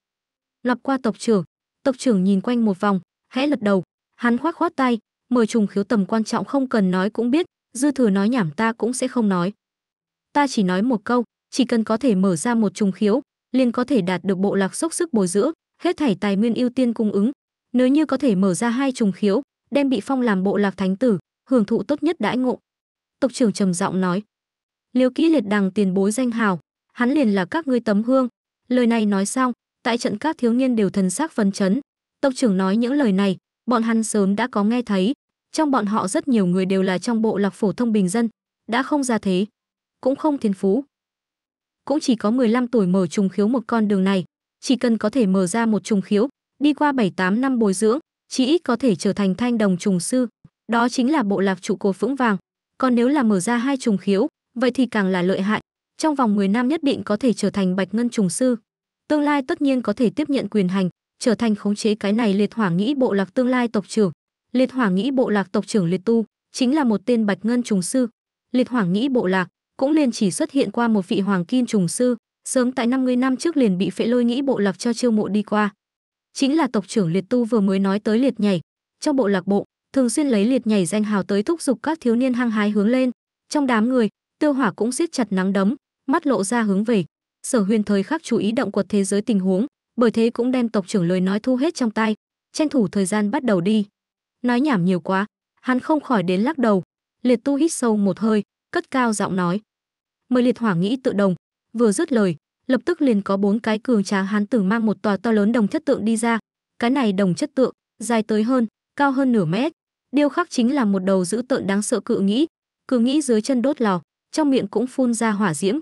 Lặp qua tộc trưởng, tộc trưởng nhìn quanh một vòng, hẽ lật đầu, hắn khoát khoát tay, mời trùng khiếu tầm quan trọng không cần nói cũng biết, dư thừa nói nhảm ta cũng sẽ không nói. Ta chỉ nói một câu, chỉ cần có thể mở ra một trùng khiếu, liền có thể đạt được bộ lạc sốc sức bồi dưỡng, hết thảy tài nguyên ưu tiên cung ứng. Nếu như có thể mở ra hai trùng khiếu, đem bị phong làm bộ lạc thánh tử, hưởng thụ tốt nhất đãi ngộ. Tộc trưởng trầm giọng nói. Liêu kỹ liệt đằng tiền bối danh hào, hắn liền là các ngươi tấm hương. Lời này nói xong, tại trận các thiếu niên đều thần sắc phấn chấn. Tộc trưởng nói những lời này, bọn hắn sớm đã có nghe thấy. Trong bọn họ rất nhiều người đều là trong bộ lạc phổ thông bình dân, đã không ra thế, cũng không thiên phú, cũng chỉ có 15 tuổi mở trùng khiếu một con đường này, chỉ cần có thể mở ra một trùng khiếu, đi qua 7-8 năm bồi dưỡng, chỉ ít có thể trở thành thanh đồng trùng sư, đó chính là bộ lạc trụ cột vững vàng. Còn nếu là mở ra hai trùng khiếu, vậy thì càng là lợi hại, trong vòng 10 năm nhất định có thể trở thành bạch ngân trùng sư. Tương lai tất nhiên có thể tiếp nhận quyền hành, trở thành khống chế cái này liệt hỏa nghĩ bộ lạc tương lai tộc trưởng. Liệt hỏa nghĩ bộ lạc tộc trưởng liệt tu chính là một tên bạch ngân trùng sư. Liệt hỏa nghĩ bộ lạc cũng liền chỉ xuất hiện qua một vị hoàng kim trùng sư, sớm tại 50 năm trước liền bị phệ lôi nghĩ bộ lạc cho chiêu mộ đi qua. Chính là tộc trưởng liệt tu vừa mới nói tới liệt nhảy, trong bộ lạc bộ, thường xuyên lấy liệt nhảy danh hào tới thúc giục các thiếu niên hăng hái hướng lên. Trong đám người, tiêu hỏa cũng siết chặt nắng đấm, mắt lộ ra hướng về. Sở huyền thời khắc chú ý động quật thế giới tình huống, bởi thế cũng đem tộc trưởng lời nói thu hết trong tay, tranh thủ thời gian bắt đầu đi. Nói nhảm nhiều quá, hắn không khỏi đến lắc đầu. Liệt tu hít sâu một hơi, cất cao giọng nói mời liệt hỏa nghĩ tự đồng vừa dứt lời lập tức liền có bốn cái cường tráng hán tử mang một tòa to lớn đồng chất tượng đi ra cái này đồng chất tượng dài tới hơn cao hơn nửa mét điêu khắc chính là một đầu dữ tợn đáng sợ cự nghĩ cự nghĩ dưới chân đốt lò trong miệng cũng phun ra hỏa diễm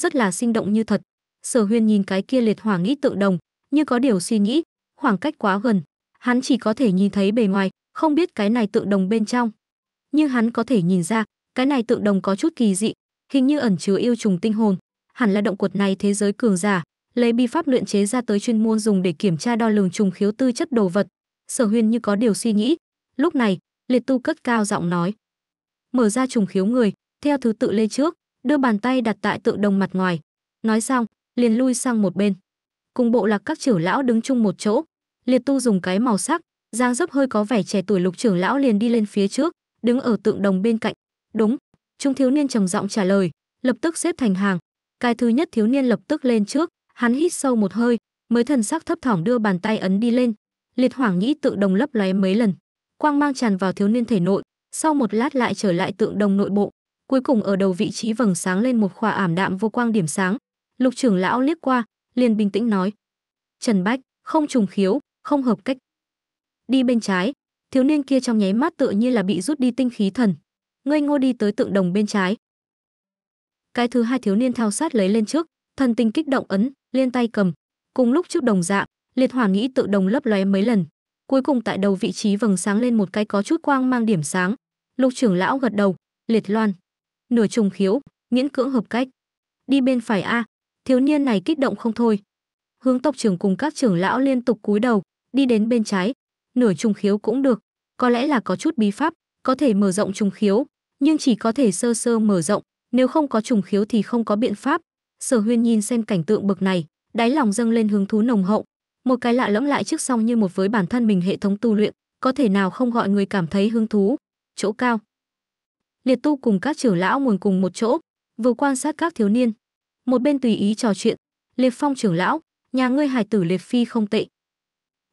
rất là sinh động như thật sở huyên nhìn cái kia liệt hỏa nghĩ tượng đồng như có điều suy nghĩ khoảng cách quá gần hắn chỉ có thể nhìn thấy bề ngoài không biết cái này tượng đồng bên trong nhưng hắn có thể nhìn ra cái này tượng đồng có chút kỳ dị hình như ẩn chứa yêu trùng tinh hồn hẳn là động cột này thế giới cường giả lấy bi pháp luyện chế ra tới chuyên môn dùng để kiểm tra đo lường trùng khiếu tư chất đồ vật sở huyền như có điều suy nghĩ lúc này liệt tu cất cao giọng nói mở ra trùng khiếu người theo thứ tự lê trước đưa bàn tay đặt tại tượng đồng mặt ngoài nói xong liền lui sang một bên cùng bộ lạc các trưởng lão đứng chung một chỗ liệt tu dùng cái màu sắc giang dấp hơi có vẻ trẻ tuổi lục trưởng lão liền đi lên phía trước đứng ở tượng đồng bên cạnh đúng Trung thiếu niên trầm giọng trả lời, lập tức xếp thành hàng. Cái thứ nhất thiếu niên lập tức lên trước, hắn hít sâu một hơi, mới thần sắc thấp thỏm đưa bàn tay ấn đi lên. Liệt hoàng Nhĩ tự đồng lấp lóe mấy lần, quang mang tràn vào thiếu niên thể nội, sau một lát lại trở lại tượng đồng nội bộ, cuối cùng ở đầu vị trí vầng sáng lên một khỏa ảm đạm vô quang điểm sáng. Lục trưởng lão liếc qua, liền bình tĩnh nói: "Trần Bách, không trùng khiếu, không hợp cách." Đi bên trái, thiếu niên kia trong nháy mắt tựa như là bị rút đi tinh khí thần, ngây ngô đi tới tượng đồng bên trái. Cái thứ hai thiếu niên thao sát lấy lên trước, thần tình kích động ấn, liên tay cầm. Cùng lúc trước đồng dạng, liệt hỏa nghĩ tự đồng lấp lóe mấy lần. Cuối cùng tại đầu vị trí vầng sáng lên một cái có chút quang mang điểm sáng. Lục trưởng lão gật đầu, liệt loan. Nửa trùng khiếu, miễn cưỡng hợp cách. Đi bên phải A, thiếu niên này kích động không thôi. Hướng tộc trưởng cùng các trưởng lão liên tục cúi đầu, đi đến bên trái. Nửa trùng khiếu cũng được, có lẽ là có chút bí pháp, có thể mở rộng trùng khiếu, nhưng chỉ có thể sơ sơ mở rộng, nếu không có trùng khiếu thì không có biện pháp. Sở Huyên nhìn xem cảnh tượng bậc này, đáy lòng dâng lên hứng thú nồng hậu, một cái lạ lẫm lại trước song như một với bản thân mình hệ thống tu luyện, có thể nào không gọi người cảm thấy hứng thú. Chỗ cao. Liệt Tu cùng các trưởng lão ngồi cùng một chỗ, vừa quan sát các thiếu niên, một bên tùy ý trò chuyện, Liệt Phong trưởng lão, nhà ngươi hải tử Liệt Phi không tệ.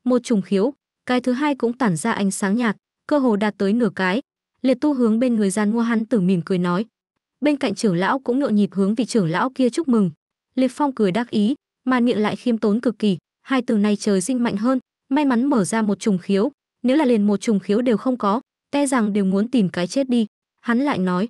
Một trùng khiếu, cái thứ hai cũng tản ra ánh sáng nhạt, cơ hồ đạt tới nửa cái, liệt tu hướng bên người gian mua hắn tử mỉm cười nói bên cạnh trưởng lão cũng nhộn nhịp hướng vị trưởng lão kia chúc mừng liệt phong cười đắc ý mà miệng lại khiêm tốn cực kỳ hai từ này trời sinh mạnh hơn may mắn mở ra một trùng khiếu nếu là liền một trùng khiếu đều không có te rằng đều muốn tìm cái chết đi hắn lại nói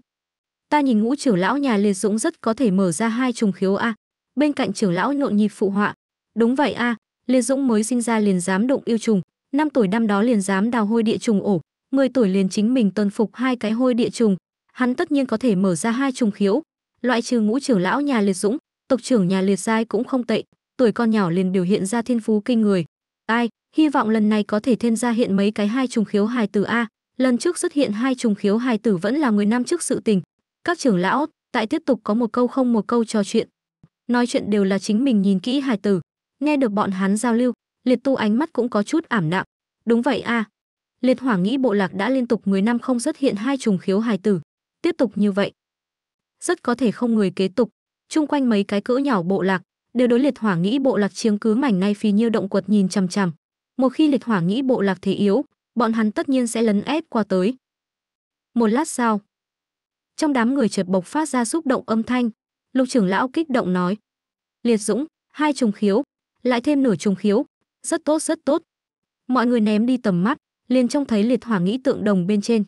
ta nhìn ngũ trưởng lão nhà liệt dũng rất có thể mở ra hai trùng khiếu a bên cạnh trưởng lão nhộn nhịp phụ họa đúng vậy a liệt dũng mới sinh ra liền dám động yêu trùng năm tuổi năm đó liền dám đào hôi địa trùng ổ người tuổi liền chính mình tuân phục hai cái hôi địa trùng, hắn tất nhiên có thể mở ra hai trùng khiếu, loại trừ ngũ trưởng lão nhà liệt dũng, tộc trưởng nhà liệt giai cũng không tệ, tuổi con nhỏ liền biểu hiện ra thiên phú kinh người. Ai, hy vọng lần này có thể thêm ra hiện mấy cái hai trùng khiếu hài tử a, lần trước xuất hiện hai trùng khiếu hài tử vẫn là 10 năm trước sự tình. Các trưởng lão, tại tiếp tục có một câu không một câu trò chuyện. Nói chuyện đều là chính mình nhìn kỹ hài tử, nghe được bọn hắn giao lưu, liệt tu ánh mắt cũng có chút ảm đạm. Đúng vậy a, à, Liệt hỏa nghĩ bộ lạc đã liên tục 10 năm không xuất hiện hai trùng khiếu hài tử. Tiếp tục như vậy. Rất có thể không người kế tục. Chung quanh mấy cái cỡ nhỏ bộ lạc, đều đối liệt hỏa nghĩ bộ lạc chiếm cứ mảnh nay phì nhiêu động quật nhìn chằm chằm. Một khi liệt hỏa nghĩ bộ lạc thế yếu, bọn hắn tất nhiên sẽ lấn ép qua tới. Một lát sau, trong đám người chợt bộc phát ra xúc động âm thanh, lục trưởng lão kích động nói. Liệt dũng, hai trùng khiếu, lại thêm nửa trùng khiếu, rất tốt rất tốt. Mọi người ném đi tầm mắt, liền trông thấy liệt hỏa nghĩ tượng đồng bên trên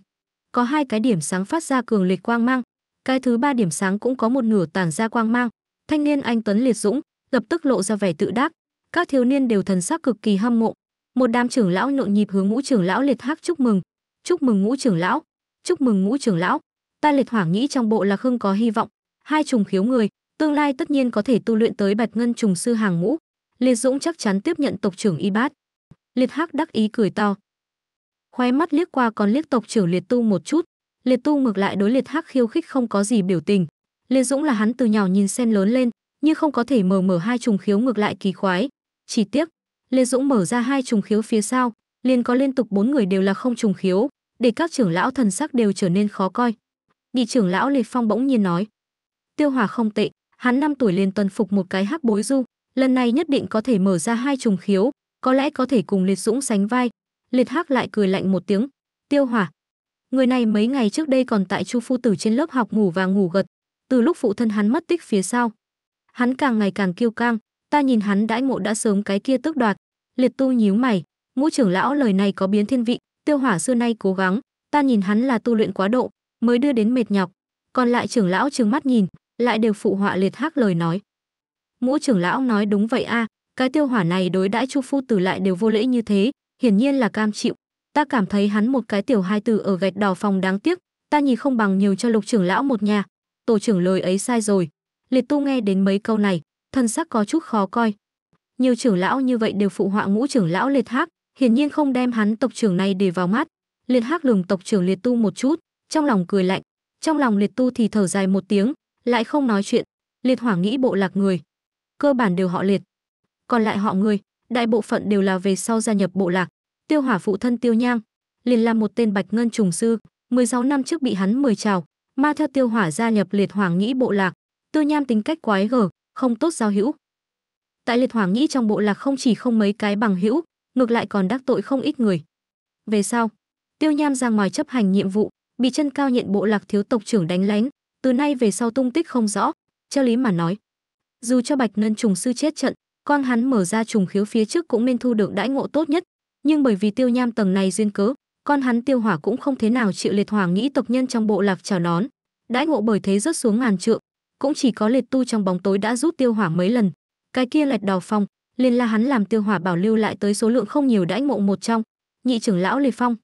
có hai cái điểm sáng phát ra cường liệt quang mang cái thứ ba điểm sáng cũng có một nửa tản ra quang mang thanh niên anh tuấn liệt dũng lập tức lộ ra vẻ tự đắc các thiếu niên đều thần sắc cực kỳ hâm mộ một đám trưởng lão nhộn nhịp hướng ngũ trưởng lão liệt hắc chúc mừng chúc mừng ngũ trưởng lão chúc mừng ngũ trưởng lão ta liệt hỏa nghĩ trong bộ là khương có hy vọng hai trùng khiếu người tương lai tất nhiên có thể tu luyện tới bạch ngân trùng sư hàng ngũ liệt dũng chắc chắn tiếp nhận tộc trưởng y bát liệt hắc đắc ý cười to khoe mắt liếc qua còn liếc tộc trưởng liệt tu một chút liệt tu ngược lại đối liệt hắc khiêu khích không có gì biểu tình liệt dũng là hắn từ nhỏ nhìn sen lớn lên nhưng không có thể mở mở hai trùng khiếu ngược lại kỳ khoái chỉ tiếc liệt dũng mở ra hai trùng khiếu phía sau liền có liên tục bốn người đều là không trùng khiếu để các trưởng lão thần sắc đều trở nên khó coi nhị trưởng lão liệt phong bỗng nhiên nói tiêu hòa không tệ hắn năm tuổi liền tuần phục một cái hắc bối du lần này nhất định có thể mở ra hai trùng khiếu có lẽ có thể cùng liệt dũng sánh vai Liệt Hắc lại cười lạnh một tiếng, "Tiêu Hỏa, người này mấy ngày trước đây còn tại Chu phu tử trên lớp học ngủ và ngủ gật, từ lúc phụ thân hắn mất tích phía sau, hắn càng ngày càng kiêu căng, ta nhìn hắn đãi ngộ đã sớm cái kia tước đoạt." Liệt Tu nhíu mày, "Ngũ trưởng lão lời này có biến thiên vị, Tiêu Hỏa xưa nay cố gắng, ta nhìn hắn là tu luyện quá độ, mới đưa đến mệt nhọc." Còn lại trưởng lão trừng mắt nhìn, lại đều phụ họa Liệt Hắc lời nói. Ngũ trưởng lão nói đúng vậy a, à, cái tiêu hỏa này đối đãi Chu phu tử lại đều vô lễ như thế, hiển nhiên là cam chịu. Ta cảm thấy hắn một cái tiểu hai tử ở gạch đỏ phòng đáng tiếc, ta nhìn không bằng nhiều cho lục trưởng lão một nhà. Tổ trưởng lời ấy sai rồi. Liệt tu nghe đến mấy câu này, thân sắc có chút khó coi. Nhiều trưởng lão như vậy đều phụ họa ngũ trưởng lão liệt hắc, hiển nhiên không đem hắn tộc trưởng này để vào mắt. Liệt hắc lường tộc trưởng liệt tu một chút, trong lòng cười lạnh. Trong lòng liệt tu thì thở dài một tiếng, lại không nói chuyện. Liệt hỏa nghĩ bộ lạc người. Cơ bản đều họ liệt. Còn lại họ người, đại bộ phận đều là về sau gia nhập bộ lạc. Tiêu Hỏa phụ thân Tiêu Nhang, liền là một tên bạch ngân trùng sư, 16 năm trước bị hắn mời chào, ma theo Tiêu Hỏa gia nhập liệt hoàng nghĩ bộ lạc. Tiêu Nham tính cách quái gở, không tốt giao hữu. Tại liệt hoàng nghĩ trong bộ lạc không chỉ không mấy cái bằng hữu, ngược lại còn đắc tội không ít người. Về sau, Tiêu Nham ra ngoài chấp hành nhiệm vụ, bị chân cao nhận bộ lạc thiếu tộc trưởng đánh lén, từ nay về sau tung tích không rõ, theo lý mà nói. Dù cho Bạch Ngân trùng sư chết trận, con hắn mở ra trùng khiếu phía trước cũng nên thu được đãi ngộ tốt nhất nhưng bởi vì tiêu nham tầng này duyên cớ con hắn tiêu hỏa cũng không thế nào chịu liệt hỏa nghĩ tộc nhân trong bộ lạc chào đón đãi ngộ bởi thế rớt xuống ngàn trượng cũng chỉ có liệt tu trong bóng tối đã rút tiêu hỏa mấy lần cái kia lạch đào phong liền là hắn làm tiêu hỏa bảo lưu lại tới số lượng không nhiều đãi ngộ một trong nhị trưởng lão liệt phong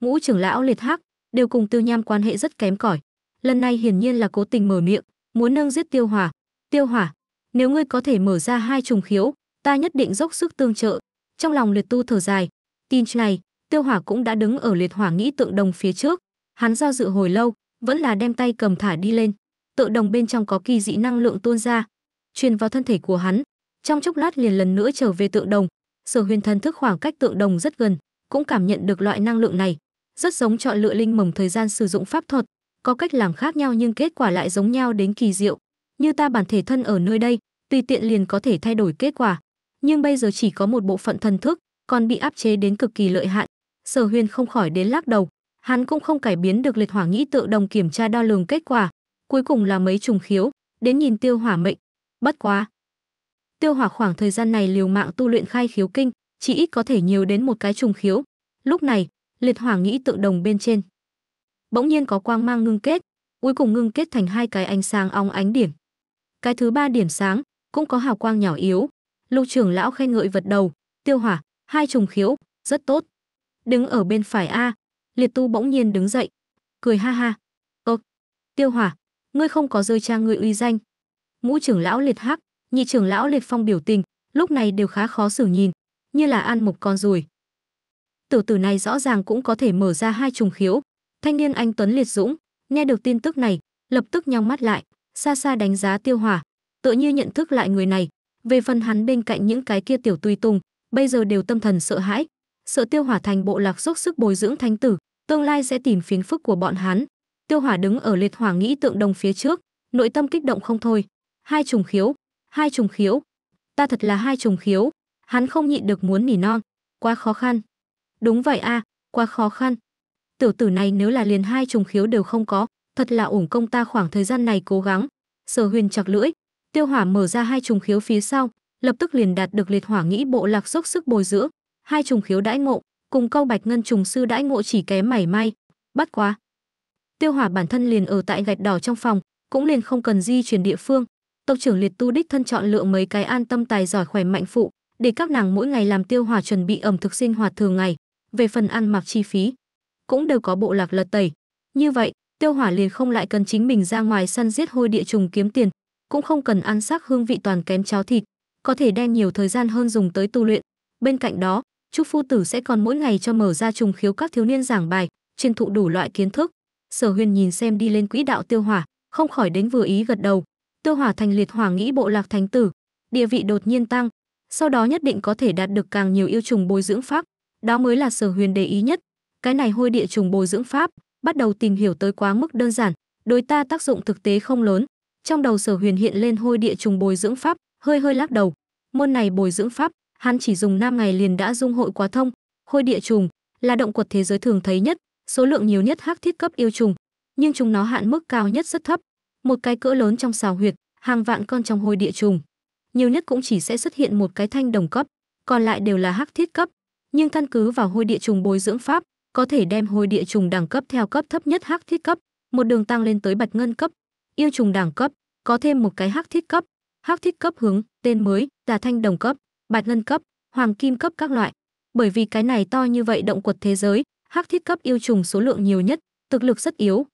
ngũ trưởng lão liệt hắc đều cùng tiêu nham quan hệ rất kém cỏi lần này hiển nhiên là cố tình mở miệng muốn nâng giết tiêu hỏa tiêu hỏa nếu ngươi có thể mở ra hai trùng khiếu ta nhất định dốc sức tương trợ trong lòng liệt tu thở dài tin này tiêu hỏa cũng đã đứng ở liệt hỏa nghĩ tượng đồng phía trước hắn do dự hồi lâu vẫn là đem tay cầm thả đi lên tượng đồng bên trong có kỳ dị năng lượng tuôn ra truyền vào thân thể của hắn trong chốc lát liền lần nữa trở về tượng đồng sở huyền thần thức khoảng cách tượng đồng rất gần cũng cảm nhận được loại năng lượng này rất giống chọn lựa linh mầm thời gian sử dụng pháp thuật có cách làm khác nhau nhưng kết quả lại giống nhau đến kỳ diệu như ta bản thể thân ở nơi đây, tùy tiện liền có thể thay đổi kết quả. Nhưng bây giờ chỉ có một bộ phận thần thức, còn bị áp chế đến cực kỳ lợi hại Sở Huyền không khỏi đến lắc đầu, hắn cũng không cải biến được liệt hỏa nghĩ tự đồng kiểm tra đo lường kết quả, cuối cùng là mấy trùng khiếu, đến nhìn tiêu hỏa mệnh. Bất quá, tiêu hỏa khoảng thời gian này liều mạng tu luyện khai khiếu kinh, chỉ ít có thể nhiều đến một cái trùng khiếu. Lúc này, liệt hỏa nghĩ tự đồng bên trên. Bỗng nhiên có quang mang ngưng kết, cuối cùng ngưng kết thành hai cái ánh sáng óng ánh điểm. Cái thứ ba điểm sáng, cũng có hào quang nhỏ yếu. Lục trưởng lão khen ngợi vật đầu, tiêu hỏa, hai trùng khiếu, rất tốt. Đứng ở bên phải A, liệt tu bỗng nhiên đứng dậy, cười ha ha. Ơ, tiêu hỏa, ngươi không có rơi trang ngươi uy danh. Ngũ trưởng lão liệt hắc, nhị trưởng lão liệt phong biểu tình, lúc này đều khá khó xử nhìn, như là ăn một con ruồi. tử tử này rõ ràng cũng có thể mở ra hai trùng khiếu. Thanh niên anh Tuấn Liệt Dũng, nghe được tin tức này, lập tức nhắm mắt lại xa xa đánh giá tiêu hỏa tựa như nhận thức lại người này về phần hắn bên cạnh những cái kia tiểu tùy tùng bây giờ đều tâm thần sợ hãi sợ tiêu hỏa thành bộ lạc dốc sức bồi dưỡng thánh tử tương lai sẽ tìm phiến phức của bọn hắn tiêu hỏa đứng ở liệt hỏa nghĩ tượng đồng phía trước nội tâm kích động không thôi hai trùng khiếu hai trùng khiếu ta thật là hai trùng khiếu hắn không nhịn được muốn nỉ non quá khó khăn đúng vậy a à, quá khó khăn tiểu tử này nếu là liền hai trùng khiếu đều không có thật là ủng công ta khoảng thời gian này cố gắng. Sở Huyền chặt lưỡi, tiêu hỏa mở ra hai trùng khiếu phía sau, lập tức liền đạt được liệt hỏa nghĩ bộ lạc dốc sức bồi dưỡng, hai trùng khiếu đãi ngộ, cùng câu bạch ngân trùng sư đãi ngộ chỉ kém mảy may, bắt quá. Tiêu hỏa bản thân liền ở tại gạch đỏ trong phòng, cũng liền không cần di chuyển địa phương. Tộc trưởng liệt tu đích thân chọn lựa mấy cái an tâm tài giỏi khỏe mạnh phụ, để các nàng mỗi ngày làm tiêu hỏa chuẩn bị ẩm thực sinh hoạt thường ngày, về phần ăn mặc chi phí, cũng đều có bộ lạc lật tẩy. Như vậy, tiêu hỏa liền không lại cần chính mình ra ngoài săn giết hôi địa trùng kiếm tiền cũng không cần ăn xác hương vị toàn kém cháo thịt có thể đem nhiều thời gian hơn dùng tới tu luyện bên cạnh đó trúc phu tử sẽ còn mỗi ngày cho mở ra trùng khiếu các thiếu niên giảng bài truyền thụ đủ loại kiến thức sở huyền nhìn xem đi lên quỹ đạo tiêu hỏa không khỏi đến vừa ý gật đầu tiêu hỏa thành liệt hỏa nghĩ bộ lạc thánh tử địa vị đột nhiên tăng sau đó nhất định có thể đạt được càng nhiều yêu trùng bồi dưỡng pháp đó mới là sở huyền để ý nhất cái này hôi địa trùng bồi dưỡng pháp bắt đầu tìm hiểu tới quá mức đơn giản, đối ta tác dụng thực tế không lớn. Trong đầu Sở Huyền hiện lên hôi địa trùng bồi dưỡng pháp, hơi hơi lắc đầu. Môn này bồi dưỡng pháp, hắn chỉ dùng năm ngày liền đã dung hội quá thông. Hôi địa trùng là động quật thế giới thường thấy nhất, số lượng nhiều nhất hắc thiết cấp yêu trùng, nhưng chúng nó hạn mức cao nhất rất thấp. Một cái cỡ lớn trong xào huyệt, hàng vạn con trong hôi địa trùng. Nhiều nhất cũng chỉ sẽ xuất hiện một cái thanh đồng cấp, còn lại đều là hắc thiết cấp. Nhưng căn cứ vào hôi địa trùng bồi dưỡng pháp, có thể đem hôi địa trùng đẳng cấp theo cấp thấp nhất hắc thiết cấp, một đường tăng lên tới bạch ngân cấp, yêu trùng đẳng cấp, có thêm một cái hắc thiết cấp, hắc thiết cấp hướng, tên mới, là thanh đồng cấp, bạch ngân cấp, hoàng kim cấp các loại. Bởi vì cái này to như vậy động quật thế giới, hắc thiết cấp yêu trùng số lượng nhiều nhất, thực lực rất yếu.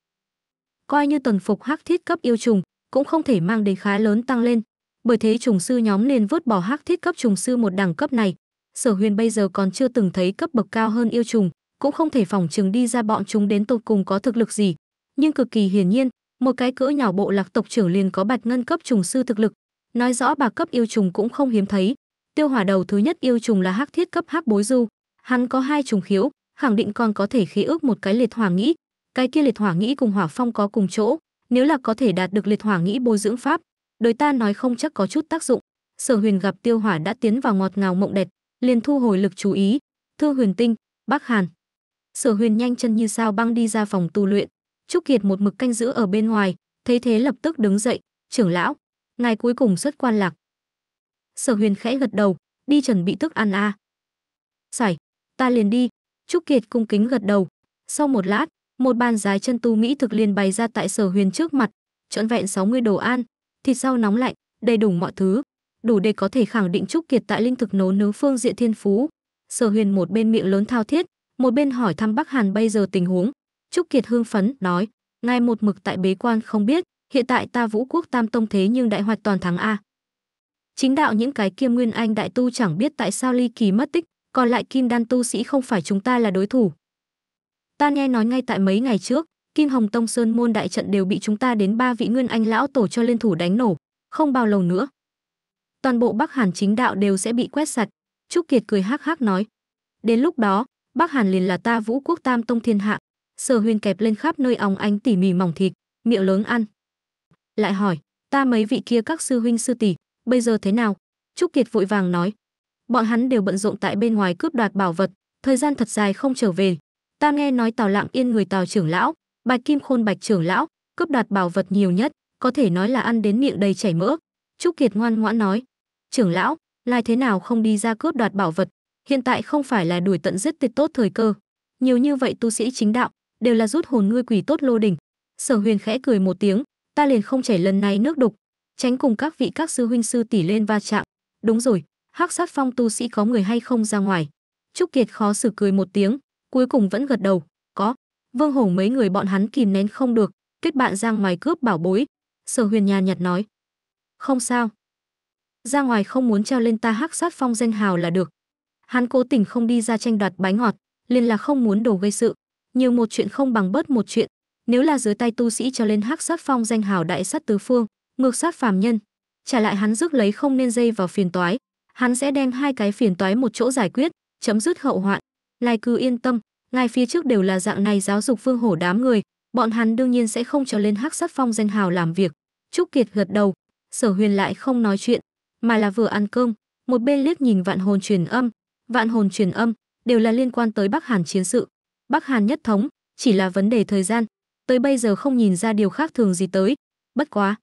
Coi như tuần phục hắc thiết cấp yêu trùng, cũng không thể mang đến khá lớn tăng lên. Bởi thế trùng sư nhóm liền vứt bỏ hắc thiết cấp trùng sư một đẳng cấp này. Sở Huyền bây giờ còn chưa từng thấy cấp bậc cao hơn yêu trùng, cũng không thể phòng trường đi ra bọn chúng đến tột cùng có thực lực gì nhưng cực kỳ hiển nhiên một cái cỡ nhỏ bộ lạc tộc trưởng liền có bạch ngân cấp trùng sư thực lực nói rõ bà cấp yêu trùng cũng không hiếm thấy tiêu hỏa đầu thứ nhất yêu trùng là hắc thiết cấp hắc bối du hắn có hai trùng khiếu khẳng định còn có thể khí ước một cái liệt hỏa nghĩ cái kia liệt hỏa nghĩ cùng hỏa phong có cùng chỗ nếu là có thể đạt được liệt hỏa nghĩ bồi dưỡng pháp đối ta nói không chắc có chút tác dụng sở huyền gặp tiêu hỏa đã tiến vào ngọt ngào mộng đẹp liền thu hồi lực chú ý thương huyền tinh bắc hàn Sở Huyền nhanh chân như sao băng đi ra phòng tu luyện. Trúc Kiệt một mực canh giữ ở bên ngoài, thấy thế lập tức đứng dậy, "Trưởng lão, ngài cuối cùng xuất quan lạc." Sở Huyền khẽ gật đầu, "Đi chuẩn bị thức ăn a." "Sải, ta liền đi." Trúc Kiệt cung kính gật đầu. Sau một lát, một bàn dài chân tu mỹ thực liền bày ra tại Sở Huyền trước mặt, trọn vẹn 60 đồ ăn, thịt rau nóng lạnh, đầy đủ mọi thứ, đủ để có thể khẳng định Trúc Kiệt tại linh thực nấu nướng phương diện thiên phú. Sở Huyền một bên miệng lớn thao thiết, một bên hỏi thăm Bắc Hàn bây giờ tình huống, Trúc Kiệt hương phấn nói, ngay một mực tại bế quan không biết, hiện tại ta Vũ Quốc Tam Tông thế nhưng đại hoạch toàn thắng a. Chính đạo những cái kiêm nguyên anh đại tu chẳng biết tại sao ly kỳ mất tích, còn lại kim đan tu sĩ không phải chúng ta là đối thủ. Ta nghe nói ngay tại mấy ngày trước, Kim Hồng Tông Sơn môn đại trận đều bị chúng ta đến ba vị nguyên anh lão tổ cho liên thủ đánh nổ, không bao lâu nữa. Toàn bộ Bắc Hàn chính đạo đều sẽ bị quét sạch, Trúc Kiệt cười hắc hắc nói. Đến lúc đó, Bắc Hàn liền là ta vũ quốc tam tông thiên hạ. Sở Huyền kẹp lên khắp nơi óng ánh tỉ mỉ mỏng thịt, miệng lớn ăn. Lại hỏi, ta mấy vị kia các sư huynh sư tỷ, bây giờ thế nào? Trúc Kiệt vội vàng nói, bọn hắn đều bận rộn tại bên ngoài cướp đoạt bảo vật, thời gian thật dài không trở về. Ta nghe nói Tào Lạng Yên người Tào trưởng lão, Bạch Kim Khôn Bạch trưởng lão, cướp đoạt bảo vật nhiều nhất, có thể nói là ăn đến miệng đầy chảy mỡ. Trúc Kiệt ngoan ngoãn nói, trưởng lão, lai thế nào không đi ra cướp đoạt bảo vật? Hiện tại không phải là đuổi tận giết tuyệt tốt thời cơ. Nhiều như vậy tu sĩ chính đạo đều là rút hồn ngươi quỷ tốt lô đỉnh. Sở Huyền khẽ cười một tiếng, ta liền không chảy lần này nước đục, tránh cùng các vị các sư huynh sư tỷ lên va chạm. Đúng rồi, Hắc Sát Phong tu sĩ có người hay không ra ngoài? Trúc Kiệt khó xử cười một tiếng, cuối cùng vẫn gật đầu, có. Vương hổ mấy người bọn hắn kìm nén không được, kết bạn ra ngoài cướp bảo bối. Sở Huyền nhàn nhạt nói, không sao. Ra ngoài không muốn treo lên ta Hắc Sát Phong danh hào là được, Hắn cố tình không đi ra tranh đoạt bái ngọt, liền là không muốn đồ gây sự. Nhiều một chuyện không bằng bớt một chuyện. Nếu là dưới tay tu sĩ cho lên hắc sát phong danh hào đại sát tứ phương, ngược sát phàm nhân, trả lại hắn rước lấy không nên dây vào phiền toái. Hắn sẽ đem hai cái phiền toái một chỗ giải quyết, chấm dứt hậu hoạn. Lai cứ yên tâm, ngay phía trước đều là dạng này giáo dục vương hổ đám người, bọn hắn đương nhiên sẽ không cho lên hắc sát phong danh hào làm việc. Trúc Kiệt gật đầu, Sở Huyền lại không nói chuyện, mà là vừa ăn cơm, một bên liếc nhìn vạn hồn truyền âm, vạn hồn truyền âm đều là liên quan tới Bắc Hàn chiến sự. Bắc Hàn nhất thống chỉ là vấn đề thời gian, tới bây giờ không nhìn ra điều khác thường gì tới. Bất quá,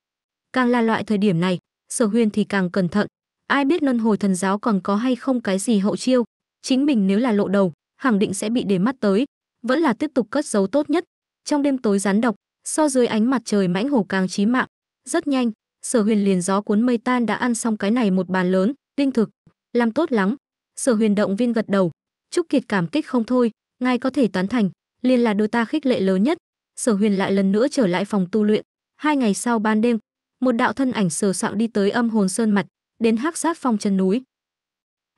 càng là loại thời điểm này, Sở huyền thì càng cẩn thận, ai biết luân hồi thần giáo còn có hay không cái gì hậu chiêu, chính mình nếu là lộ đầu, khẳng định sẽ bị để mắt tới, vẫn là tiếp tục cất giấu tốt nhất. Trong đêm tối rán độc, so dưới ánh mặt trời mãnh hổ càng chí mạng, rất nhanh, Sở Huyền liền gió cuốn mây tan đã ăn xong cái này một bàn lớn, tinh thực, làm tốt lắm, sở huyền động viên gật đầu trúc kiệt cảm kích không thôi ngài có thể toán thành liền là đôi ta khích lệ lớn nhất sở huyền lại lần nữa trở lại phòng tu luyện hai ngày sau ban đêm một đạo thân ảnh sờ soạng đi tới âm hồn sơn mặt đến hắc sát phong chân núi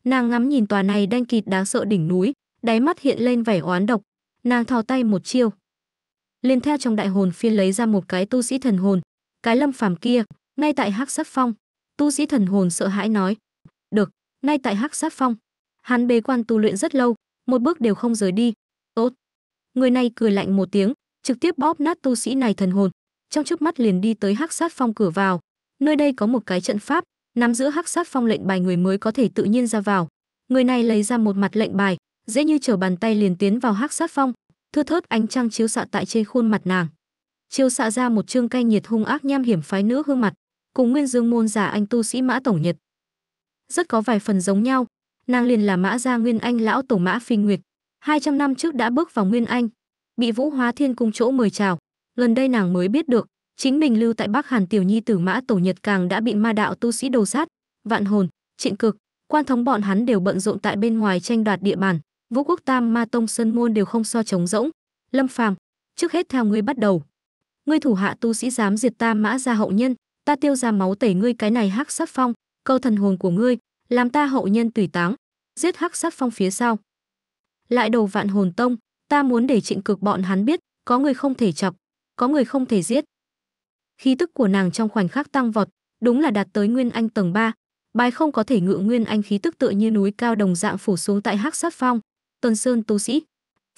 nàng ngắm nhìn tòa này đanh kịt đáng sợ đỉnh núi đáy mắt hiện lên vẻ oán độc nàng thò tay một chiêu liền theo trong đại hồn phiên lấy ra một cái tu sĩ thần hồn cái lâm phàm kia ngay tại hắc sát phong tu sĩ thần hồn sợ hãi nói được ngay tại hắc sát phong Hắn bế quan tu luyện rất lâu, một bước đều không rời đi. Tốt. Người này cười lạnh một tiếng, trực tiếp bóp nát tu sĩ này thần hồn, trong chớp mắt liền đi tới Hắc Sát Phong cửa vào. Nơi đây có một cái trận pháp, nắm giữ Hắc Sát Phong lệnh bài người mới có thể tự nhiên ra vào. Người này lấy ra một mặt lệnh bài, dễ như trở bàn tay liền tiến vào Hắc Sát Phong, thưa thớt ánh trăng chiếu xạ tại trên khuôn mặt nàng. Chiếu xạ ra một trương cay nhiệt hung ác nham hiểm phái nữ hương mặt, cùng Nguyên Dương môn giả anh tu sĩ Mã Tổng Nhật. Rất có vài phần giống nhau, Nàng liền là mã gia Nguyên Anh lão tổ mã phi nguyệt. 200 năm trước đã bước vào Nguyên Anh, bị Vũ Hóa Thiên cung chỗ mời chào, gần đây nàng mới biết được, chính mình lưu tại Bắc Hàn tiểu nhi tử mã tổ Nhật càng đã bị ma đạo tu sĩ đầu sát, vạn hồn, trịnh cực, quan thống bọn hắn đều bận rộn tại bên ngoài tranh đoạt địa bàn, Vũ Quốc Tam Ma tông sơn môn đều không so trống rỗng. Lâm Phàm, trước hết theo ngươi bắt đầu. Ngươi thủ hạ tu sĩ dám diệt ta mã gia hậu nhân, ta tiêu ra máu tẩy ngươi cái này hắc sắc phong, câu thần hồn của ngươi, làm ta hậu nhân tùy táng, giết hắc sát phong phía sau. Lại đầu vạn hồn tông, ta muốn để trịnh cực bọn hắn biết, có người không thể chọc, có người không thể giết. Khí tức của nàng trong khoảnh khắc tăng vọt, đúng là đạt tới nguyên anh tầng 3. Bài không có thể ngự nguyên anh khí tức tựa như núi cao đồng dạng phủ xuống tại hắc sát phong, Tân Sơn tu sĩ.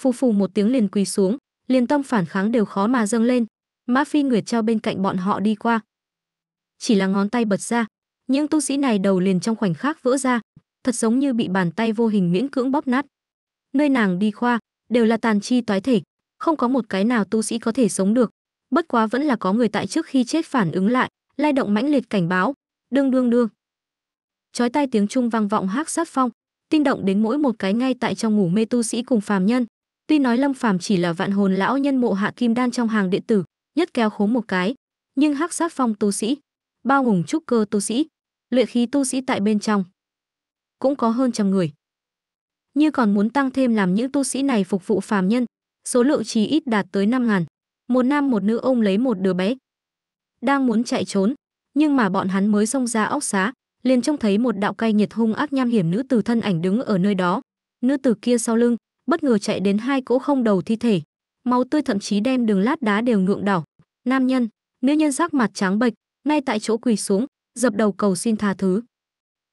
Phù phù một tiếng liền quỳ xuống, liền tâm phản kháng đều khó mà dâng lên. Mã Phi Nguyệt treo bên cạnh bọn họ đi qua. Chỉ là ngón tay bật ra, những tu sĩ này đầu liền trong khoảnh khắc vỡ ra thật giống như bị bàn tay vô hình miễn cưỡng bóp nát nơi nàng đi khoa đều là tàn chi toái thể không có một cái nào tu sĩ có thể sống được bất quá vẫn là có người tại trước khi chết phản ứng lại lai động mãnh liệt cảnh báo đương đương đương chói tai tiếng trung vang vọng hắc sát phong tin động đến mỗi một cái ngay tại trong ngủ mê tu sĩ cùng phàm nhân tuy nói lâm phàm chỉ là vạn hồn lão nhân mộ hạ kim đan trong hàng điện tử nhất kéo khố một cái nhưng hắc sát phong tu sĩ bao gồm trúc cơ tu sĩ luyện khí tu sĩ tại bên trong cũng có hơn trăm người. Như còn muốn tăng thêm làm những tu sĩ này phục vụ phàm nhân, số lượng chỉ ít đạt tới năm ngàn. Một nam một nữ ông lấy một đứa bé. Đang muốn chạy trốn, nhưng mà bọn hắn mới xông ra óc xá, liền trông thấy một đạo cay nhiệt hung ác nham hiểm nữ tử thân ảnh đứng ở nơi đó. Nữ tử kia sau lưng, bất ngờ chạy đến hai cỗ không đầu thi thể. Máu tươi thậm chí đem đường lát đá đều nhuộm đỏ. Nam nhân, nữ nhân sắc mặt trắng bệch, ngay tại chỗ quỳ xuống, dập đầu cầu xin tha thứ.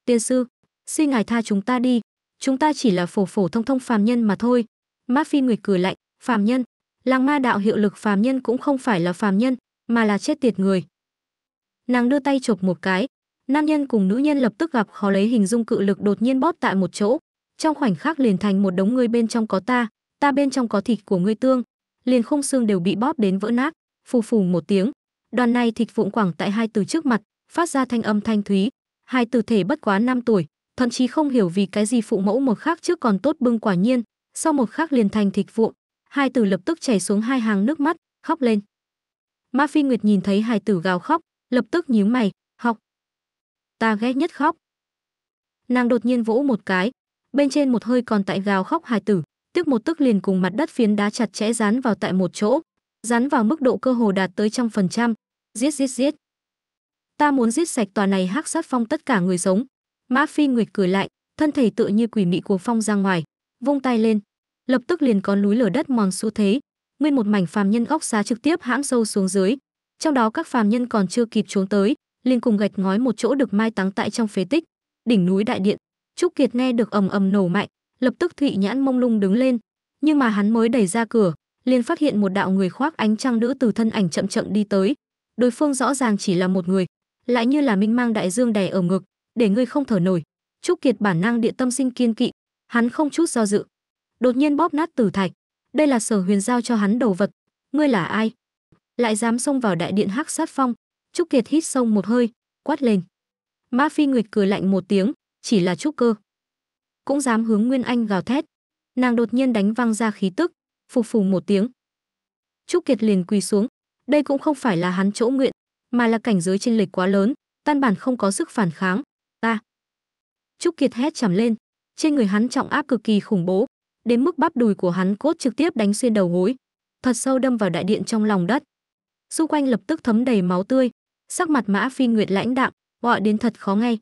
Tiên sư, xin ngài tha chúng ta đi, chúng ta chỉ là phổ phổ thông thông phàm nhân mà thôi. Mã Phi Nguyệt cười lạnh, phàm nhân, làng ma đạo hiệu lực phàm nhân cũng không phải là phàm nhân, mà là chết tiệt người. Nàng đưa tay chộp một cái, nam nhân cùng nữ nhân lập tức gặp khó lấy hình dung cự lực đột nhiên bóp tại một chỗ, trong khoảnh khắc liền thành một đống người bên trong có ta, ta bên trong có thịt của người tương, liền khung xương đều bị bóp đến vỡ nát, phù phù một tiếng. Đoàn này thịt vụn quẳng tại hai từ trước mặt, phát ra thanh âm thanh thúy. Hai tử thể bất quá 5 tuổi, thậm chí không hiểu vì cái gì phụ mẫu một khắc trước còn tốt bưng quả nhiên, sau một khắc liền thành thịt vụn. Hai tử lập tức chảy xuống hai hàng nước mắt, khóc lên. Ma Phi Nguyệt nhìn thấy hai tử gào khóc, lập tức nhíu mày, học. Ta ghét nhất khóc. Nàng đột nhiên vỗ một cái, bên trên một hơi còn tại gào khóc hai tử, tức một tức liền cùng mặt đất phiến đá chặt chẽ dán vào tại một chỗ, dán vào mức độ cơ hồ đạt tới trăm phần trăm. Giết giết giết ta muốn giết sạch tòa này hắc sát phong tất cả người sống mã phi nguyệt cười lại thân thể tựa như quỷ mị của phong ra ngoài vung tay lên lập tức liền có núi lửa đất mòn xu thế nguyên một mảnh phàm nhân óc xá trực tiếp hãm sâu xuống dưới trong đó các phàm nhân còn chưa kịp trốn tới liền cùng gạch ngói một chỗ được mai táng tại trong phế tích đỉnh núi đại điện trúc kiệt nghe được ầm ầm nổ mạnh lập tức thụy nhãn mông lung đứng lên nhưng mà hắn mới đẩy ra cửa liền phát hiện một đạo người khoác ánh trăng nữ từ thân ảnh chậm chậm đi tới đối phương rõ ràng chỉ là một người lại như là minh mang đại dương đè ở ngực, để ngươi không thở nổi. Trúc Kiệt bản năng địa tâm sinh kiên kỵ, hắn không chút do dự, đột nhiên bóp nát tử thạch. Đây là Sở Huyền giao cho hắn đồ vật, ngươi là ai? Lại dám xông vào đại điện Hắc Sát Phong? Trúc Kiệt hít sâu một hơi, quát lên. Mã Phi Nguyệt cười lạnh một tiếng, chỉ là trúc cơ, cũng dám hướng Nguyên Anh gào thét. Nàng đột nhiên đánh văng ra khí tức, phù phù một tiếng. Trúc Kiệt liền quỳ xuống, đây cũng không phải là hắn chỗ nguyện, mà là cảnh giới chênh lệch quá lớn, căn bản không có sức phản kháng. Ta. Trúc Kiệt hét trầm lên, trên người hắn trọng áp cực kỳ khủng bố, đến mức bắp đùi của hắn cốt trực tiếp đánh xuyên đầu gối, thật sâu đâm vào đại điện trong lòng đất. Xung quanh lập tức thấm đầy máu tươi, sắc mặt Mã Phi Nguyệt lãnh đạm, gọi đến thật khó nghe.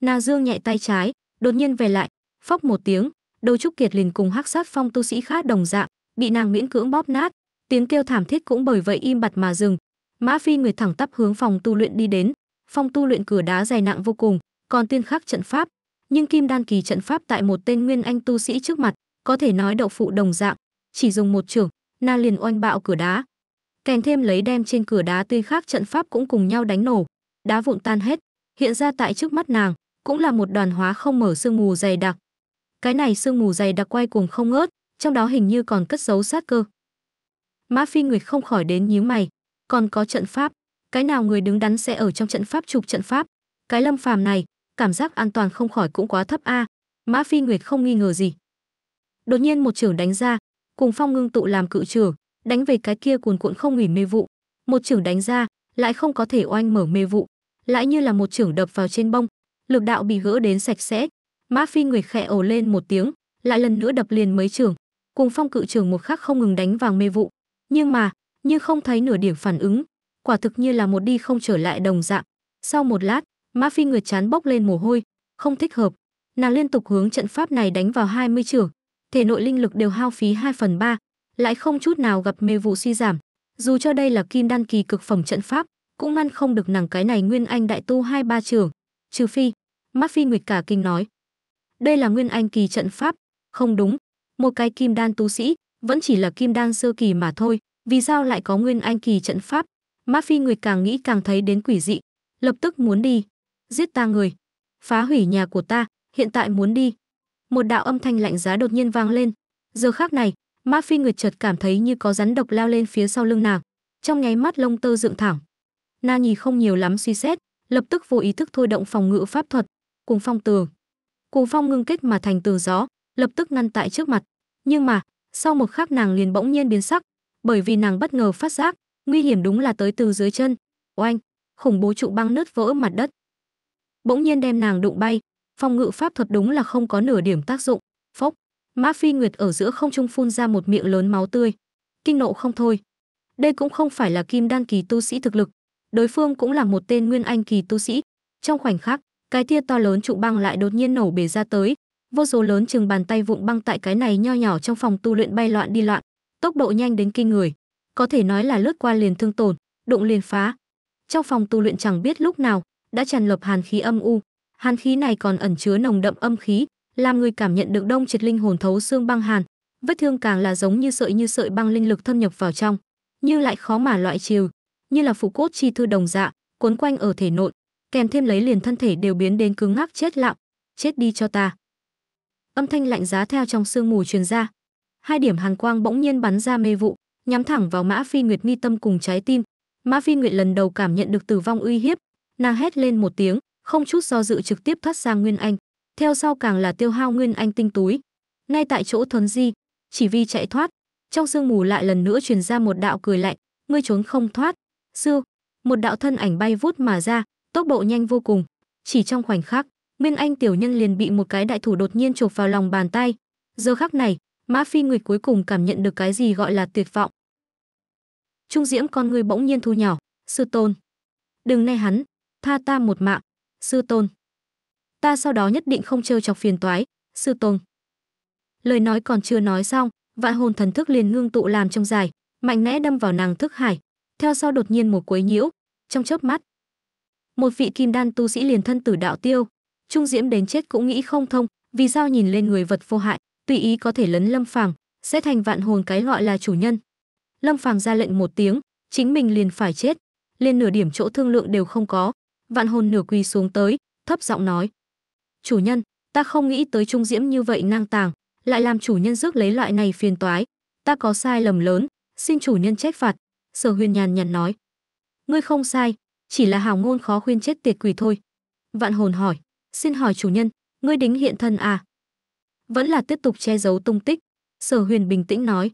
Na Dương nhạy tay trái, đột nhiên về lại, phốc một tiếng, đầu Trúc Kiệt liền cùng hắc sát phong tu sĩ khác đồng dạng, bị nàng miễn cưỡng bóp nát, tiếng kêu thảm thiết cũng bởi vậy im bặt mà dừng, Mã Phi Nguyệt thẳng tắp hướng phòng tu luyện đi đến, phòng tu luyện cửa đá dày nặng vô cùng, còn tiên khắc trận pháp, nhưng kim đan kỳ trận pháp tại một tên nguyên anh tu sĩ trước mặt, có thể nói đậu phụ đồng dạng, chỉ dùng một trường, na liền oanh bạo cửa đá. Kèm thêm lấy đem trên cửa đá tuy khắc trận pháp cũng cùng nhau đánh nổ, đá vụn tan hết, hiện ra tại trước mắt nàng, cũng là một đoàn hóa không mở sương mù dày đặc. Cái này sương mù dày đặc quay cuồng không ngớt, trong đó hình như còn cất giấu sát cơ. Mã Phi Nguyệt không khỏi đến nhíu mày, còn có trận pháp cái nào người đứng đắn sẽ ở trong trận pháp trục trận pháp cái lâm phàm này cảm giác an toàn không khỏi cũng quá thấp a à. mã phi nguyệt không nghi ngờ gì đột nhiên một trưởng đánh ra cùng phong ngưng tụ làm cự trưởng đánh về cái kia cuồn cuộn không nghỉ mê vụ một trưởng đánh ra lại không có thể oanh mở mê vụ lại như là một trưởng đập vào trên bông lực đạo bị gỡ đến sạch sẽ mã phi nguyệt khẽ ồ lên một tiếng lại lần nữa đập liền mấy trưởng cùng phong cự trưởng một khắc không ngừng đánh vào mê vụ nhưng mà nhưng không thấy nửa điểm phản ứng, quả thực như là một đi không trở lại đồng dạng. Sau một lát, ma Phi người chán bốc lên mồ hôi, không thích hợp. Nàng liên tục hướng trận pháp này đánh vào 20 trưởng thể nội linh lực đều hao phí 2 phần ba lại không chút nào gặp mê vụ suy giảm. Dù cho đây là kim đan kỳ cực phẩm trận pháp, cũng ngăn không được nàng cái này nguyên anh đại tu hai ba trường. Trừ phi, ma Phi Nguyệt cả kinh nói. Đây là nguyên anh kỳ trận pháp, không đúng, một cái kim đan tu sĩ, vẫn chỉ là kim đan sơ kỳ mà thôi, vì sao lại có nguyên anh kỳ trận pháp? ma Phi người càng nghĩ càng thấy đến quỷ dị, lập tức muốn đi, giết ta người, phá hủy nhà của ta, hiện tại muốn đi. Một đạo âm thanh lạnh giá đột nhiên vang lên. Giờ khác này, ma Phi người chợt cảm thấy như có rắn độc lao lên phía sau lưng nàng, trong nháy mắt lông tơ dựng thẳng. Na Nhì không nhiều lắm suy xét, lập tức vô ý thức thôi động phòng ngự pháp thuật, cùng phong tường. Cùng phong ngưng kết mà thành tường gió, lập tức ngăn tại trước mặt. Nhưng mà, sau một khắc nàng liền bỗng nhiên biến sắc, bởi vì nàng bất ngờ phát giác, nguy hiểm đúng là tới từ dưới chân. Oanh, khủng bố trụ băng nứt vỡ mặt đất. Bỗng nhiên đem nàng đụng bay, phòng ngự pháp thuật đúng là không có nửa điểm tác dụng. Phốc, Mã Phi Nguyệt ở giữa không trung phun ra một miệng lớn máu tươi. Kinh nộ không thôi. Đây cũng không phải là kim đan kỳ tu sĩ thực lực, đối phương cũng là một tên nguyên anh kỳ tu sĩ. Trong khoảnh khắc, cái tia to lớn trụ băng lại đột nhiên nổ bể ra tới, vô số lớn chừng bàn tay vụn băng tại cái này nho nhỏ trong phòng tu luyện bay loạn đi loạn, tốc độ nhanh đến kinh người, có thể nói là lướt qua liền thương tổn, đụng liền phá. Trong phòng tu luyện chẳng biết lúc nào đã tràn lập hàn khí âm u, hàn khí này còn ẩn chứa nồng đậm âm khí, làm người cảm nhận được đông triệt linh hồn thấu xương băng hàn, vết thương càng là giống như sợi như sợi băng linh lực thâm nhập vào trong, nhưng lại khó mà loại trừ, như là phụ cốt chi thư đồng dạ, cuốn quanh ở thể nội, kèm thêm lấy liền thân thể đều biến đến cứng ngắc chết lặng, chết đi cho ta. Âm thanh lạnh giá theo trong sương mù truyền ra, hai điểm hàn quang bỗng nhiên bắn ra mê vụ, nhắm thẳng vào Mã Phi Nguyệt mi tâm cùng trái tim. Mã Phi Nguyệt lần đầu cảm nhận được tử vong uy hiếp, nàng hét lên một tiếng, không chút do dự trực tiếp thoát sang Nguyên Anh, theo sau càng là tiêu hao Nguyên Anh tinh túi. Ngay tại chỗ thuấn di, chỉ vì chạy thoát, trong sương mù lại lần nữa truyền ra một đạo cười lạnh, ngươi trốn không thoát. Sư, một đạo thân ảnh bay vút mà ra, tốc độ nhanh vô cùng, chỉ trong khoảnh khắc, Nguyên Anh tiểu nhân liền bị một cái đại thủ đột nhiên chộp vào lòng bàn tay. Giờ khắc này, Mã Phi Nguyệt cuối cùng cảm nhận được cái gì gọi là tuyệt vọng. Trung Diễm con người bỗng nhiên thu nhỏ, sư tôn. Đừng nay hắn, tha ta một mạng, sư tôn. Ta sau đó nhất định không trêu chọc phiền toái, sư tôn. Lời nói còn chưa nói xong, vạn hồn thần thức liền ngưng tụ làm trong dài, mạnh mẽ đâm vào nàng thức hải, theo sau đột nhiên một quấy nhiễu, trong chớp mắt. Một vị kim đan tu sĩ liền thân tử đạo tiêu, Trung Diễm đến chết cũng nghĩ không thông, vì sao nhìn lên người vật vô hại, tùy ý có thể lấn lâm phàm sẽ thành vạn hồn cái gọi là chủ nhân lâm phàm ra lệnh một tiếng chính mình liền phải chết lên nửa điểm chỗ thương lượng đều không có vạn hồn nửa quỳ xuống tới thấp giọng nói chủ nhân ta không nghĩ tới trung diễm như vậy nang tàng lại làm chủ nhân rước lấy loại này phiền toái ta có sai lầm lớn xin chủ nhân trách phạt sở huyền nhàn nhạt nói ngươi không sai chỉ là hào ngôn khó khuyên chết tiệt quỷ thôi vạn hồn hỏi xin hỏi chủ nhân ngươi đính hiện thân à vẫn là tiếp tục che giấu tung tích. Sở Huyền bình tĩnh nói,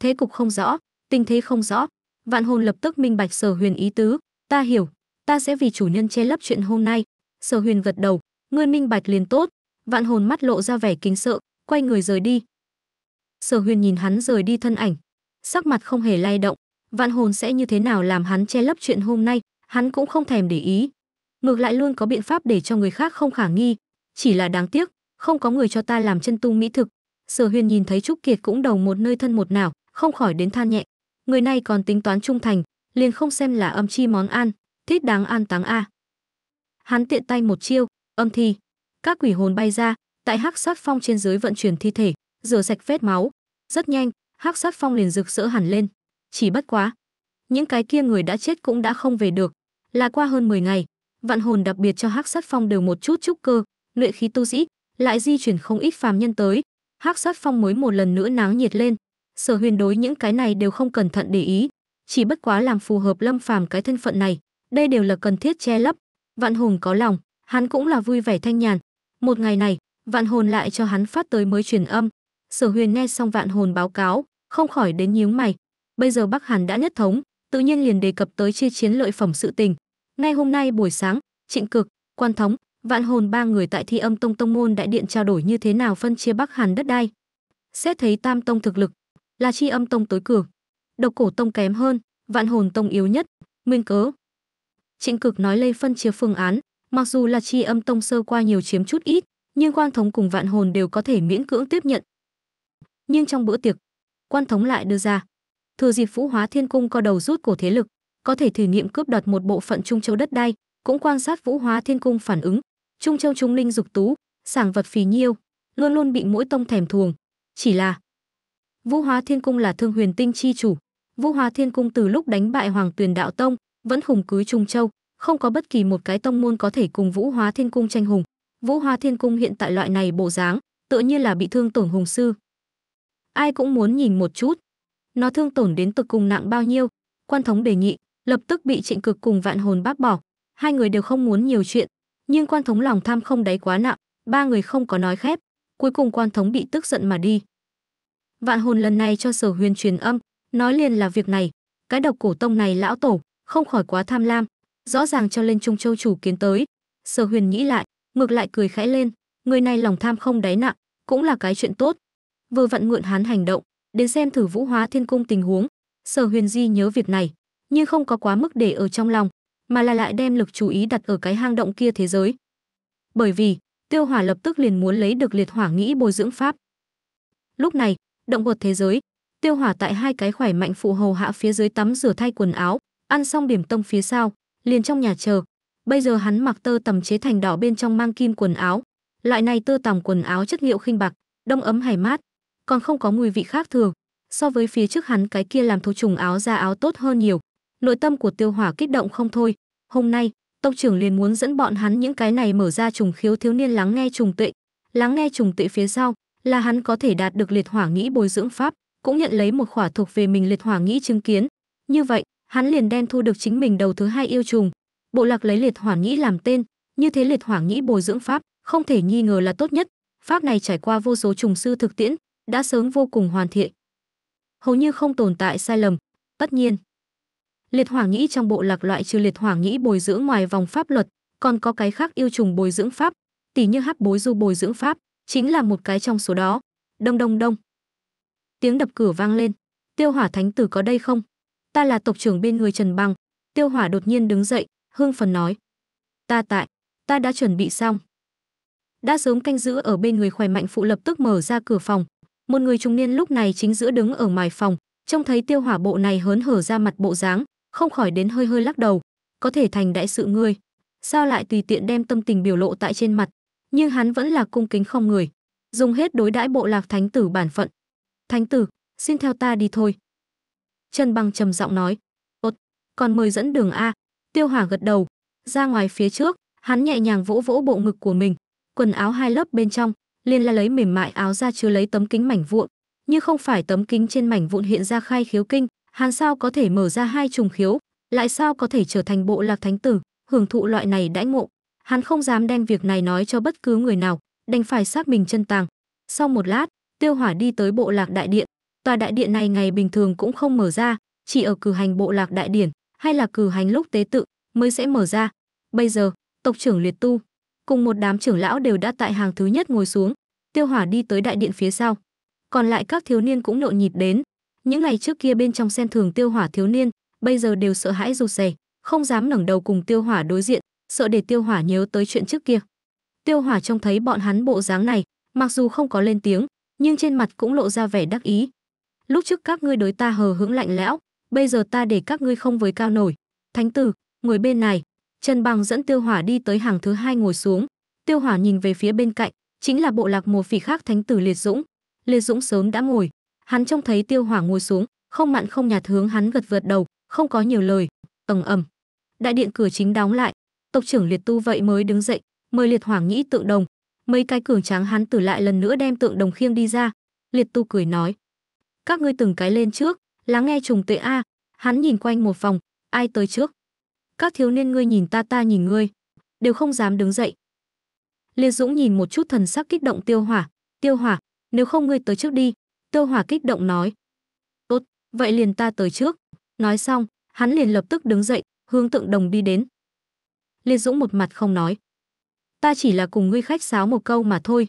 thế cục không rõ, tình thế không rõ. Vạn hồn lập tức minh bạch Sở Huyền ý tứ, ta hiểu, ta sẽ vì chủ nhân che lấp chuyện hôm nay. Sở Huyền gật đầu, ngươi minh bạch liền tốt. Vạn hồn mắt lộ ra vẻ kính sợ, quay người rời đi. Sở Huyền nhìn hắn rời đi thân ảnh, sắc mặt không hề lay động. Vạn hồn sẽ như thế nào làm hắn che lấp chuyện hôm nay, hắn cũng không thèm để ý. Ngược lại luôn có biện pháp để cho người khác không khả nghi, chỉ là đáng tiếc, không có người cho ta làm chân tu mỹ thực sở huyền nhìn thấy trúc kiệt cũng đầu một nơi thân một nào không khỏi đến than nhẹ người này còn tính toán trung thành liền không xem là âm chi món ăn thích đáng an táng a hắn tiện tay một chiêu âm thi các quỷ hồn bay ra tại hắc sát phong trên dưới vận chuyển thi thể rửa sạch vết máu rất nhanh hắc sát phong liền rực rỡ hẳn lên chỉ bất quá những cái kia người đã chết cũng đã không về được là qua hơn 10 ngày vạn hồn đặc biệt cho hắc sát phong đều một chút trúc cơ luyện khí tu sĩ lại di chuyển không ít phàm nhân tới hắc sát phong mới một lần nữa náo nhiệt lên sở huyền đối những cái này đều không cẩn thận để ý chỉ bất quá làm phù hợp lâm phàm cái thân phận này đây đều là cần thiết che lấp vạn hồn có lòng hắn cũng là vui vẻ thanh nhàn một ngày này vạn hồn lại cho hắn phát tới mới truyền âm sở huyền nghe xong vạn hồn báo cáo không khỏi đến nhíu mày bây giờ bắc hàn đã nhất thống tự nhiên liền đề cập tới chia chiến lợi phẩm sự tình ngay hôm nay buổi sáng trịnh cực quan thống Vạn hồn ba người tại Thi Âm Tông Tông môn đại điện trao đổi như thế nào phân chia Bắc Hàn đất đai. Xét thấy Tam Tông thực lực, là Chi Âm Tông tối cường, Độc Cổ Tông kém hơn, Vạn Hồn Tông yếu nhất, nguyên cớ. Trịnh Cực nói lây phân chia phương án, mặc dù là Chi Âm Tông sơ qua nhiều chiếm chút ít, nhưng Quan Thống cùng Vạn Hồn đều có thể miễn cưỡng tiếp nhận. Nhưng trong bữa tiệc, Quan Thống lại đưa ra, thừa dịp vũ Hóa Thiên Cung co đầu rút cổ thế lực, có thể thử nghiệm cướp đoạt một bộ phận Trung Châu đất đai, cũng quan sát Vũ Hóa Thiên Cung phản ứng, Trung Châu Trung linh dục tú, sảng vật phì nhiêu, luôn luôn bị mỗi tông thèm thuồng. Chỉ là Vũ Hóa Thiên Cung là Thương Huyền Tinh chi chủ, Vũ Hóa Thiên Cung từ lúc đánh bại Hoàng Tuyền Đạo Tông, vẫn hùng cứ Trung Châu, không có bất kỳ một cái tông môn có thể cùng Vũ Hóa Thiên Cung tranh hùng. Vũ Hóa Thiên Cung hiện tại loại này bộ dáng, tựa như là bị thương tổn hùng sư. Ai cũng muốn nhìn một chút, nó thương tổn đến tực cùng nặng bao nhiêu, quan thống đề nghị, lập tức bị Trịnh Cực cùng Vạn Hồn bác bỏ. Hai người đều không muốn nhiều chuyện, nhưng quan thống lòng tham không đáy quá nặng, ba người không có nói khép, cuối cùng quan thống bị tức giận mà đi. Vạn hồn lần này cho sở huyền truyền âm, nói liền là việc này, cái độc cổ tông này lão tổ, không khỏi quá tham lam, rõ ràng cho lên Trung Châu chủ kiến tới. Sở huyền nghĩ lại, ngược lại cười khẽ lên, người này lòng tham không đáy nặng, cũng là cái chuyện tốt. Vừa vặn mượn hắn hành động, đến xem thử vũ hóa thiên cung tình huống, sở huyền di nhớ việc này, nhưng không có quá mức để ở trong lòng, mà là lại đem lực chú ý đặt ở cái hang động kia thế giới. Bởi vì, Tiêu Hỏa lập tức liền muốn lấy được liệt hỏa nghĩ bồi dưỡng pháp. Lúc này, động vật thế giới, Tiêu Hỏa tại hai cái khỏe mạnh phụ hầu hạ phía dưới tắm rửa thay quần áo, ăn xong điểm tông phía sau, liền trong nhà chờ. Bây giờ hắn mặc tơ tầm chế thành đỏ bên trong mang kim quần áo, loại này tơ tằm quần áo chất liệu khinh bạc, đông ấm hài mát, còn không có mùi vị khác thường, so với phía trước hắn cái kia làm thô trùng áo ra áo tốt hơn nhiều. Nội tâm của Tiêu Hỏa kích động không thôi, hôm nay, tông trưởng liền muốn dẫn bọn hắn những cái này mở ra trùng khiếu thiếu niên lắng nghe trùng tuệ, lắng nghe trùng tuệ phía sau, là hắn có thể đạt được liệt hỏa nghĩ bồi dưỡng pháp, cũng nhận lấy một khỏa thuộc về mình liệt hỏa nghĩ chứng kiến. Như vậy, hắn liền đem thu được chính mình đầu thứ hai yêu trùng. Bộ lạc lấy liệt hỏa nghĩ làm tên, như thế liệt hỏa nghĩ bồi dưỡng pháp, không thể nghi ngờ là tốt nhất. Pháp này trải qua vô số trùng sư thực tiễn, đã sớm vô cùng hoàn thiện. Hầu như không tồn tại sai lầm. Tất nhiên, liệt hoàng nhĩ trong bộ lạc loại trừ liệt hoàng nhĩ bồi dưỡng ngoài vòng pháp luật còn có cái khác yêu trùng bồi dưỡng pháp tỷ như hắc bối du bồi dưỡng pháp chính là một cái trong số đó đông đông đông tiếng đập cửa vang lên tiêu hỏa thánh tử có đây không ta là tộc trưởng bên người trần bằng tiêu hỏa đột nhiên đứng dậy hương phần nói ta tại ta đã chuẩn bị xong đã sớm canh giữ ở bên người khỏe mạnh phụ lập tức mở ra cửa phòng một người trung niên lúc này chính giữa đứng ở ngoài phòng trông thấy tiêu hỏa bộ này hớn hở ra mặt bộ dáng không khỏi đến hơi hơi lắc đầu có thể thành đại sự ngươi sao lại tùy tiện đem tâm tình biểu lộ tại trên mặt nhưng hắn vẫn là cung kính không người dùng hết đối đãi bộ lạc thánh tử bản phận thánh tử xin theo ta đi thôi trần Bằng trầm giọng nói ốt còn mời dẫn đường a tiêu hỏa gật đầu ra ngoài phía trước hắn nhẹ nhàng vỗ vỗ bộ ngực của mình quần áo hai lớp bên trong liền là lấy mềm mại áo ra chứa lấy tấm kính mảnh vụn như không phải tấm kính trên mảnh vụn hiện ra khai khiếu kinh Hàn sao có thể mở ra hai trùng khiếu, lại sao có thể trở thành bộ lạc thánh tử, hưởng thụ loại này đãi ngộ. Hắn không dám đem việc này nói cho bất cứ người nào, đành phải xác mình chân tàng. Sau một lát, Tiêu Hỏa đi tới bộ lạc đại điện. Tòa đại điện này ngày bình thường cũng không mở ra, chỉ ở cử hành bộ lạc đại điển hay là cử hành lúc tế tự mới sẽ mở ra. Bây giờ, tộc trưởng Liệt Tu cùng một đám trưởng lão đều đã tại hàng thứ nhất ngồi xuống, Tiêu Hỏa đi tới đại điện phía sau. Còn lại các thiếu niên cũng nhộn nhịp đến, những ngày trước kia bên trong sen thường tiêu hỏa thiếu niên bây giờ đều sợ hãi rụt rè không dám ngẩng đầu cùng tiêu hỏa đối diện sợ để tiêu hỏa nhớ tới chuyện trước kia tiêu hỏa trông thấy bọn hắn bộ dáng này mặc dù không có lên tiếng nhưng trên mặt cũng lộ ra vẻ đắc ý lúc trước các ngươi đối ta hờ hững lạnh lẽo bây giờ ta để các ngươi không với cao nổi thánh tử người bên này trần bằng dẫn tiêu hỏa đi tới hàng thứ hai ngồi xuống tiêu hỏa nhìn về phía bên cạnh chính là bộ lạc mùa phỉ khác thánh tử liệt dũng liệt dũng sớm đã ngồi hắn trông thấy tiêu hỏa ngồi xuống không mặn không nhạt hướng hắn gật vượt đầu không có nhiều lời tầng ầm đại điện cửa chính đóng lại tộc trưởng liệt tu vậy mới đứng dậy mời liệt hoàng nhĩ tượng đồng mấy cái cường tráng hắn tử lại lần nữa đem tượng đồng khiêng đi ra liệt tu cười nói các ngươi từng cái lên trước lắng nghe trùng tuệ a hắn nhìn quanh một vòng ai tới trước các thiếu niên ngươi nhìn ta ta nhìn ngươi đều không dám đứng dậy liệt dũng nhìn một chút thần sắc kích động tiêu hỏa tiêu hỏa nếu không ngươi tới trước đi Tiêu Hòa kích động nói. Tốt, vậy liền ta tới trước. Nói xong, hắn liền lập tức đứng dậy, hướng tượng đồng đi đến. Liên Dũng một mặt không nói. Ta chỉ là cùng ngươi khách sáo một câu mà thôi.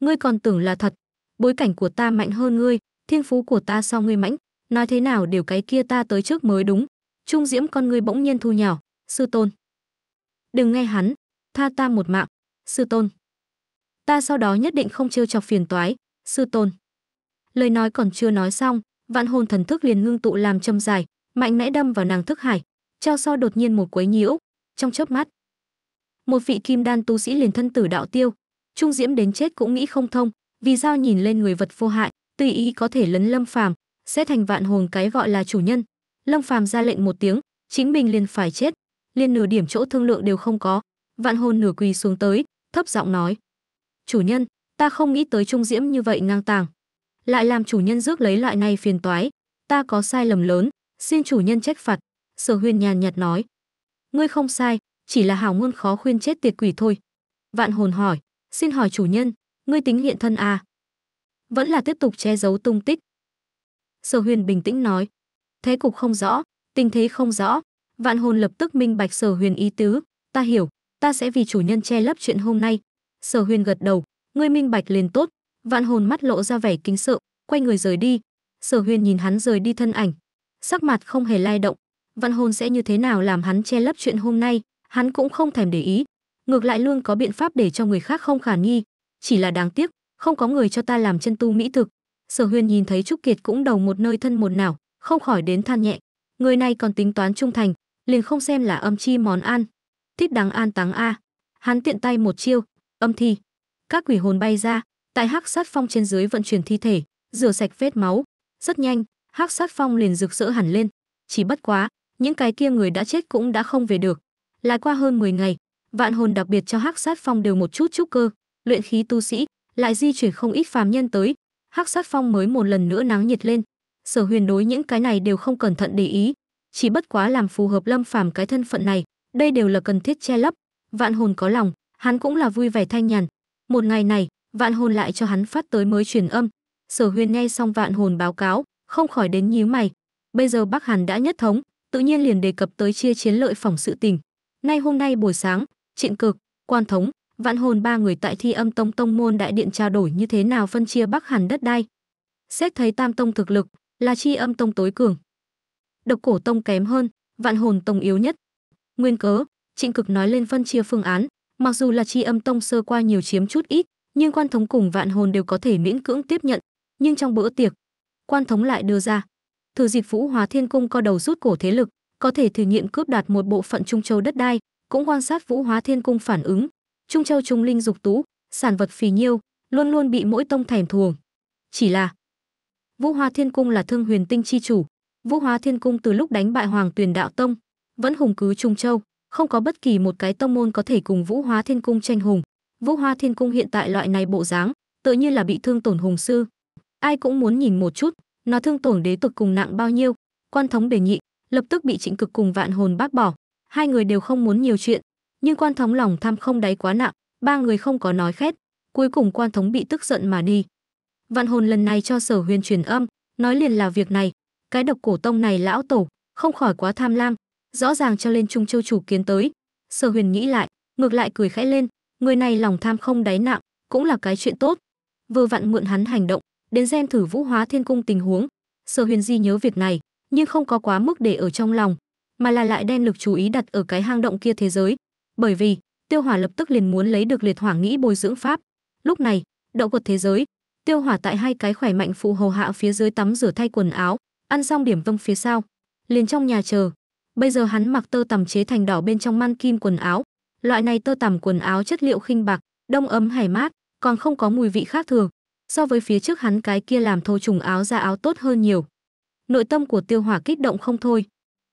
Ngươi còn tưởng là thật. Bối cảnh của ta mạnh hơn ngươi, thiên phú của ta so ngươi mãnh. Nói thế nào đều cái kia ta tới trước mới đúng. Trung diễm con ngươi bỗng nhiên thu nhỏ, sư tôn. Đừng nghe hắn, tha ta một mạng, sư tôn. Ta sau đó nhất định không trêu chọc phiền toái, sư tôn lời nói còn chưa nói xong vạn hồn thần thức liền ngưng tụ làm châm dài mạnh mẽ đâm vào nàng thức hải treo so đột nhiên một quấy nhiễu trong chớp mắt một vị kim đan tu sĩ liền thân tử đạo tiêu trung diễm đến chết cũng nghĩ không thông vì sao nhìn lên người vật vô hại tùy ý có thể lấn lâm phàm sẽ thành vạn hồn cái gọi là chủ nhân lâm phàm ra lệnh một tiếng chính mình liền phải chết liền nửa điểm chỗ thương lượng đều không có vạn hồn nửa quỳ xuống tới thấp giọng nói chủ nhân ta không nghĩ tới trung diễm như vậy ngang tàng lại làm chủ nhân rước lấy loại này phiền toái ta có sai lầm lớn xin chủ nhân trách phạt sở huyền nhàn nhạt nói ngươi không sai chỉ là hảo ngôn khó khuyên chết tiệt quỷ thôi vạn hồn hỏi xin hỏi chủ nhân ngươi tính hiện thân à vẫn là tiếp tục che giấu tung tích sở huyền bình tĩnh nói thế cục không rõ tình thế không rõ vạn hồn lập tức minh bạch sở huyền ý tứ ta hiểu ta sẽ vì chủ nhân che lấp chuyện hôm nay sở huyền gật đầu ngươi minh bạch liền tốt Vạn hồn mắt lộ ra vẻ kính sợ, quay người rời đi. Sở Huyền nhìn hắn rời đi thân ảnh, sắc mặt không hề lay động. Vạn hồn sẽ như thế nào làm hắn che lấp chuyện hôm nay, hắn cũng không thèm để ý. Ngược lại luôn có biện pháp để cho người khác không khả nghi, chỉ là đáng tiếc, không có người cho ta làm chân tu mỹ thực. Sở Huyền nhìn thấy Trúc Kiệt cũng đầu một nơi thân một nào, không khỏi đến than nhẹ. Người này còn tính toán trung thành, liền không xem là âm chi món ăn. Thích đáng an táng a. Hắn tiện tay một chiêu, âm thi. Các quỷ hồn bay ra, tại hắc sát phong trên dưới vận chuyển thi thể rửa sạch vết máu rất nhanh hắc sát phong liền rực rỡ hẳn lên chỉ bất quá những cái kia người đã chết cũng đã không về được lại qua hơn 10 ngày vạn hồn đặc biệt cho hắc sát phong đều một chút chút cơ luyện khí tu sĩ lại di chuyển không ít phàm nhân tới hắc sát phong mới một lần nữa nắng nhiệt lên sở huyền đối những cái này đều không cẩn thận để ý chỉ bất quá làm phù hợp lâm phàm cái thân phận này đây đều là cần thiết che lấp vạn hồn có lòng hắn cũng là vui vẻ thanh nhàn một ngày này vạn hồn lại cho hắn phát tới mới truyền âm. Sở Huyền nghe xong vạn hồn báo cáo, không khỏi đến nhíu mày. Bây giờ Bắc Hàn đã nhất thống, tự nhiên liền đề cập tới chia chiến lợi phòng sự tình. Nay hôm nay buổi sáng, Trịnh Cực, Quan Thống, Vạn Hồn ba người tại Thi Âm Tông tông môn đại điện trao đổi như thế nào phân chia Bắc Hàn đất đai. Xét thấy Tam Tông thực lực, là Chi Âm Tông tối cường. Độc Cổ Tông kém hơn, Vạn Hồn Tông yếu nhất. Nguyên cớ, Trịnh Cực nói lên phân chia phương án, mặc dù là Chi Âm Tông sơ qua nhiều chiếm chút ít, nhưng quan thống cùng vạn hồn đều có thể miễn cưỡng tiếp nhận nhưng trong bữa tiệc quan thống lại đưa ra thử dịch vũ hóa thiên cung co đầu rút cổ thế lực có thể thử nghiệm cướp đoạt một bộ phận trung châu đất đai cũng quan sát vũ hóa thiên cung phản ứng trung châu trung linh dục tú sản vật phì nhiêu luôn luôn bị mỗi tông thèm thuồng chỉ là vũ hóa thiên cung là thương huyền tinh chi chủ vũ hóa thiên cung từ lúc đánh bại hoàng tuyền đạo tông vẫn hùng cứ trung châu không có bất kỳ một cái tông môn có thể cùng vũ hóa thiên cung tranh hùng Vũ Hoa Thiên Cung hiện tại loại này bộ dáng, tự như là bị thương tổn hùng sư. Ai cũng muốn nhìn một chút, nó thương tổn đế tục cùng nặng bao nhiêu. Quan thống đề nghị, lập tức bị Trịnh Cực cùng Vạn Hồn bác bỏ. Hai người đều không muốn nhiều chuyện, nhưng quan thống lòng tham không đáy quá nặng, ba người không có nói khét, cuối cùng quan thống bị tức giận mà đi. Vạn Hồn lần này cho Sở Huyền truyền âm, nói liền là việc này, cái độc cổ tông này lão tổ, không khỏi quá tham lam, rõ ràng cho lên Trung Châu chủ kiến tới. Sở Huyền nghĩ lại, ngược lại cười khẽ lên, người này lòng tham không đáy nặng, cũng là cái chuyện tốt. Vừa vặn mượn hắn hành động, đến xem thử Vũ Hóa Thiên Cung tình huống. Sở Huyền Di nhớ việc này, nhưng không có quá mức để ở trong lòng, mà là lại đem lực chú ý đặt ở cái hang động kia thế giới, bởi vì Tiêu Hỏa lập tức liền muốn lấy được liệt hỏa nghĩ bồi dưỡng pháp. Lúc này, đậu quật thế giới, Tiêu Hỏa tại hai cái khỏe mạnh phụ hầu hạ phía dưới tắm rửa thay quần áo, ăn xong điểm tâm phía sau, liền trong nhà chờ. Bây giờ hắn mặc tơ tằm chế thành đỏ bên trong man kim quần áo, Loại này tơ tằm quần áo chất liệu khinh bạc, đông ấm hay mát, còn không có mùi vị khác thường. So với phía trước hắn cái kia làm thô trùng áo ra áo tốt hơn nhiều. Nội tâm của tiêu hỏa kích động không thôi.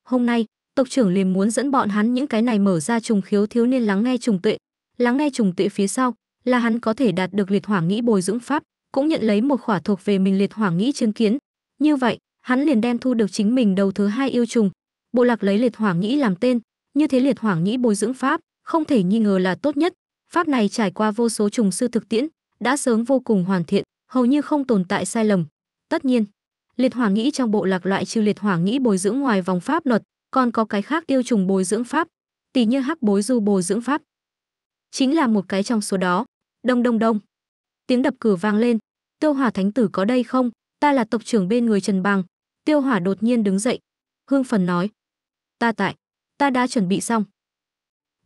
Hôm nay, tộc trưởng liền muốn dẫn bọn hắn những cái này mở ra trùng khiếu thiếu niên lắng nghe trùng tuệ. Lắng nghe trùng tuệ phía sau, là hắn có thể đạt được liệt hỏa nghĩ bồi dưỡng pháp, cũng nhận lấy một khỏa thuộc về mình liệt hỏa nghĩ chứng kiến. Như vậy, hắn liền đem thu được chính mình đầu thứ hai yêu trùng. Bộ lạc lấy liệt hỏa nghĩ làm tên, như thế liệt hỏa nghĩ bồi dưỡng pháp không thể nghi ngờ là tốt nhất. Pháp này trải qua vô số trùng sư thực tiễn, đã sớm vô cùng hoàn thiện, hầu như không tồn tại sai lầm. Tất nhiên, liệt hỏa nghĩ trong bộ lạc loại trừ liệt hỏa nghĩ bồi dưỡng ngoài vòng pháp luật, còn có cái khác tiêu trùng bồi dưỡng pháp, tỷ như hắc bối du bồi dưỡng pháp. Chính là một cái trong số đó. Đông đông đông. Tiếng đập cửa vang lên, "Tiêu Hỏa Thánh tử có đây không? Ta là tộc trưởng bên người Trần Bằng." Tiêu Hỏa đột nhiên đứng dậy, hương phần nói, "Ta tại, ta đã chuẩn bị xong."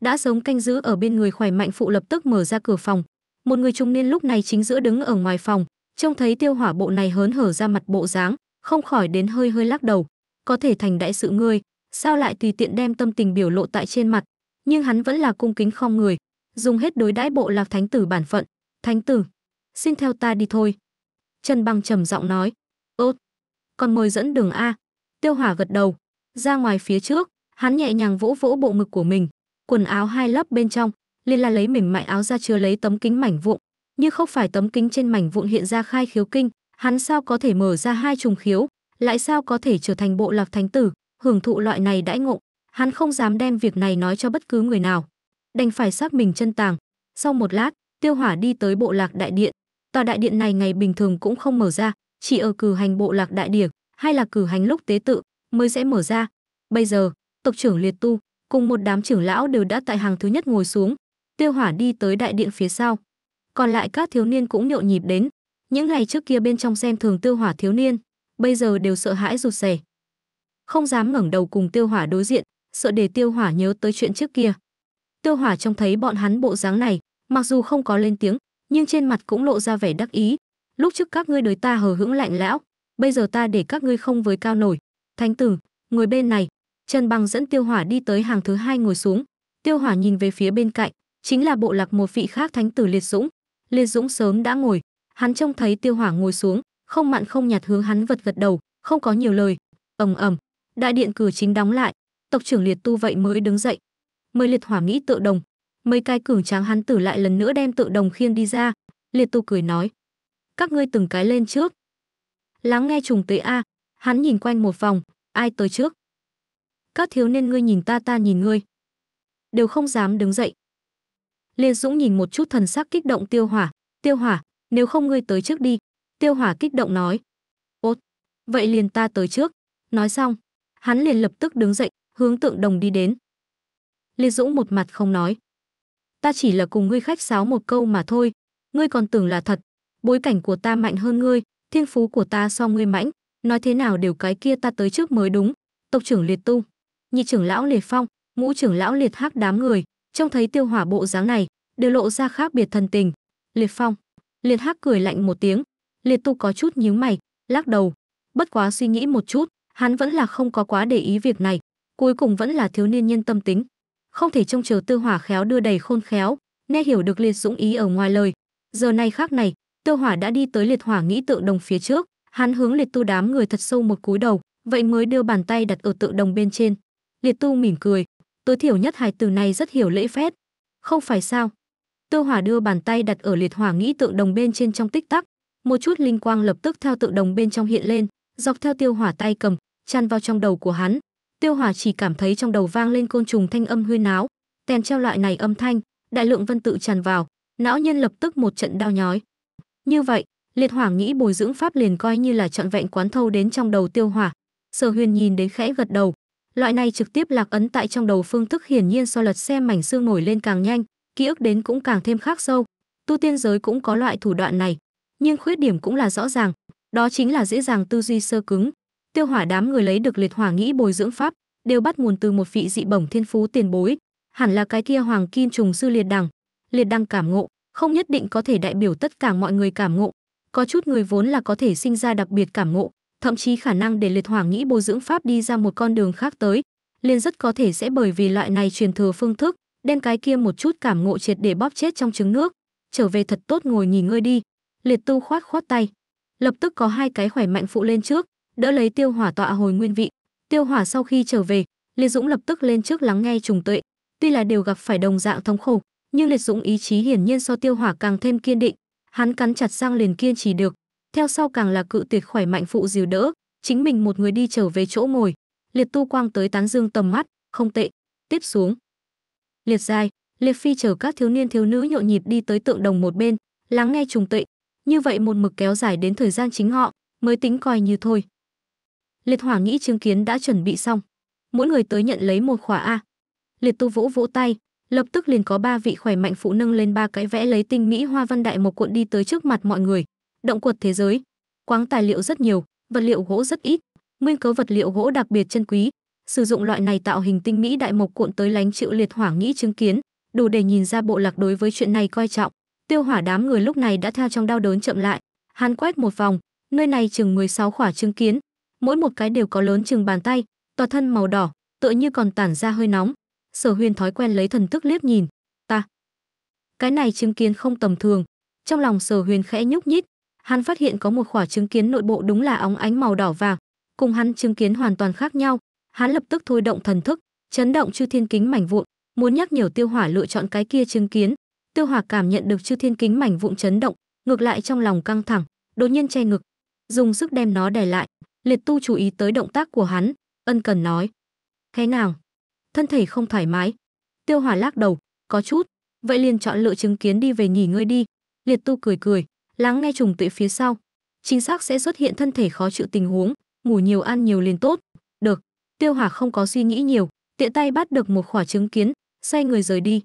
đã sớm canh giữ ở bên người khỏe mạnh phụ lập tức mở ra cửa phòng một người trung niên lúc này chính giữa đứng ở ngoài phòng trông thấy tiêu hỏa bộ này hớn hở ra mặt bộ dáng không khỏi đến hơi hơi lắc đầu có thể thành đại sự ngươi sao lại tùy tiện đem tâm tình biểu lộ tại trên mặt nhưng hắn vẫn là cung kính không người dùng hết đối đãi bộ lạc thánh tử bản phận thánh tử xin theo ta đi thôi trần băng trầm giọng nói tốt còn mời dẫn đường a tiêu hỏa gật đầu ra ngoài phía trước hắn nhẹ nhàng vỗ vỗ bộ ngực của mình quần áo hai lớp bên trong liên la lấy mềm mại áo ra chưa lấy tấm kính mảnh vụn như không phải tấm kính trên mảnh vụn hiện ra khai khiếu kinh hắn sao có thể mở ra hai trùng khiếu lại sao có thể trở thành bộ lạc thánh tử hưởng thụ loại này đãi ngộ hắn không dám đem việc này nói cho bất cứ người nào đành phải xác mình chân tàng sau một lát tiêu hỏa đi tới bộ lạc đại điện tòa đại điện này ngày bình thường cũng không mở ra chỉ ở cử hành bộ lạc đại điển hay là cử hành lúc tế tự mới sẽ mở ra bây giờ tộc trưởng liệt tu cùng một đám trưởng lão đều đã tại hàng thứ nhất ngồi xuống, tiêu hỏa đi tới đại điện phía sau. Còn lại các thiếu niên cũng nhộn nhịp đến, những ngày trước kia bên trong xem thường tiêu hỏa thiếu niên, bây giờ đều sợ hãi rụt rè. Không dám ngẩng đầu cùng tiêu hỏa đối diện, sợ để tiêu hỏa nhớ tới chuyện trước kia. Tiêu hỏa trông thấy bọn hắn bộ dáng này, mặc dù không có lên tiếng, nhưng trên mặt cũng lộ ra vẻ đắc ý. Lúc trước các ngươi đối ta hờ hững lạnh lão, bây giờ ta để các ngươi không với cao nổi. Thánh tử, người bên này, Trần Bằng dẫn Tiêu Hỏa đi tới hàng thứ hai ngồi xuống. Tiêu Hỏa nhìn về phía bên cạnh, chính là bộ lạc một vị khác thánh tử Liệt Dũng. Liệt Dũng sớm đã ngồi, hắn trông thấy Tiêu Hỏa ngồi xuống, không mặn không nhạt hướng hắn vật gật đầu, không có nhiều lời. Ầm ầm, đại điện cửa chính đóng lại, tộc trưởng Liệt Tu vậy mới đứng dậy. Mời Liệt Hỏa nghĩ tự đồng, mấy cái cường tráng hắn tử lại lần nữa đem tự đồng khiên đi ra. Liệt Tu cười nói: "Các ngươi từng cái lên trước." Lắng nghe trùng tế a, hắn nhìn quanh một vòng, ai tới trước? các thiếu niên ngươi nhìn ta ta nhìn ngươi. Đều không dám đứng dậy. Liên Dũng nhìn một chút thần sắc kích động Tiêu Hỏa, "Tiêu Hỏa, nếu không ngươi tới trước đi." Tiêu Hỏa kích động nói. "Tốt, vậy liền ta tới trước." Nói xong, hắn liền lập tức đứng dậy, hướng tượng đồng đi đến. Liên Dũng một mặt không nói. Ta chỉ là cùng ngươi khách sáo một câu mà thôi, ngươi còn tưởng là thật. Bối cảnh của ta mạnh hơn ngươi, thiên phú của ta so ngươi mãnh, nói thế nào đều cái kia ta tới trước mới đúng. Tộc trưởng liệt tung nhị trưởng lão liệt phong ngũ trưởng lão liệt hắc đám người trông thấy tiêu hỏa bộ dáng này đều lộ ra khác biệt thần tình liệt phong liệt hắc cười lạnh một tiếng liệt tu có chút nhíu mày lắc đầu bất quá suy nghĩ một chút hắn vẫn là không có quá để ý việc này cuối cùng vẫn là thiếu niên nhân tâm tính không thể trông chờ tiêu hỏa khéo đưa đầy khôn khéo nghe hiểu được liệt dũng ý ở ngoài lời giờ này khác này tiêu hỏa đã đi tới liệt hỏa nghĩ tượng đồng phía trước hắn hướng liệt tu đám người thật sâu một cúi đầu vậy mới đưa bàn tay đặt ở tượng đồng bên trên Liệt Tu mỉm cười, tối thiểu nhất hài từ này rất hiểu lễ phép. Không phải sao? Tiêu Hỏa đưa bàn tay đặt ở liệt hỏa nghĩ tượng đồng bên trên trong tích tắc, một chút linh quang lập tức theo tượng đồng bên trong hiện lên, dọc theo Tiêu Hỏa tay cầm, tràn vào trong đầu của hắn. Tiêu Hỏa chỉ cảm thấy trong đầu vang lên côn trùng thanh âm huyên náo, kèm treo loại này âm thanh, đại lượng vân tự tràn vào, não nhân lập tức một trận đau nhói. Như vậy, liệt hỏa nghĩ bồi dưỡng pháp liền coi như là trọn vẹn quán thâu đến trong đầu Tiêu Hỏa. Sở Huyền nhìn đến khẽ gật đầu, Loại này trực tiếp lạc ấn tại trong đầu phương thức hiển nhiên so lật xem mảnh xương nổi lên càng nhanh, ký ức đến cũng càng thêm khác sâu. Tu tiên giới cũng có loại thủ đoạn này, nhưng khuyết điểm cũng là rõ ràng, đó chính là dễ dàng tư duy sơ cứng. Tiêu hỏa đám người lấy được liệt hỏa nghĩ bồi dưỡng pháp, đều bắt nguồn từ một vị dị bổng thiên phú tiền bối, hẳn là cái kia hoàng kim trùng sư liệt đằng. Liệt đăng cảm ngộ, không nhất định có thể đại biểu tất cả mọi người cảm ngộ, có chút người vốn là có thể sinh ra đặc biệt cảm ngộ, thậm chí khả năng để liệt hoàng nghĩ bồi dưỡng pháp đi ra một con đường khác tới liền rất có thể sẽ bởi vì loại này truyền thừa phương thức đem cái kia một chút cảm ngộ triệt để bóp chết trong trứng nước trở về thật tốt ngồi nghỉ ngơi đi liệt tu khoát khoát tay lập tức có hai cái khỏe mạnh phụ lên trước đỡ lấy tiêu hỏa tọa hồi nguyên vị tiêu hỏa sau khi trở về liệt dũng lập tức lên trước lắng nghe trùng tuệ tuy là đều gặp phải đồng dạng thống khổ nhưng liệt dũng ý chí hiển nhiên so tiêu hỏa càng thêm kiên định hắn cắn chặt răng liền kiên trì được theo sau càng là cự tuyệt khỏe mạnh phụ dìu đỡ, chính mình một người đi trở về chỗ ngồi. Liệt Tu Quang tới tán dương tầm mắt, không tệ, tiếp xuống. Liệt Giai, Liệt Phi chở các thiếu niên thiếu nữ nhộn nhịp đi tới tượng đồng một bên, lắng nghe trùng tịnh, như vậy một mực kéo dài đến thời gian chính họ, mới tính coi như thôi. Liệt Hỏa nghĩ chứng kiến đã chuẩn bị xong, mỗi người tới nhận lấy một khỏa a. Liệt Tu vỗ vỗ tay, lập tức liền có ba vị khỏe mạnh phụ nâng lên ba cái vẽ lấy tinh mỹ hoa văn đại một cuộn đi tới trước mặt mọi người, động quật thế giới. Quáng tài liệu rất nhiều, vật liệu gỗ rất ít, nguyên cớ vật liệu gỗ đặc biệt chân quý. Sử dụng loại này tạo hình tinh mỹ đại mộc cuộn tới lánh chịu liệt hỏa nghĩ chứng kiến, đủ để nhìn ra bộ lạc đối với chuyện này coi trọng. Tiêu hỏa đám người lúc này đã theo trong đau đớn chậm lại, hắn quét một vòng, nơi này chừng 16 khỏa chứng kiến, mỗi một cái đều có lớn chừng bàn tay, tòa thân màu đỏ, tựa như còn tản ra hơi nóng. Sở Huyền thói quen lấy thần thức liếc nhìn, ta. Cái này chứng kiến không tầm thường, trong lòng Sở Huyền khẽ nhúc nhích, hắn phát hiện có một khỏa chứng kiến nội bộ đúng là óng ánh màu đỏ vàng, cùng hắn chứng kiến hoàn toàn khác nhau, hắn lập tức thôi động thần thức, chấn động chư thiên kính mảnh vụn, muốn nhắc nhở tiêu hỏa lựa chọn cái kia chứng kiến. Tiêu hỏa cảm nhận được chư thiên kính mảnh vụn chấn động, ngược lại trong lòng căng thẳng, đột nhiên che ngực, dùng sức đem nó đè lại. Liệt tu chú ý tới động tác của hắn, ân cần nói: "Thế nàng Thân thể không thoải mái?" Tiêu hỏa lắc đầu, "Có chút, vậy liền chọn lựa chứng kiến đi về nghỉ ngơi đi." Liệt tu cười cười, lắng nghe trùng tuệ phía sau chính xác sẽ xuất hiện thân thể khó chịu tình huống ngủ nhiều ăn nhiều liền tốt được tiêu hỏa không có suy nghĩ nhiều tiện tay bắt được một khỏa chứng kiến xoay người rời đi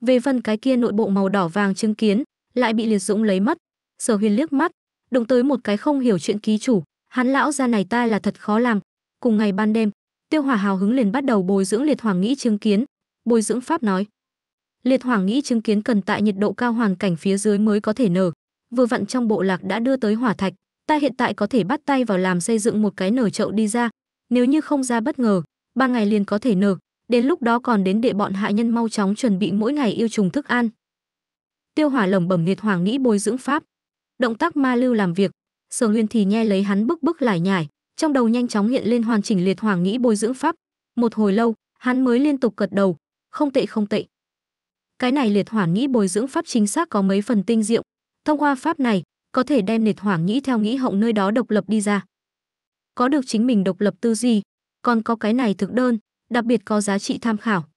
về phần cái kia nội bộ màu đỏ vàng chứng kiến lại bị liệt dũng lấy mất sở huyền liếc mắt đụng tới một cái không hiểu chuyện ký chủ hắn lão ra này ta là thật khó làm cùng ngày ban đêm tiêu hỏa hào hứng liền bắt đầu bồi dưỡng liệt hoàng nghĩ chứng kiến bồi dưỡng pháp nói liệt hoàng nghĩ chứng kiến cần tại nhiệt độ cao hoàn cảnh phía dưới mới có thể nở vừa vặn trong bộ lạc đã đưa tới hỏa thạch ta hiện tại có thể bắt tay vào làm xây dựng một cái nở chậu đi ra nếu như không ra bất ngờ ba ngày liền có thể nở đến lúc đó còn đến để bọn hạ nhân mau chóng chuẩn bị mỗi ngày yêu trùng thức ăn tiêu hỏa lẩm bẩm liệt hoàng nghĩ bồi dưỡng pháp động tác ma lưu làm việc sở huyên thì nghe lấy hắn bức bức lải nhải trong đầu nhanh chóng hiện lên hoàn chỉnh liệt hoàng nghĩ bồi dưỡng pháp một hồi lâu hắn mới liên tục gật đầu không tệ không tệ cái này liệt hoàng nghĩ bồi dưỡng pháp chính xác có mấy phần tinh diệu Thông qua pháp này, có thể đem nệt hoảng nhĩ theo nghĩ họng nơi đó độc lập đi ra. Có được chính mình độc lập tư duy, còn có cái này thực đơn, đặc biệt có giá trị tham khảo.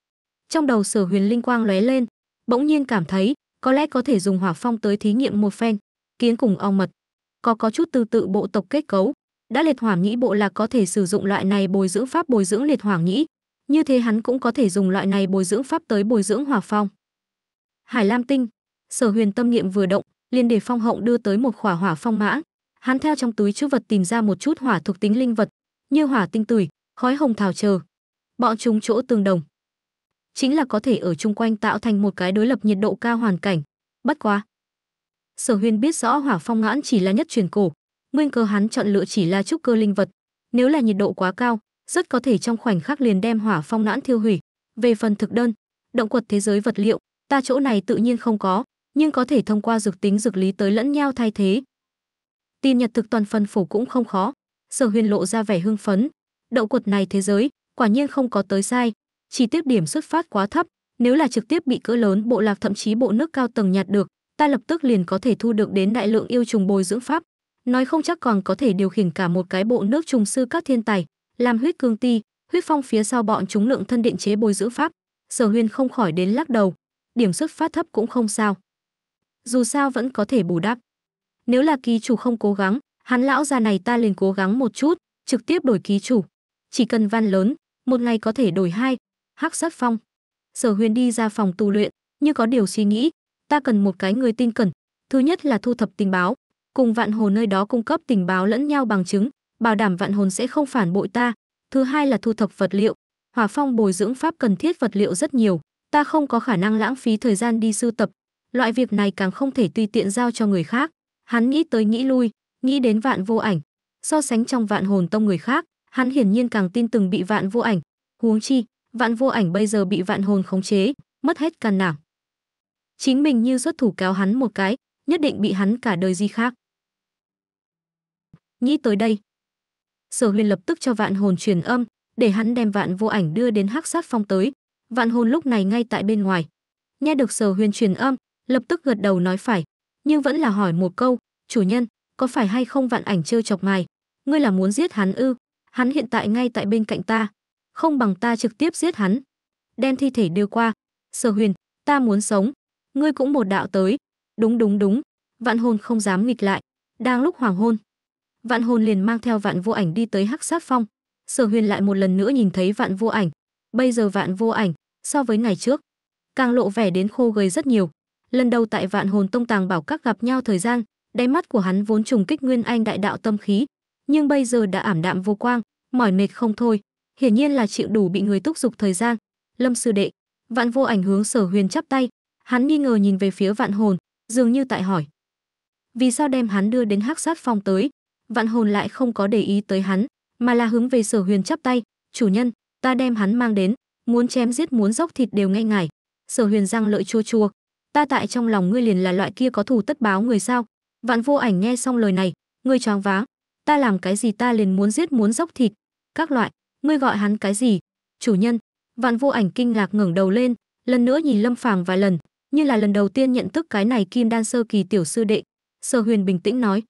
Trong đầu sở huyền linh quang lóe lên, bỗng nhiên cảm thấy có lẽ có thể dùng hỏa phong tới thí nghiệm một phen, kiến cùng ong mật. Có có chút tư tự bộ tộc kết cấu, đã liệt hỏa nhĩ bộ là có thể sử dụng loại này bồi dưỡng pháp bồi dưỡng liệt hỏa nhĩ, như thế hắn cũng có thể dùng loại này bồi dưỡng pháp tới bồi dưỡng hỏa phong. Hải Lam Tinh, Sở Huyền tâm niệm vừa động, liền để phong hộng đưa tới một khỏa hỏa phong mã, hắn theo trong túi chữ vật tìm ra một chút hỏa thuộc tính linh vật như hỏa tinh tùy khói hồng thảo chờ bọn chúng chỗ tương đồng chính là có thể ở chung quanh tạo thành một cái đối lập nhiệt độ cao hoàn cảnh bất quá sở huyên biết rõ hỏa phong ngãn chỉ là nhất truyền cổ nguyên cơ hắn chọn lựa chỉ là trúc cơ linh vật nếu là nhiệt độ quá cao rất có thể trong khoảnh khắc liền đem hỏa phong ngãn thiêu hủy về phần thực đơn động quật thế giới vật liệu ta chỗ này tự nhiên không có nhưng có thể thông qua dược tính dược lý tới lẫn nhau thay thế. Tin nhật thực toàn phân phổ cũng không khó, Sở Huyền lộ ra vẻ hưng phấn, đậu cuột này thế giới, quả nhiên không có tới sai, chỉ tiếp điểm xuất phát quá thấp, nếu là trực tiếp bị cỡ lớn bộ lạc thậm chí bộ nước cao tầng nhạt được, ta lập tức liền có thể thu được đến đại lượng yêu trùng bồi dưỡng pháp, nói không chắc còn có thể điều khiển cả một cái bộ nước trùng sư các thiên tài, làm huyết cương ti, huyết phong phía sau bọn chúng lượng thân định chế bồi dưỡng pháp. Sở huyền không khỏi đến lắc đầu, điểm xuất phát thấp cũng không sao dù sao vẫn có thể bù đắp. Nếu là ký chủ không cố gắng, hắn lão già này ta liền cố gắng một chút, trực tiếp đổi ký chủ. Chỉ cần văn lớn, một ngày có thể đổi hai. Hắc sát phong. Sở huyền đi ra phòng tu luyện, như có điều suy nghĩ, ta cần một cái người tin cẩn. Thứ nhất là thu thập tình báo, cùng vạn hồ nơi đó cung cấp tình báo lẫn nhau bằng chứng, bảo đảm vạn hồn sẽ không phản bội ta. Thứ hai là thu thập vật liệu, hỏa phong bồi dưỡng pháp cần thiết vật liệu rất nhiều, ta không có khả năng lãng phí thời gian đi sưu tập, loại việc này càng không thể tùy tiện giao cho người khác hắn nghĩ tới nghĩ lui nghĩ đến vạn vô ảnh so sánh trong vạn hồn tông người khác hắn hiển nhiên càng tin từng bị vạn vô ảnh huống chi vạn vô ảnh bây giờ bị vạn hồn khống chế mất hết can đảm chính mình như xuất thủ kéo hắn một cái nhất định bị hắn cả đời gì khác nghĩ tới đây sở huyền lập tức cho vạn hồn truyền âm để hắn đem vạn vô ảnh đưa đến hắc sát phong tới vạn hồn lúc này ngay tại bên ngoài nghe được sở huyền truyền âm lập tức gật đầu nói phải, nhưng vẫn là hỏi một câu, chủ nhân, có phải hay không vạn ảnh trêu chọc ngài, ngươi là muốn giết hắn ư? Hắn hiện tại ngay tại bên cạnh ta, không bằng ta trực tiếp giết hắn. Đem thi thể đưa qua, Sở Huyền, ta muốn sống, ngươi cũng một đạo tới. Đúng đúng đúng, Vạn Hồn không dám nghịch lại. Đang lúc hoàng hôn, Vạn Hồn liền mang theo Vạn Vô Ảnh đi tới Hắc Sát Phong. Sở Huyền lại một lần nữa nhìn thấy Vạn Vô Ảnh. Bây giờ Vạn Vô Ảnh so với ngày trước, càng lộ vẻ đến khô gầy rất nhiều, lần đầu tại vạn hồn tông tàng bảo các gặp nhau thời gian đáy mắt của hắn vốn trùng kích nguyên anh đại đạo tâm khí nhưng bây giờ đã ảm đạm vô quang mỏi mệt không thôi hiển nhiên là chịu đủ bị người túc dục thời gian lâm sư đệ vạn vô ảnh hướng sở huyền chắp tay hắn nghi ngờ nhìn về phía vạn hồn dường như tại hỏi vì sao đem hắn đưa đến hắc sát phong tới vạn hồn lại không có để ý tới hắn mà là hướng về sở huyền chắp tay chủ nhân ta đem hắn mang đến muốn chém giết muốn dốc thịt đều ngay ngải sở huyền răng lợi chua chua ta tại trong lòng ngươi liền là loại kia có thù tất báo người sao vạn vô ảnh nghe xong lời này ngươi choáng váng ta làm cái gì ta liền muốn giết muốn dốc thịt các loại ngươi gọi hắn cái gì chủ nhân vạn vô ảnh kinh ngạc ngẩng đầu lên lần nữa nhìn lâm phàng vài lần như là lần đầu tiên nhận thức cái này kim đan sơ kỳ tiểu sư đệ sở huyền bình tĩnh nói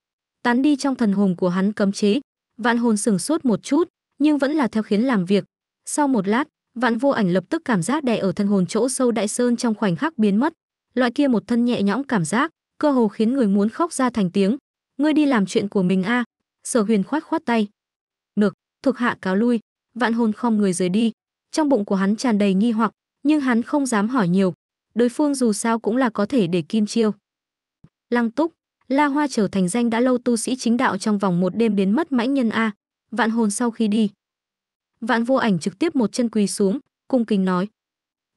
tán đi trong thần hồn của hắn cấm chế vạn hồn sửng sốt một chút nhưng vẫn là theo khiến làm việc sau một lát vạn vô ảnh lập tức cảm giác đè ở thần hồn chỗ sâu đại sơn trong khoảnh khắc biến mất loại kia một thân nhẹ nhõm cảm giác, cơ hồ khiến người muốn khóc ra thành tiếng. Ngươi đi làm chuyện của mình a." À. Sở Huyền khoát khoát tay. "Được, thuộc hạ cáo lui." Vạn Hồn không người rời đi. Trong bụng của hắn tràn đầy nghi hoặc, nhưng hắn không dám hỏi nhiều. Đối phương dù sao cũng là có thể để kim chiêu. Lăng Túc, La Hoa trở thành danh đã lâu tu sĩ chính đạo trong vòng một đêm biến mất mãnh nhân a. Vạn Hồn sau khi đi, Vạn Vô Ảnh trực tiếp một chân quỳ xuống, cung kính nói: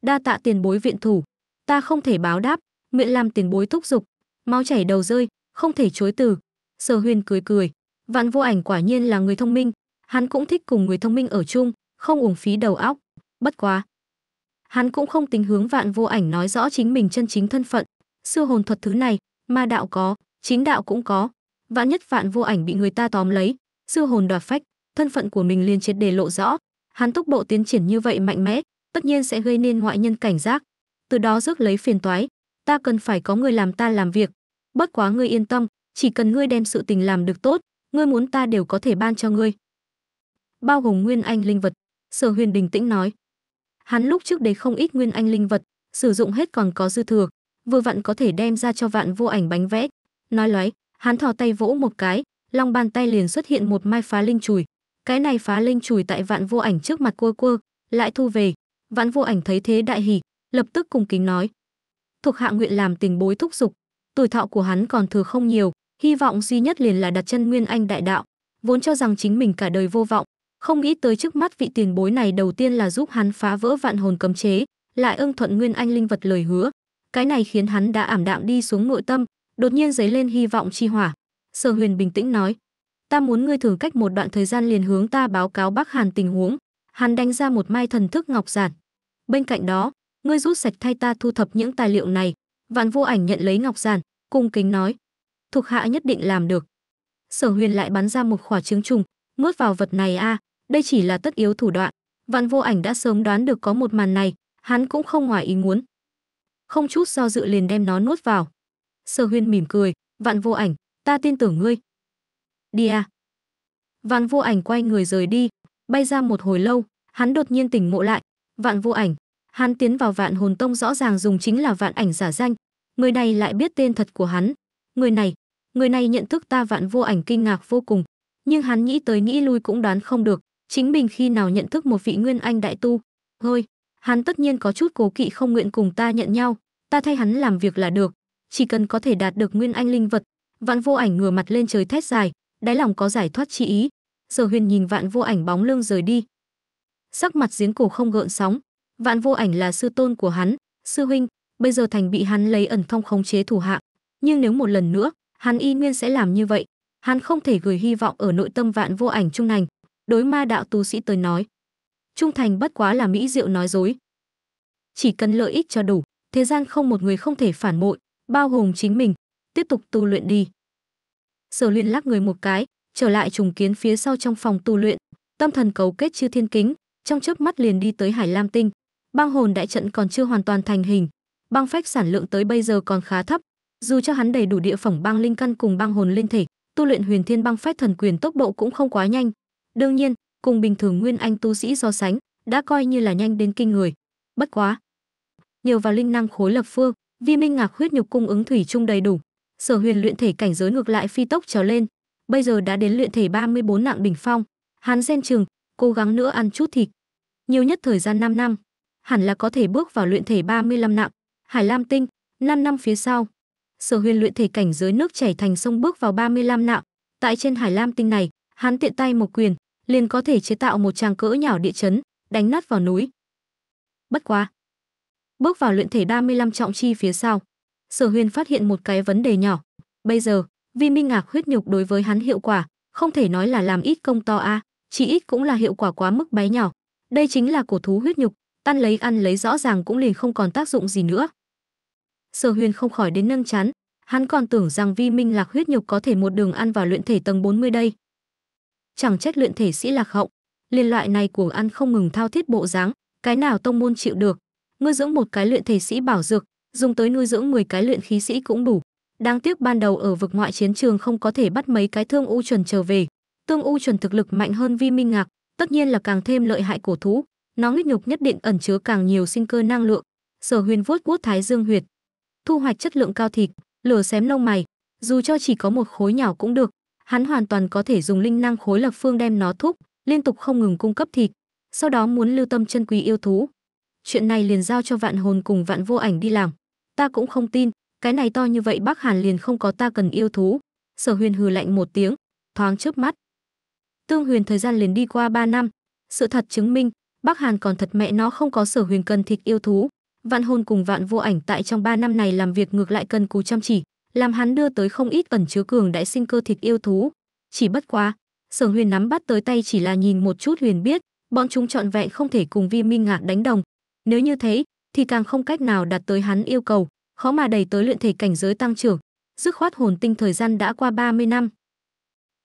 "Đa tạ tiền bối viện thủ." ta không thể báo đáp miệng làm tiền bối thúc giục máu chảy đầu rơi không thể chối từ sở huyền cười cười vạn vô ảnh quả nhiên là người thông minh hắn cũng thích cùng người thông minh ở chung không uổng phí đầu óc bất quá hắn cũng không tính hướng vạn vô ảnh nói rõ chính mình chân chính thân phận siêu hồn thuật thứ này ma đạo có chính đạo cũng có vạn nhất vạn vô ảnh bị người ta tóm lấy siêu hồn đoạt phách thân phận của mình liền triệt để lộ rõ hắn tốc độ tiến triển như vậy mạnh mẽ tất nhiên sẽ gây nên ngoại nhân cảnh giác từ đó rước lấy phiền toái. Ta cần phải có người làm ta làm việc. Bất quá ngươi yên tâm, chỉ cần ngươi đem sự tình làm được tốt, ngươi muốn ta đều có thể ban cho ngươi. Bao gồm nguyên anh linh vật, Sở Huyền bình tĩnh nói. Hắn lúc trước đấy không ít nguyên anh linh vật, sử dụng hết còn có dư thừa, vừa vặn có thể đem ra cho vạn vô ảnh bánh vẽ. Nói lói, hắn thò tay vỗ một cái, lòng bàn tay liền xuất hiện một mai phá linh chùi. Cái này phá linh chùi tại vạn vô ảnh trước mặt cua cua, lại thu về. Vạn vô ảnh thấy thế đại hỉ, lập tức cùng kính nói. Thuộc hạ nguyện làm tình bối thúc dục, tuổi thọ của hắn còn thừa không nhiều, hy vọng duy nhất liền là đặt chân nguyên anh đại đạo, vốn cho rằng chính mình cả đời vô vọng, không nghĩ tới trước mắt vị tiền bối này đầu tiên là giúp hắn phá vỡ vạn hồn cấm chế, lại ưng thuận nguyên anh linh vật lời hứa. Cái này khiến hắn đã ảm đạm đi xuống nội tâm, đột nhiên dấy lên hy vọng chi hỏa. Sở Huyền bình tĩnh nói: "Ta muốn ngươi thử cách một đoạn thời gian liền hướng ta báo cáo Bắc Hàn tình huống." Hắn đánh ra một mai thần thức ngọc giản. Bên cạnh đó, ngươi rút sạch thay ta thu thập những tài liệu này vạn vô ảnh nhận lấy ngọc giản cung kính nói thuộc hạ nhất định làm được sở huyền lại bắn ra một quả trứng trùng nuốt vào vật này a à, đây chỉ là tất yếu thủ đoạn vạn vô ảnh đã sớm đoán được có một màn này hắn cũng không ngoài ý muốn không chút do dự liền đem nó nuốt vào sở huyền mỉm cười vạn vô ảnh ta tin tưởng ngươi đi a à. vạn vô ảnh quay người rời đi bay ra một hồi lâu hắn đột nhiên tỉnh ngộ lại vạn vô ảnh hắn tiến vào vạn hồn tông rõ ràng dùng chính là vạn ảnh giả danh người này lại biết tên thật của hắn người này người này nhận thức ta vạn vô ảnh kinh ngạc vô cùng nhưng hắn nghĩ tới nghĩ lui cũng đoán không được chính mình khi nào nhận thức một vị nguyên anh đại tu Thôi, hắn tất nhiên có chút cố kỵ không nguyện cùng ta nhận nhau ta thay hắn làm việc là được chỉ cần có thể đạt được nguyên anh linh vật vạn vô ảnh ngửa mặt lên trời thét dài đáy lòng có giải thoát chi ý giờ huyền nhìn vạn vô ảnh bóng lưng rời đi sắc mặt giếng cổ không gợn sóng Vạn Vô Ảnh là sư tôn của hắn, sư huynh, bây giờ thành bị hắn lấy ẩn thông khống chế thủ hạ, nhưng nếu một lần nữa, hắn y nguyên sẽ làm như vậy. Hắn không thể gửi hy vọng ở nội tâm Vạn Vô Ảnh trung thành, đối ma đạo tu sĩ tới nói. Trung thành bất quá là mỹ diệu nói dối. Chỉ cần lợi ích cho đủ, thế gian không một người không thể phản bội, bao gồm chính mình, tiếp tục tu luyện đi. Sở Luyện lắc người một cái, trở lại trùng kiến phía sau trong phòng tu luyện, tâm thần cấu kết chư thiên kính, trong chớp mắt liền đi tới Hải Lam Tinh. Băng hồn đại trận còn chưa hoàn toàn thành hình, băng phách sản lượng tới bây giờ còn khá thấp, dù cho hắn đầy đủ địa phẩm băng linh căn cùng băng hồn linh thể, tu luyện huyền thiên băng phách thần quyền tốc độ cũng không quá nhanh. Đương nhiên, cùng bình thường nguyên anh tu sĩ so sánh, đã coi như là nhanh đến kinh người. Bất quá, nhờ vào linh năng khối lập phương, vi minh ngạc huyết nhục cung ứng thủy chung đầy đủ, sở huyền luyện thể cảnh giới ngược lại phi tốc trèo lên, bây giờ đã đến luyện thể 34 nặng đỉnh phong. Hắn sen trường, cố gắng nữa ăn chút thịt. Nhiều nhất thời gian 5 năm, hẳn là có thể bước vào luyện thể 35 nặng, Hải Lam Tinh, 5 năm phía sau. Sở Huyền luyện thể cảnh giới nước chảy thành sông bước vào 35 nặng, tại trên Hải Lam Tinh này, hắn tiện tay một quyền, liền có thể chế tạo một tràng cỡ nhỏ địa chấn, đánh nát vào núi. Bất quá, bước vào luyện thể 35 trọng chi phía sau, Sở Huyền phát hiện một cái vấn đề nhỏ, bây giờ, vi minh ngạc huyết nhục đối với hắn hiệu quả, không thể nói là làm ít công to a, à, chỉ ít cũng là hiệu quả quá mức bé nhỏ. Đây chính là cổ thú huyết nhục, ăn lấy ăn lấy rõ ràng cũng liền không còn tác dụng gì nữa. Sở Huyền không khỏi đến nâng chán, hắn còn tưởng rằng vi minh lạc huyết nhục có thể một đường ăn vào luyện thể tầng 40 đây. Chẳng trách luyện thể sĩ lạc hậu, liên loại này của ăn không ngừng thao thiết bộ dáng, cái nào tông môn chịu được. Ngươi dưỡng một cái luyện thể sĩ bảo dược, dùng tới nuôi dưỡng 10 cái luyện khí sĩ cũng đủ. Đáng tiếc ban đầu ở vực ngoại chiến trường không có thể bắt mấy cái thương u chuẩn trở về. Tương u chuẩn thực lực mạnh hơn vi minh ngạc, tất nhiên là càng thêm lợi hại cổ thú, nó huyết nhục nhất định ẩn chứa càng nhiều sinh cơ năng lượng. Sở Huyền vuốt vuốt thái dương huyệt, thu hoạch chất lượng cao thịt, lửa xém lông mày, dù cho chỉ có một khối nhỏ cũng được, hắn hoàn toàn có thể dùng linh năng khối lập phương đem nó thúc, liên tục không ngừng cung cấp thịt, sau đó muốn lưu tâm chân quý yêu thú. Chuyện này liền giao cho Vạn Hồn cùng Vạn Vô Ảnh đi làm. Ta cũng không tin, cái này to như vậy Bắc Hàn liền không có ta cần yêu thú. Sở Huyền hừ lạnh một tiếng, thoáng chớp mắt. Tương Huyền thời gian liền đi qua 3 năm, sự thật chứng minh, Bắc Hàn còn thật mẹ nó không có sở huyền cân thịt yêu thú. Vạn hồn cùng vạn vô ảnh tại trong 3 năm này làm việc ngược lại cần cù chăm chỉ, làm hắn đưa tới không ít ẩn chứa cường đại sinh cơ thịt yêu thú. Chỉ bất quá, sở huyền nắm bắt tới tay chỉ là nhìn một chút huyền biết, bọn chúng trọn vẹn không thể cùng vi minh ngạc đánh đồng. Nếu như thế, thì càng không cách nào đạt tới hắn yêu cầu, khó mà đẩy tới luyện thể cảnh giới tăng trưởng. Dứt khoát hồn tinh thời gian đã qua 30 năm.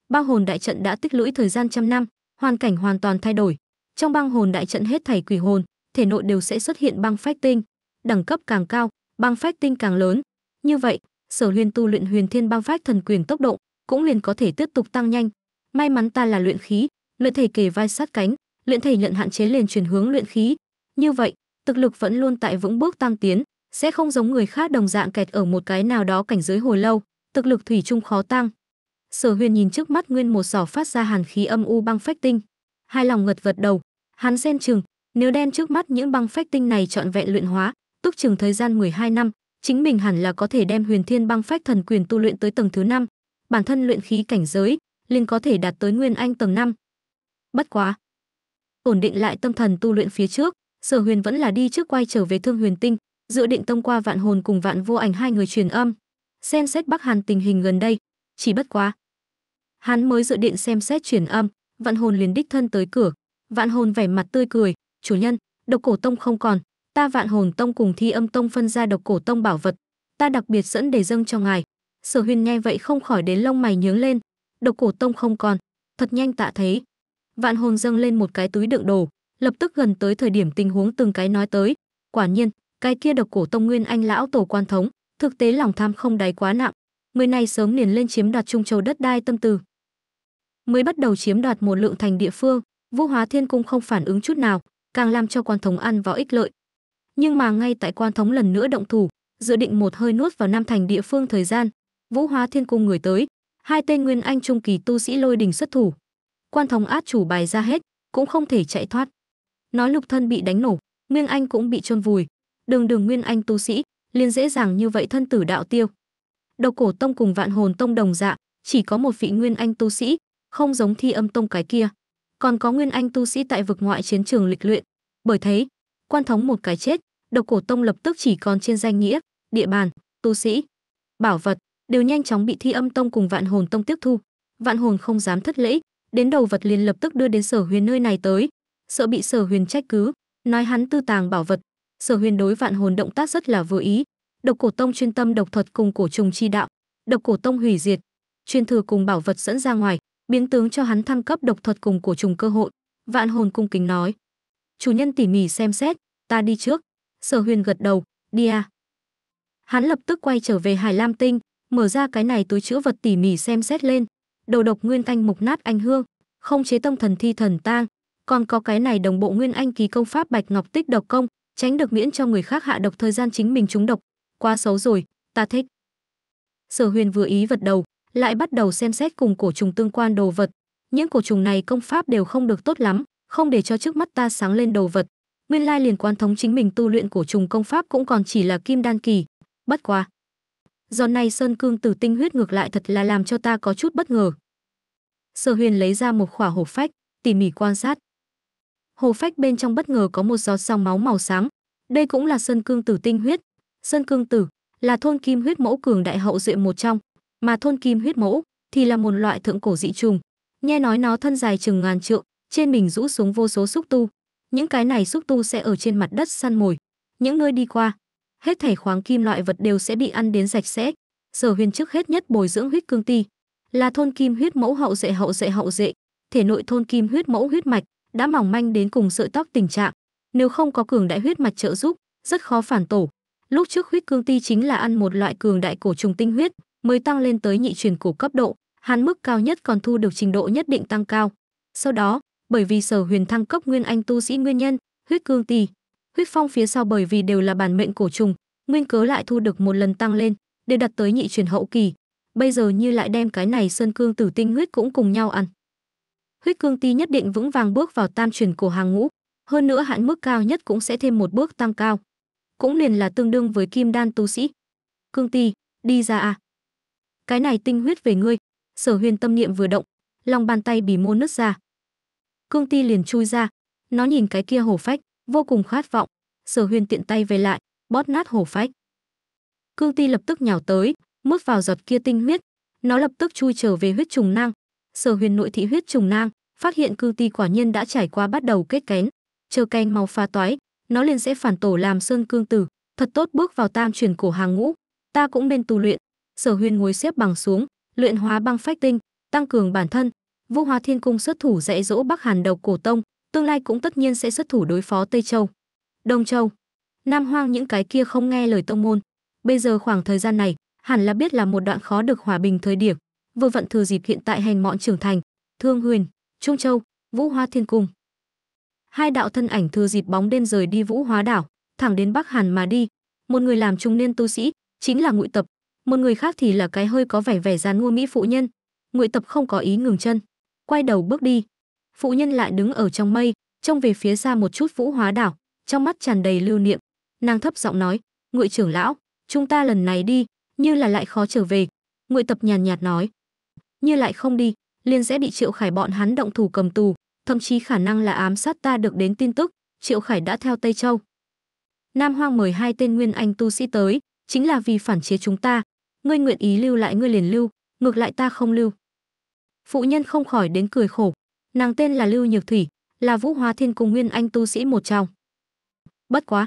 Bao hồn đại trận đã tích lũy thời gian trăm năm, hoàn cảnh hoàn toàn thay đổi, trong băng hồn đại trận hết thảy quỷ hồn, thể nội đều sẽ xuất hiện băng phách tinh. Đẳng cấp càng cao, băng phách tinh càng lớn. Như vậy, Sở huyền tu luyện Huyền Thiên Băng Phách Thần Quyền tốc độ cũng liền có thể tiếp tục tăng nhanh. May mắn ta là luyện khí, luyện thể kề vai sát cánh, luyện thể nhận hạn chế liền chuyển hướng luyện khí. Như vậy, thực lực vẫn luôn tại vững bước tăng tiến, sẽ không giống người khác đồng dạng kẹt ở một cái nào đó cảnh giới hồi lâu, thực lực thủy chung khó tăng. Sở Huyền nhìn trước mắt nguyên một giỏ phát ra hàn khí âm u băng phách tinh, hai lòng ngật vật đầu, Hắn xen chừng, nếu đen trước mắt những băng phách tinh này trọn vẹn luyện hóa, túc chừng thời gian 12 năm, chính mình hẳn là có thể đem Huyền Thiên Băng Phách Thần Quyền tu luyện tới tầng thứ năm. bản thân luyện khí cảnh giới, liền có thể đạt tới Nguyên Anh tầng năm. Bất quá, ổn định lại tâm thần tu luyện phía trước, Sở Huyền vẫn là đi trước quay trở về Thương Huyền Tinh, dự định thông qua Vạn Hồn cùng Vạn Vô Ảnh hai người truyền âm, xem xét Bắc Hàn tình hình gần đây, chỉ bất quá, hắn mới dự định xem xét truyền âm, Vạn Hồn liền đích thân tới cửa, Vạn hồn vẻ mặt tươi cười, chủ nhân, độc cổ tông không còn, ta vạn hồn tông cùng thi âm tông phân ra độc cổ tông bảo vật, ta đặc biệt dẫn để dâng cho ngài. Sở Huyền nghe vậy không khỏi đến lông mày nhướng lên, độc cổ tông không còn, thật nhanh tạ thấy. Vạn hồn dâng lên một cái túi đựng đồ, lập tức gần tới thời điểm tình huống từng cái nói tới, quả nhiên, cái kia độc cổ tông nguyên anh lão tổ quan thống, thực tế lòng tham không đáy quá nặng, người này sớm liền lên chiếm đoạt trung châu đất đai tâm tư. Mới bắt đầu chiếm đoạt một lượng thành địa phương, Vũ Hóa Thiên Cung không phản ứng chút nào, càng làm cho quan thống ăn vào ích lợi. Nhưng mà ngay tại quan thống lần nữa động thủ, dự định một hơi nuốt vào Nam Thành địa phương thời gian, Vũ Hóa Thiên Cung người tới, hai tên nguyên anh trung kỳ tu sĩ lôi đình xuất thủ. Quan thống át chủ bài ra hết, cũng không thể chạy thoát. Nói lục thân bị đánh nổ, nguyên anh cũng bị chôn vùi, đường đường nguyên anh tu sĩ, liền dễ dàng như vậy thân tử đạo tiêu. Đầu cổ tông cùng vạn hồn tông đồng dạng, chỉ có một vị nguyên anh tu sĩ, không giống thi âm tông cái kia còn có nguyên anh tu sĩ tại vực ngoại chiến trường lịch luyện bởi thế quan thống một cái chết độc cổ tông lập tức chỉ còn trên danh nghĩa địa bàn tu sĩ bảo vật đều nhanh chóng bị thi âm tông cùng vạn hồn tông tiếp thu vạn hồn không dám thất lễ đến đầu vật liền lập tức đưa đến sở huyền nơi này tới sợ bị sở huyền trách cứ nói hắn tư tàng bảo vật sở huyền đối vạn hồn động tác rất là vừa ý độc cổ tông chuyên tâm độc thuật cùng cổ trùng chi đạo độc cổ tông hủy diệt truyền thừa cùng bảo vật dẫn ra ngoài biến tướng cho hắn thăng cấp độc thuật cùng cổ trùng cơ hội. Vạn hồn cung kính nói. Chủ nhân tỉ mỉ xem xét, ta đi trước. Sở huyền gật đầu, đi à. Hắn lập tức quay trở về Hải Lam Tinh, mở ra cái này túi chữa vật tỉ mỉ xem xét lên. Đầu độc nguyên thanh mục nát anh hương, không chế tâm thần thi thần tang, còn có cái này đồng bộ nguyên anh kỳ công pháp bạch ngọc tích độc công, tránh được miễn cho người khác hạ độc thời gian chính mình trúng độc. Quá xấu rồi, ta thích. Sở huyền vừa ý vật đầu, lại bắt đầu xem xét cùng cổ trùng tương quan đồ vật. Những cổ trùng này công pháp đều không được tốt lắm, không để cho trước mắt ta sáng lên đồ vật. Nguyên lai liền quan thống chính mình tu luyện cổ trùng công pháp cũng còn chỉ là kim đan kỳ, bất qua Giòn này sơn cương tử tinh huyết ngược lại thật là làm cho ta có chút bất ngờ. Sở Huyền lấy ra một khỏa hộp phách, tỉ mỉ quan sát. Hồ phách bên trong bất ngờ có một giọt dòng máu màu xám. Đây cũng là sơn cương tử tinh huyết. Sơn cương tử là thôn kim huyết mẫu cường đại hậu duệ một trong, mà thôn kim huyết mẫu thì là một loại thượng cổ dị trùng. Nghe nói nó thân dài chừng ngàn trượng, trên mình rũ xuống vô số xúc tu. Những cái này xúc tu sẽ ở trên mặt đất săn mồi. Những nơi đi qua, hết thảy khoáng kim loại vật đều sẽ bị ăn đến sạch sẽ. Sở Huyền trước hết nhất bồi dưỡng huyết cương ti, là thôn kim huyết mẫu hậu dệ hậu dệ hậu dệ, thể nội thôn kim huyết mẫu huyết mạch đã mỏng manh đến cùng sợi tóc tình trạng, nếu không có cường đại huyết mạch trợ giúp, rất khó phản tổ. Lúc trước huyết cương ti chính là ăn một loại cường đại cổ trùng tinh huyết, mới tăng lên tới nhị truyền cổ cấp độ, hắn mức cao nhất còn thu được trình độ nhất định tăng cao. Sau đó, bởi vì Sở Huyền thăng cấp nguyên anh tu sĩ nguyên nhân, huyết cương tỷ, huyết phong phía sau bởi vì đều là bản mệnh cổ trùng, nguyên cớ lại thu được một lần tăng lên, đều đặt tới nhị truyền hậu kỳ. Bây giờ như lại đem cái này sơn cương tử tinh huyết cũng cùng nhau ăn. Huyết cương ti nhất định vững vàng bước vào tam truyền cổ hàng ngũ, hơn nữa hạn mức cao nhất cũng sẽ thêm một bước tăng cao. Cũng liền là tương đương với kim đan tu sĩ. Cương ti, đi ra à cái này tinh huyết về ngươi sở huyền tâm niệm vừa động lòng bàn tay bì môn nứt ra cương ti liền chui ra nó nhìn cái kia hổ phách vô cùng khát vọng sở huyền tiện tay về lại bót nát hổ phách cương ti lập tức nhào tới mút vào giọt kia tinh huyết nó lập tức chui trở về huyết trùng nang sở huyền nội thị huyết trùng nang phát hiện cương ti quả nhiên đã trải qua bắt đầu kết kén chờ canh mau pha toái nó liền sẽ phản tổ làm sơn cương tử thật tốt bước vào tam truyền cổ hàng ngũ ta cũng nên tu luyện sở huyền ngồi xếp bằng xuống luyện hóa băng phách tinh tăng cường bản thân vũ hóa thiên cung xuất thủ dạy dỗ bắc hàn đầu cổ tông tương lai cũng tất nhiên sẽ xuất thủ đối phó tây châu đông châu nam hoang những cái kia không nghe lời tông môn bây giờ khoảng thời gian này hẳn là biết là một đoạn khó được hòa bình thời điểm vừa vận thừa dịp hiện tại hành mọn trưởng thành thương huyền trung châu vũ hoa thiên cung hai đạo thân ảnh thừa dịp bóng đêm rời đi vũ hóa đảo thẳng đến bắc hàn mà đi một người làm trung niên tu sĩ chính là ngụy tập một người khác thì là cái hơi có vẻ vẻ dán ngôi mỹ phụ nhân ngụy tập không có ý ngừng chân quay đầu bước đi phụ nhân lại đứng ở trong mây trông về phía xa một chút vũ hóa đảo trong mắt tràn đầy lưu niệm nàng thấp giọng nói ngụy trưởng lão chúng ta lần này đi như là lại khó trở về ngụy tập nhàn nhạt nói như lại không đi liền sẽ bị triệu khải bọn hắn động thủ cầm tù thậm chí khả năng là ám sát ta được đến tin tức triệu khải đã theo tây châu nam hoang mời hai tên nguyên anh tu sĩ tới chính là vì phản chế chúng ta ngươi nguyện ý lưu lại ngươi liền lưu, ngược lại ta không lưu. Phụ nhân không khỏi đến cười khổ, nàng tên là Lưu Nhược Thủy, là Vũ Hóa Thiên cùng Nguyên Anh tu sĩ một trong. Bất quá,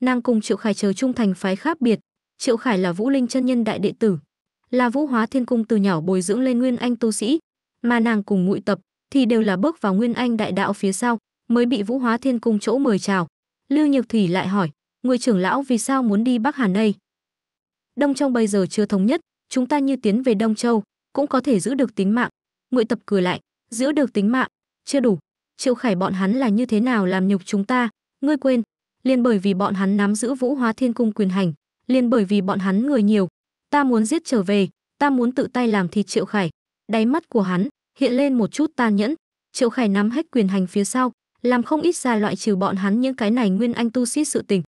nàng cùng Triệu Khải chờ trung thành phái khác biệt, Triệu Khải là Vũ Linh chân nhân đại đệ tử, là Vũ Hóa Thiên cung từ nhỏ bồi dưỡng lên Nguyên Anh tu sĩ, mà nàng cùng Ngụy Tập thì đều là bước vào Nguyên Anh đại đạo phía sau, mới bị Vũ Hóa Thiên cung chỗ mời chào. Lưu Nhược Thủy lại hỏi, người trưởng lão vì sao muốn đi Bắc Hàn đây? đông trong bây giờ chưa thống nhất chúng ta như tiến về đông châu cũng có thể giữ được tính mạng ngụy tập cười lại giữ được tính mạng chưa đủ triệu khải bọn hắn là như thế nào làm nhục chúng ta ngươi quên Liên bởi vì bọn hắn nắm giữ vũ hóa thiên cung quyền hành liên bởi vì bọn hắn người nhiều ta muốn giết trở về ta muốn tự tay làm thịt triệu khải đáy mắt của hắn hiện lên một chút tàn nhẫn triệu khải nắm hết quyền hành phía sau làm không ít ra loại trừ bọn hắn những cái này nguyên anh tu sĩ sự tình